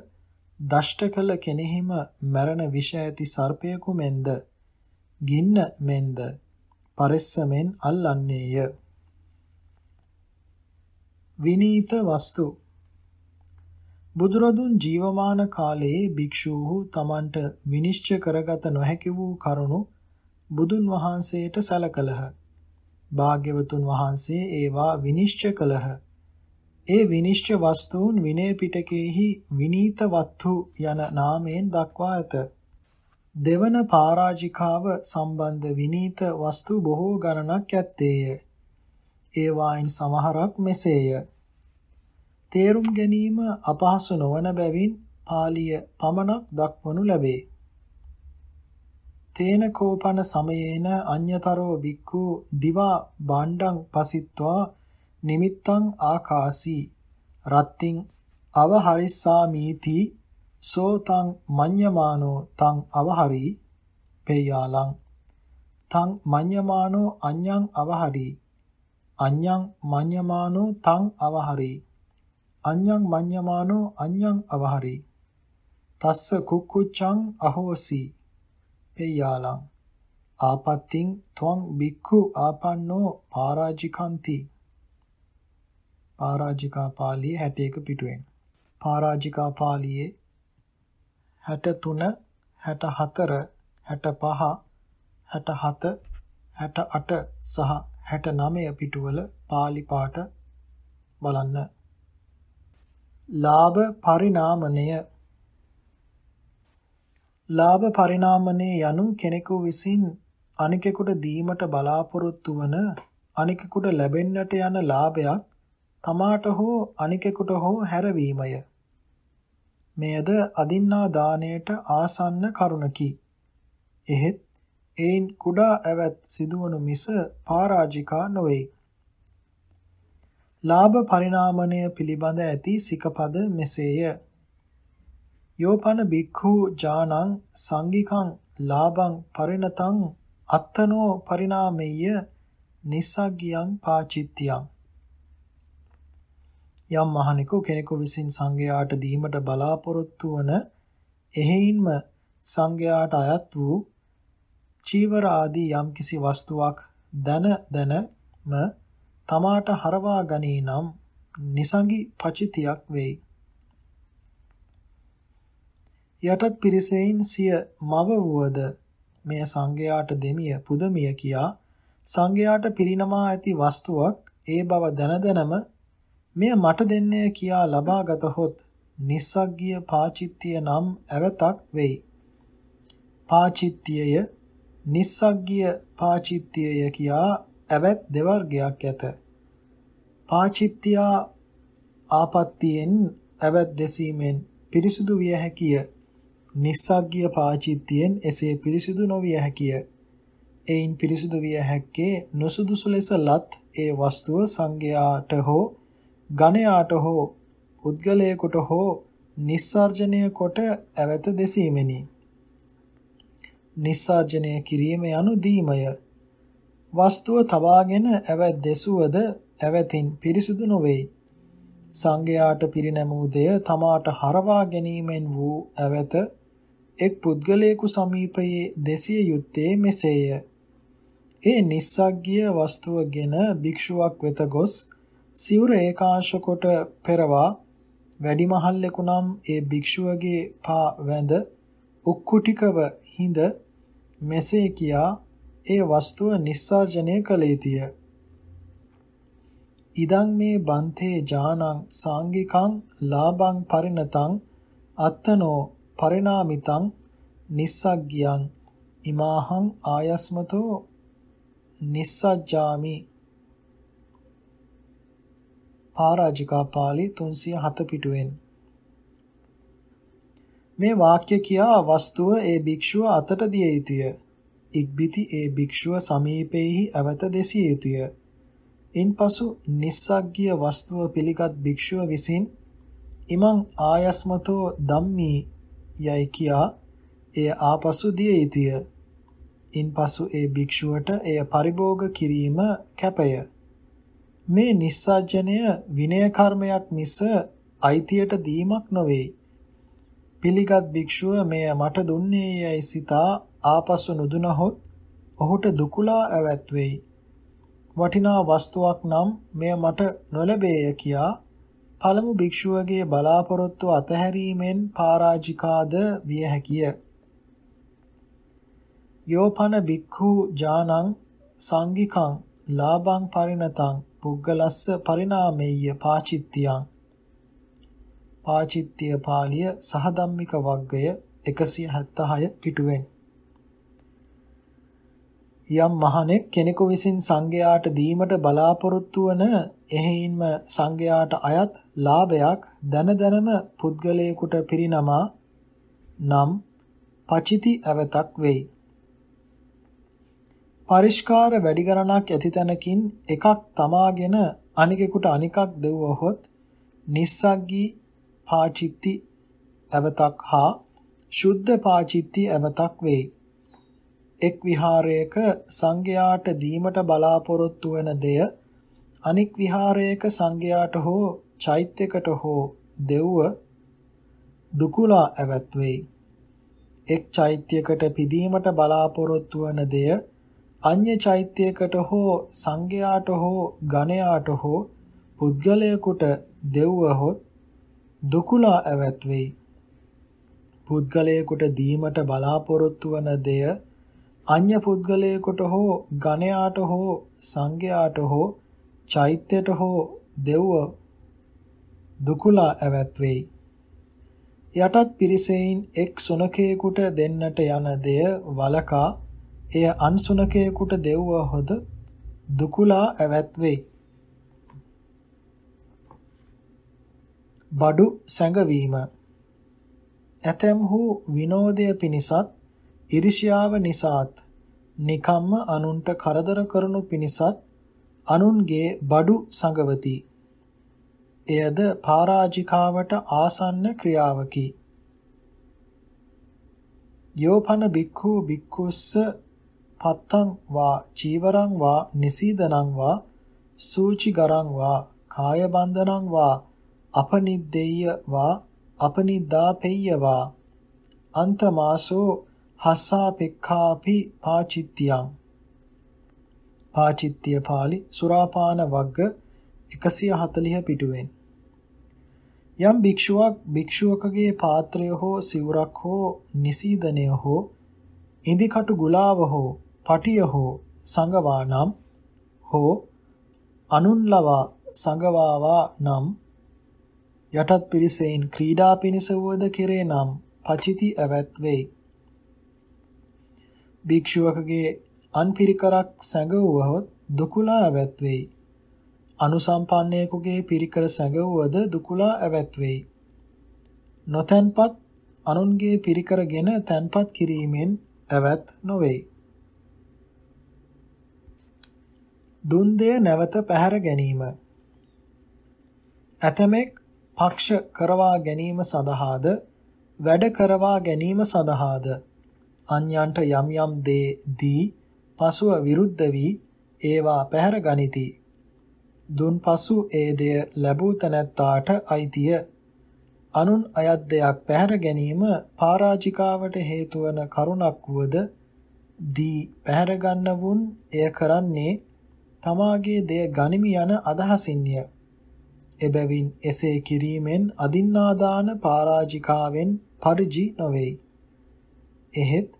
දෂ්ට කළ කෙනෙහිම මරණ විෂ ඇති සර්පයෙකු මෙන්ද ගින්න මෙන්ද පරිස්සමෙන් අල්ලන්නේය. විනීත වස්තු බුදුරදුන් ජීවමාන කාලයේ භික්ෂූහු තමන්ට විනිශ්චය කරගත නොහැකි වූ කරුණු බුදුන් වහන්සේට සැලකලහ. භාග්‍යවතුන් වහන්සේ ඒවා විනිශ්චය කළහ. ඒ විනිශ්චය වස්තුන් විනය පිටකයේහි විනීත වත්තු යන නාමයෙන් දක්වා ඇත. දෙවන පරාජිකාව සම්බන්ධ විනීත වස්තු බොහෝ ගණනක් ඇත්තේය. ඒවායින් සමහරක් මෙසේය. තේරුම් ගැනීම අපහසු නොවන බැවින් පාලිය පමණක් දක්වනු ලැබේ. තේන කෝපන සමයේන අඤ්‍යතරෝ බික්ඛු දිවා බණ්ඩං පසිත්වා නිමිත්තං ආකාසී රත්තිං අවහරිස්සාමීති සෝ තං මඤ්ඤමානෝ තං අවහරි පේයාලං තං මඤ්ඤමානෝ අඤ්ඤං අවහරි අඤ්ඤං මඤ්ඤමානෝ තං අවහරි අඤ්ඤං මඤ්ඤමානෝ අඤ්ඤං අවහරි තස්ස කුක්කුච්ඡං අහෝසි පේයාලං ආපත්තිං ත්වං බික්ඛු ආපන්නෝ පාරාජිකන්ති පාරාජිකා පාළියේ 61 පිටුවෙන් පාරාජිකා පාළියේ 63 64 65 67 68 සහ 69 පිටුවල pāli පාඨ බලන්න. ලාභ පරිණාමණය ලාභ පරිණාමණය යනු කෙනෙකු විසින් අනිකෙකුට දීමට බලාපොරොත්තු වන අනිකෙකුට ලැබෙන්නට යන ලාභයක් තමාට හෝ අනිකෙකුට හෝ හැරවීමය. මෙයද අදින්නා දාණයට ආසන්න කරුණකි. එහෙත් එයින් කුඩා ඇවැත් සිදුවනු මිස පරාජිකා නොවේ. ලාභ පරිණාමණය පිළිබඳ ඇති සිකපද මෙසේය. යෝපන බික්ඛු ජානං සංගිකං ලාභං පරිණතං අත්තනෝ පරිණාමෙය්‍ය නිසග්ගියං පාචිත්‍යං යම් මහණෙකු කෙනෙකු විසින් සංඝයාට දීමට බලාපොරොත්තු වන එහෙයින්ම සංඝයාට අයත් වූ චීවර ආදී යම්කිසි වස්තුවක් දන දනම තමාට හරවා ගනී නම් නිසඟි පචිතියක් වෙයි. යටත් පිරිසෙයින් සිය මව වුවද මෙය සංඝයාට දෙමිය පුදමිය කියා සංඝයාට පිරිනමා ඇති වස්තුවක් ඒ බව දනදනම මෙය මට දෙන්නේ කියා ලබා ගතහොත් නිස්සග්ගිය පාචිත්‍ය නම් ඇවතක් වෙයි. පාචිත්‍යය නිස්සග්ගිය පාචිත්‍යය කියා ඇවැත් දෙවර්ගයක් ඇත. පාචිත්‍යා ආපත්තියෙන් ඇවැත් දෙසීමෙන් පිරිසුදු විය හැකිය. නිස්සග්ගිය පාචිත්‍යයෙන් එසේ පිරිසුදු නොවිය හැකිය. එයින් පිරිසුදු විය හැක්කේ නොසුදුසු ලෙස ලත් ඒ වස්තුව සංගයාට හෝ ඝණයාට හෝ පුද්ගලයෙකුට හෝ නිස්සර්ජනය කොට ඇවත දෙසීමෙනි. නිස්සර්ජනය කිරීම යනු දීමය. වස්තුව තබාගෙන ඇවැත් දෙසුවද ඇවැතින් පිරිසුදු නොවේ. සංඝයාට පිරිනැමූ දෙය තමාට හරවා ගැනීමෙන් වූ ඇවැත එක් පුද්ගලයෙකු සමීපයේ දෙසිය යුත්තේ මෙසේය. ඒ නිස්සග්ගිය වස්තුවගෙන භික්ෂුවක් වෙත ගොස් සිවුර ඒකාංශ කොට පෙරවා වැඩිමහල්ලෙකු නම් ඒ භික්ෂුවගේ පා වැඳ උක්කුටිකව හිඳ මෙසේ කියා ඒ වස්තුව නිස්සර්ජනය කළ යුතුය. ඉදං මේ බන්තේ ජානං සාංගිකං ලාභං පරිණතං අත්තනෝ පරිණාමිතං නිස්සග්ගියං ඉමාහං ආයස්මතෝ නිස්සජ්ජාමි පරාජිකා පාළි 307 පිටුවෙන් මේ වාක්‍ය කියා වස්තුව ඒ භික්ෂුව අතට දිය යුතුය. ඉක්බිති ඒ භික්ෂුව සමීපෙහි අවත දෙසිය යුතුය. ඉන්පසු නිස්සග්ගිය වස්තුව පිළිගත් භික්ෂුව විසින් ඉමං ආයස්මතෝ ධම්මී යයි කියා එය ආපසු දිය යුතුය. ඉන්පසු ඒ භික්ෂුවට එය පරිභෝග කිරීම කැපය. මේ නිස්සජ්ජනය විනය කර්මයක් මිස අයිතියට දීමක් නොවේ. පිළිගත් භික්ෂුව මෙය මට දුන්නේ යයි සිතා ආපසු නුදුනහොත් ඔහුට දුකුලා ඇවැත්වෙයි. වටිනා වස්තුවක් නම් මෙය මට නොලැබේය කියා පළමු භික්ෂුවගේ බලාපොරොත්තු අතහැරීමෙන් පරාජිකාද විය හැකිය. යෝපන භික්ඛු ජානං සංගිකං ලාභං පරිණතං පුද්ගලස්ස පරිණාමෙය්‍ය පාචිත්‍යං පාචිත්‍ය පාළිය සහධම්මික වග්ගය 176 පිටුවෙන් යම් මහණෙක් කෙනෙකු විසින් සංඝයාට දීමට බලාපොරොත්තු වන එහෙයින්ම සංඝයාට අයත් ලාභයක් දන දනම පුද්ගලයෙකුට පිරිනමා නම් පචිති අවතක් වෙයි පරිස්කාර වැඩි ගණනක් ඇති තැනකින් එකක් තමාගෙන අනිකෙකුට අනිකක් දෙවවහොත් නිස්සග්ගී පාචිත්ති අවතක් හා ශුද්ධ පාචිත්ති අවතක් වේ. එක් විහාරයක සංඝයාට දීමට බලාපොරොත්තු වන දෙය අනික් විහාරයක සංඝයාට හෝ චෛත්‍යකට හෝ දෙව්ව දුකුලා ඇවත් වෙයි. එක් චෛත්‍යයකට පිදීමට බලාපොරොත්තු වන දෙය අන්‍ය චෛත්‍යයකට හෝ සංඝයාට හෝ ගණයාට හෝ පුද්ගලයෙකුට දෙව්වහොත් දුකුලා ඇවත් වෙයි. පුද්ගලයෙකුට දීමට බලාපොරොත්තු වන දෙය අන්‍ය පුද්ගලයෙකුට හෝ ගණයාට හෝ සංඝයාට හෝ චෛත්‍යයට හෝ දෙව්ව දුකුලා ඇවත් වෙයි. යටත් පිරිසෙයින් එක් සුනකයෙකුට දෙන්නට යන දෙය වලකා එය අන්සුනකයෙකුට දෙව්වහොද දුකුලා ඇවැත් වෙයි. බඩු සැඟවීම ඇතැම්හු විනෝදය පිණිසත් ඉරිෂියාව නිසාත් නිකම්ම අනුන්ට කරදර කරනු පිණිසත් අනුන්ගේ බඩු සඟවති. එයද පාරාජිකාවට ආසන්න ක්‍රියාවකි. යෝපන බික්ඛු බික්ඛුස්ස පත්තං වා චීවරං වා නිසීදනං වා සූචිගරං වා කාය බන්ධනං වා අපනිද්දේය වා අපනිද්දාපෙය්‍ය වා අන්තමාසෝ හස්සාපෙක්ඛාපි පාචිත්‍යං පාචිත්‍ය පාළි සුරාපාන වග්ග 140 පිටුවෙන් යම් භික්ෂුවක් භික්ෂුවකගේ පාත්‍රය හෝ සිවුරක් හෝ නිසීදනය හෝ ඉදිකටු ගුලාව හෝ පටිය හෝ සංගවා නම් හෝ අනුන් ලවා සංගවාවා නම් යටත් පිරිසෙන් ක්‍රීඩා පිණිස වුවද කෙරේ නම් පචිති ඇවැත් වෙයි. භික්ෂුවකගේ අන්පිරිකරක් සැඟවුවහොත් දුකුලා ඇවැත් වෙයි. අනුසම්පන්නයෙකුගේ පිරිකර සැඟවුවද දුකුලා ඇවැත් වෙයි. නොතැන්පත් අනුන්ගේ පිරිකරගෙන තැන්පත් කිරීමෙන් ඇවැත් නොවේ. දුන් දෙය නැවත පැහැර ගැනීම ඇතමෙක් පක්ෂ කරවා ගැනීම සඳහාද වැඩ කරවා ගැනීම සඳහාද අන්‍යයන්ට යම් යම් දේ දී පසුව විරුද්ධ වී ඒවා පැහැර ගනිති දුන් පසු ඒ දෙය ලැබූ තැනැත්තාට අයිතිය අනුන් අයත් දෙයක් පැහැර ගැනීම පරාජිකාවට හේතු වන කරුණක් වුවද දී පැහැර ගන්නවුන් එය කරන්නේ තමාගේ දෙය ගනිමි යන අදහසින්ය. එබැවින් එසේ කිරීමෙන් අදින්නාදාන පරාජිකාවෙන් පරිජි නොවේ. එහෙත්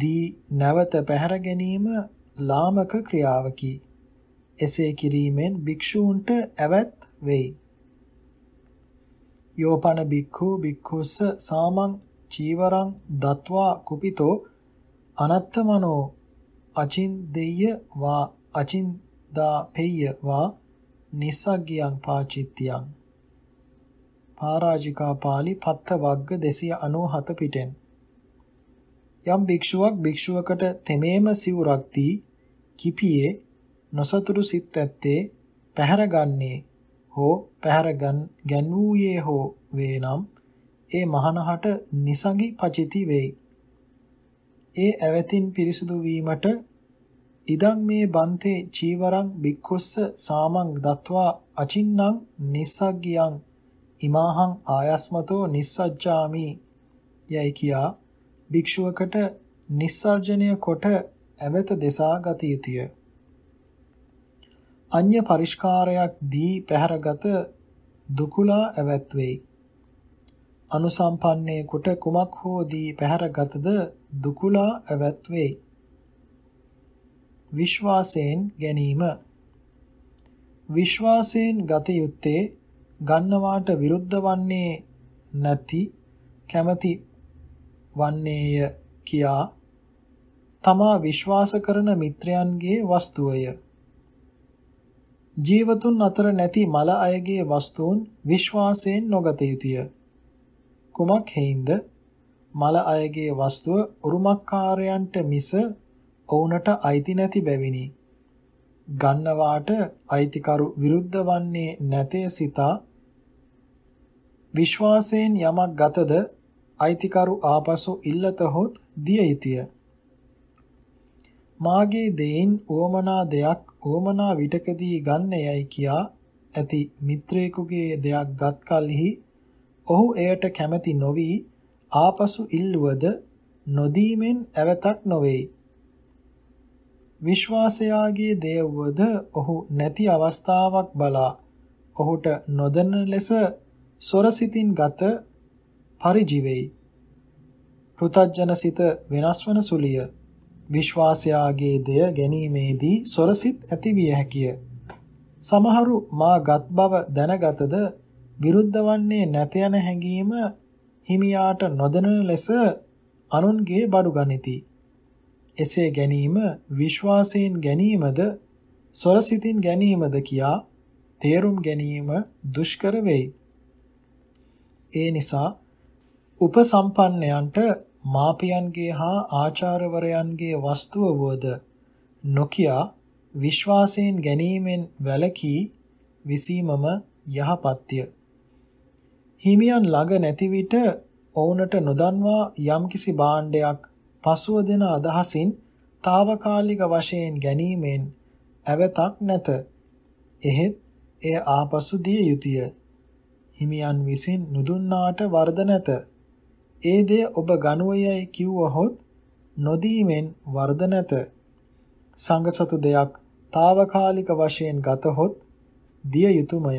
දී නැවත පැහැර ගැනීම ලාමක ක්‍රියාවකි. එසේ කිරීමෙන් භික්ෂූන්ට ඇවැත් වෙයි. යෝපන භික්ඛු භික්ඛුස්ස සාමං චීවරං දත්වා කුපිතෝ අනත්තමනෝ අචින් දෙය්‍ය වා අචින් දා පෙය්‍ය වා නිසග්ගියං පාචිත්‍යං පරාජිකා පාළි පත්ත වග්ග 297 පිටෙන් යම් භික්ෂුවක් භික්ෂුවකට තෙමේම සිවුරක් දී කිපියේ නොසතුරු සිත් ඇත්තේ පැහැරගන්නේ හෝ පැහැරගන් ගැන්වූයේ හෝ වේනම් ඒ මහනහට නිසඟි පචිති වෙයි. ඒ ඇවතින් පිරිසුදු වීමට ඉදං මේ බන්තේ චීවරං බික්කොස්ස සාමං දත්වා අචින්නං නිස්සග්ගියං ඉමාහං ආයස්මතෝ නිස්සජ්ජාමි යයි කියා භික්ෂුවකට නිස්සර්ජනය කොට ඇවත දෙසා ගත යුතුය. අන්‍ය පරිස්කාරයක් දී පැහැරගත දුකුලා ඇවත් වෙයි. අනුසම්පන්නයේ කොට කුමක් හෝ දී පැහැරගතද දුකුලා ඇවත් වෙයි. විශ්වාසයෙන් ගැනීම විශ්වාසයෙන් ගත යුත්තේ ගන්නවාට විරුද්ධ වන්නේ නැති කැමැති වන්නේය කියා තමා විශ්වාස කරන මිත්‍රයන්ගේ වස්තුවය ජීවතුන් අතර නැති මල අයගේ වස්තුන් විශ්වාසයෙන් නොගත යුතුය කුමක් හේින්ද මල අයගේ වස්තුව උරුමකාරයන්ට මිස ඔවුනට අයිති නැති බැවිනි. ගන්නවාට අයිතිකරු විරුද්ධ වන්නේ නැතේ සිතා විශ්වාසයෙන් යමක් ගතද අයිතිකරු ආපසු ඉල්ලතහොත් දිය යුතුය. මාගේ දෙයින් ඕමනා දෙයක් ඕමනා විටකදී ගන්න යයි කියා ඇති මිත්‍රයෙකුගේ දෙයක් ගත් කලෙහි ඔහු එයට කැමැති නොවි ආපසු ඉල්ලුවද නොදීමෙන් ඇවතක් නොවේයි. විශ්වාසයාගේ දේවවද ඔහු නැති අවස්ථාවක් බලා ඔහුට නොදැන ලෙස සොරසිතින් ගත පරිජිවෙයි. පෘතජ්ජන සිත වෙනස් වන සුලිය විශ්වාසයාගේ දෙය ගැනීමේදී සොරසිත ඇතිවිය හැකිය. සමහරු මාගත් බව දැනගතද විරුද්ධ වන්නේ නැත යන හැඟීම හිමියාට නොදැන ලෙස අනුන්ගේ බඩු ගනිති. එසේ ගැනීම විශ්වාසයෙන් ගැනීමද සොරසිතින් ගැනීමද කියා තේරුම් ගැනීම දුෂ්කර වෙයි. ඒ නිසා උපසම්පන්නයන්ට මාපියන්ගේ හා ආචාර්යවරයන්ගේ වස්තුව වුවද නොකියා විශ්වාසයෙන් ගැනීමෙන් වැළකී විසීමම යහපත්ය. හිමියන් ළඟ නැති විට ඔවුන්ට නොදන්වා යම්කිසි භාණ්ඩයක් පසුව දෙන අදහසින් తాවකාලික වශයෙන් ගැනීමෙන් ඇවතක් නැත. එහෙත් එය ආපසු දිය යුතුය. හිමියන් විසින් නුදුන්නාට වරද නැත. ඒ දේ ඔබ ගනුවයයි කිව්වහොත් නොදීමෙන් වරද නැත. සංගසතු දෙයක් తాවකාලික වශයෙන් ගතහොත් දිය යුතුයමය.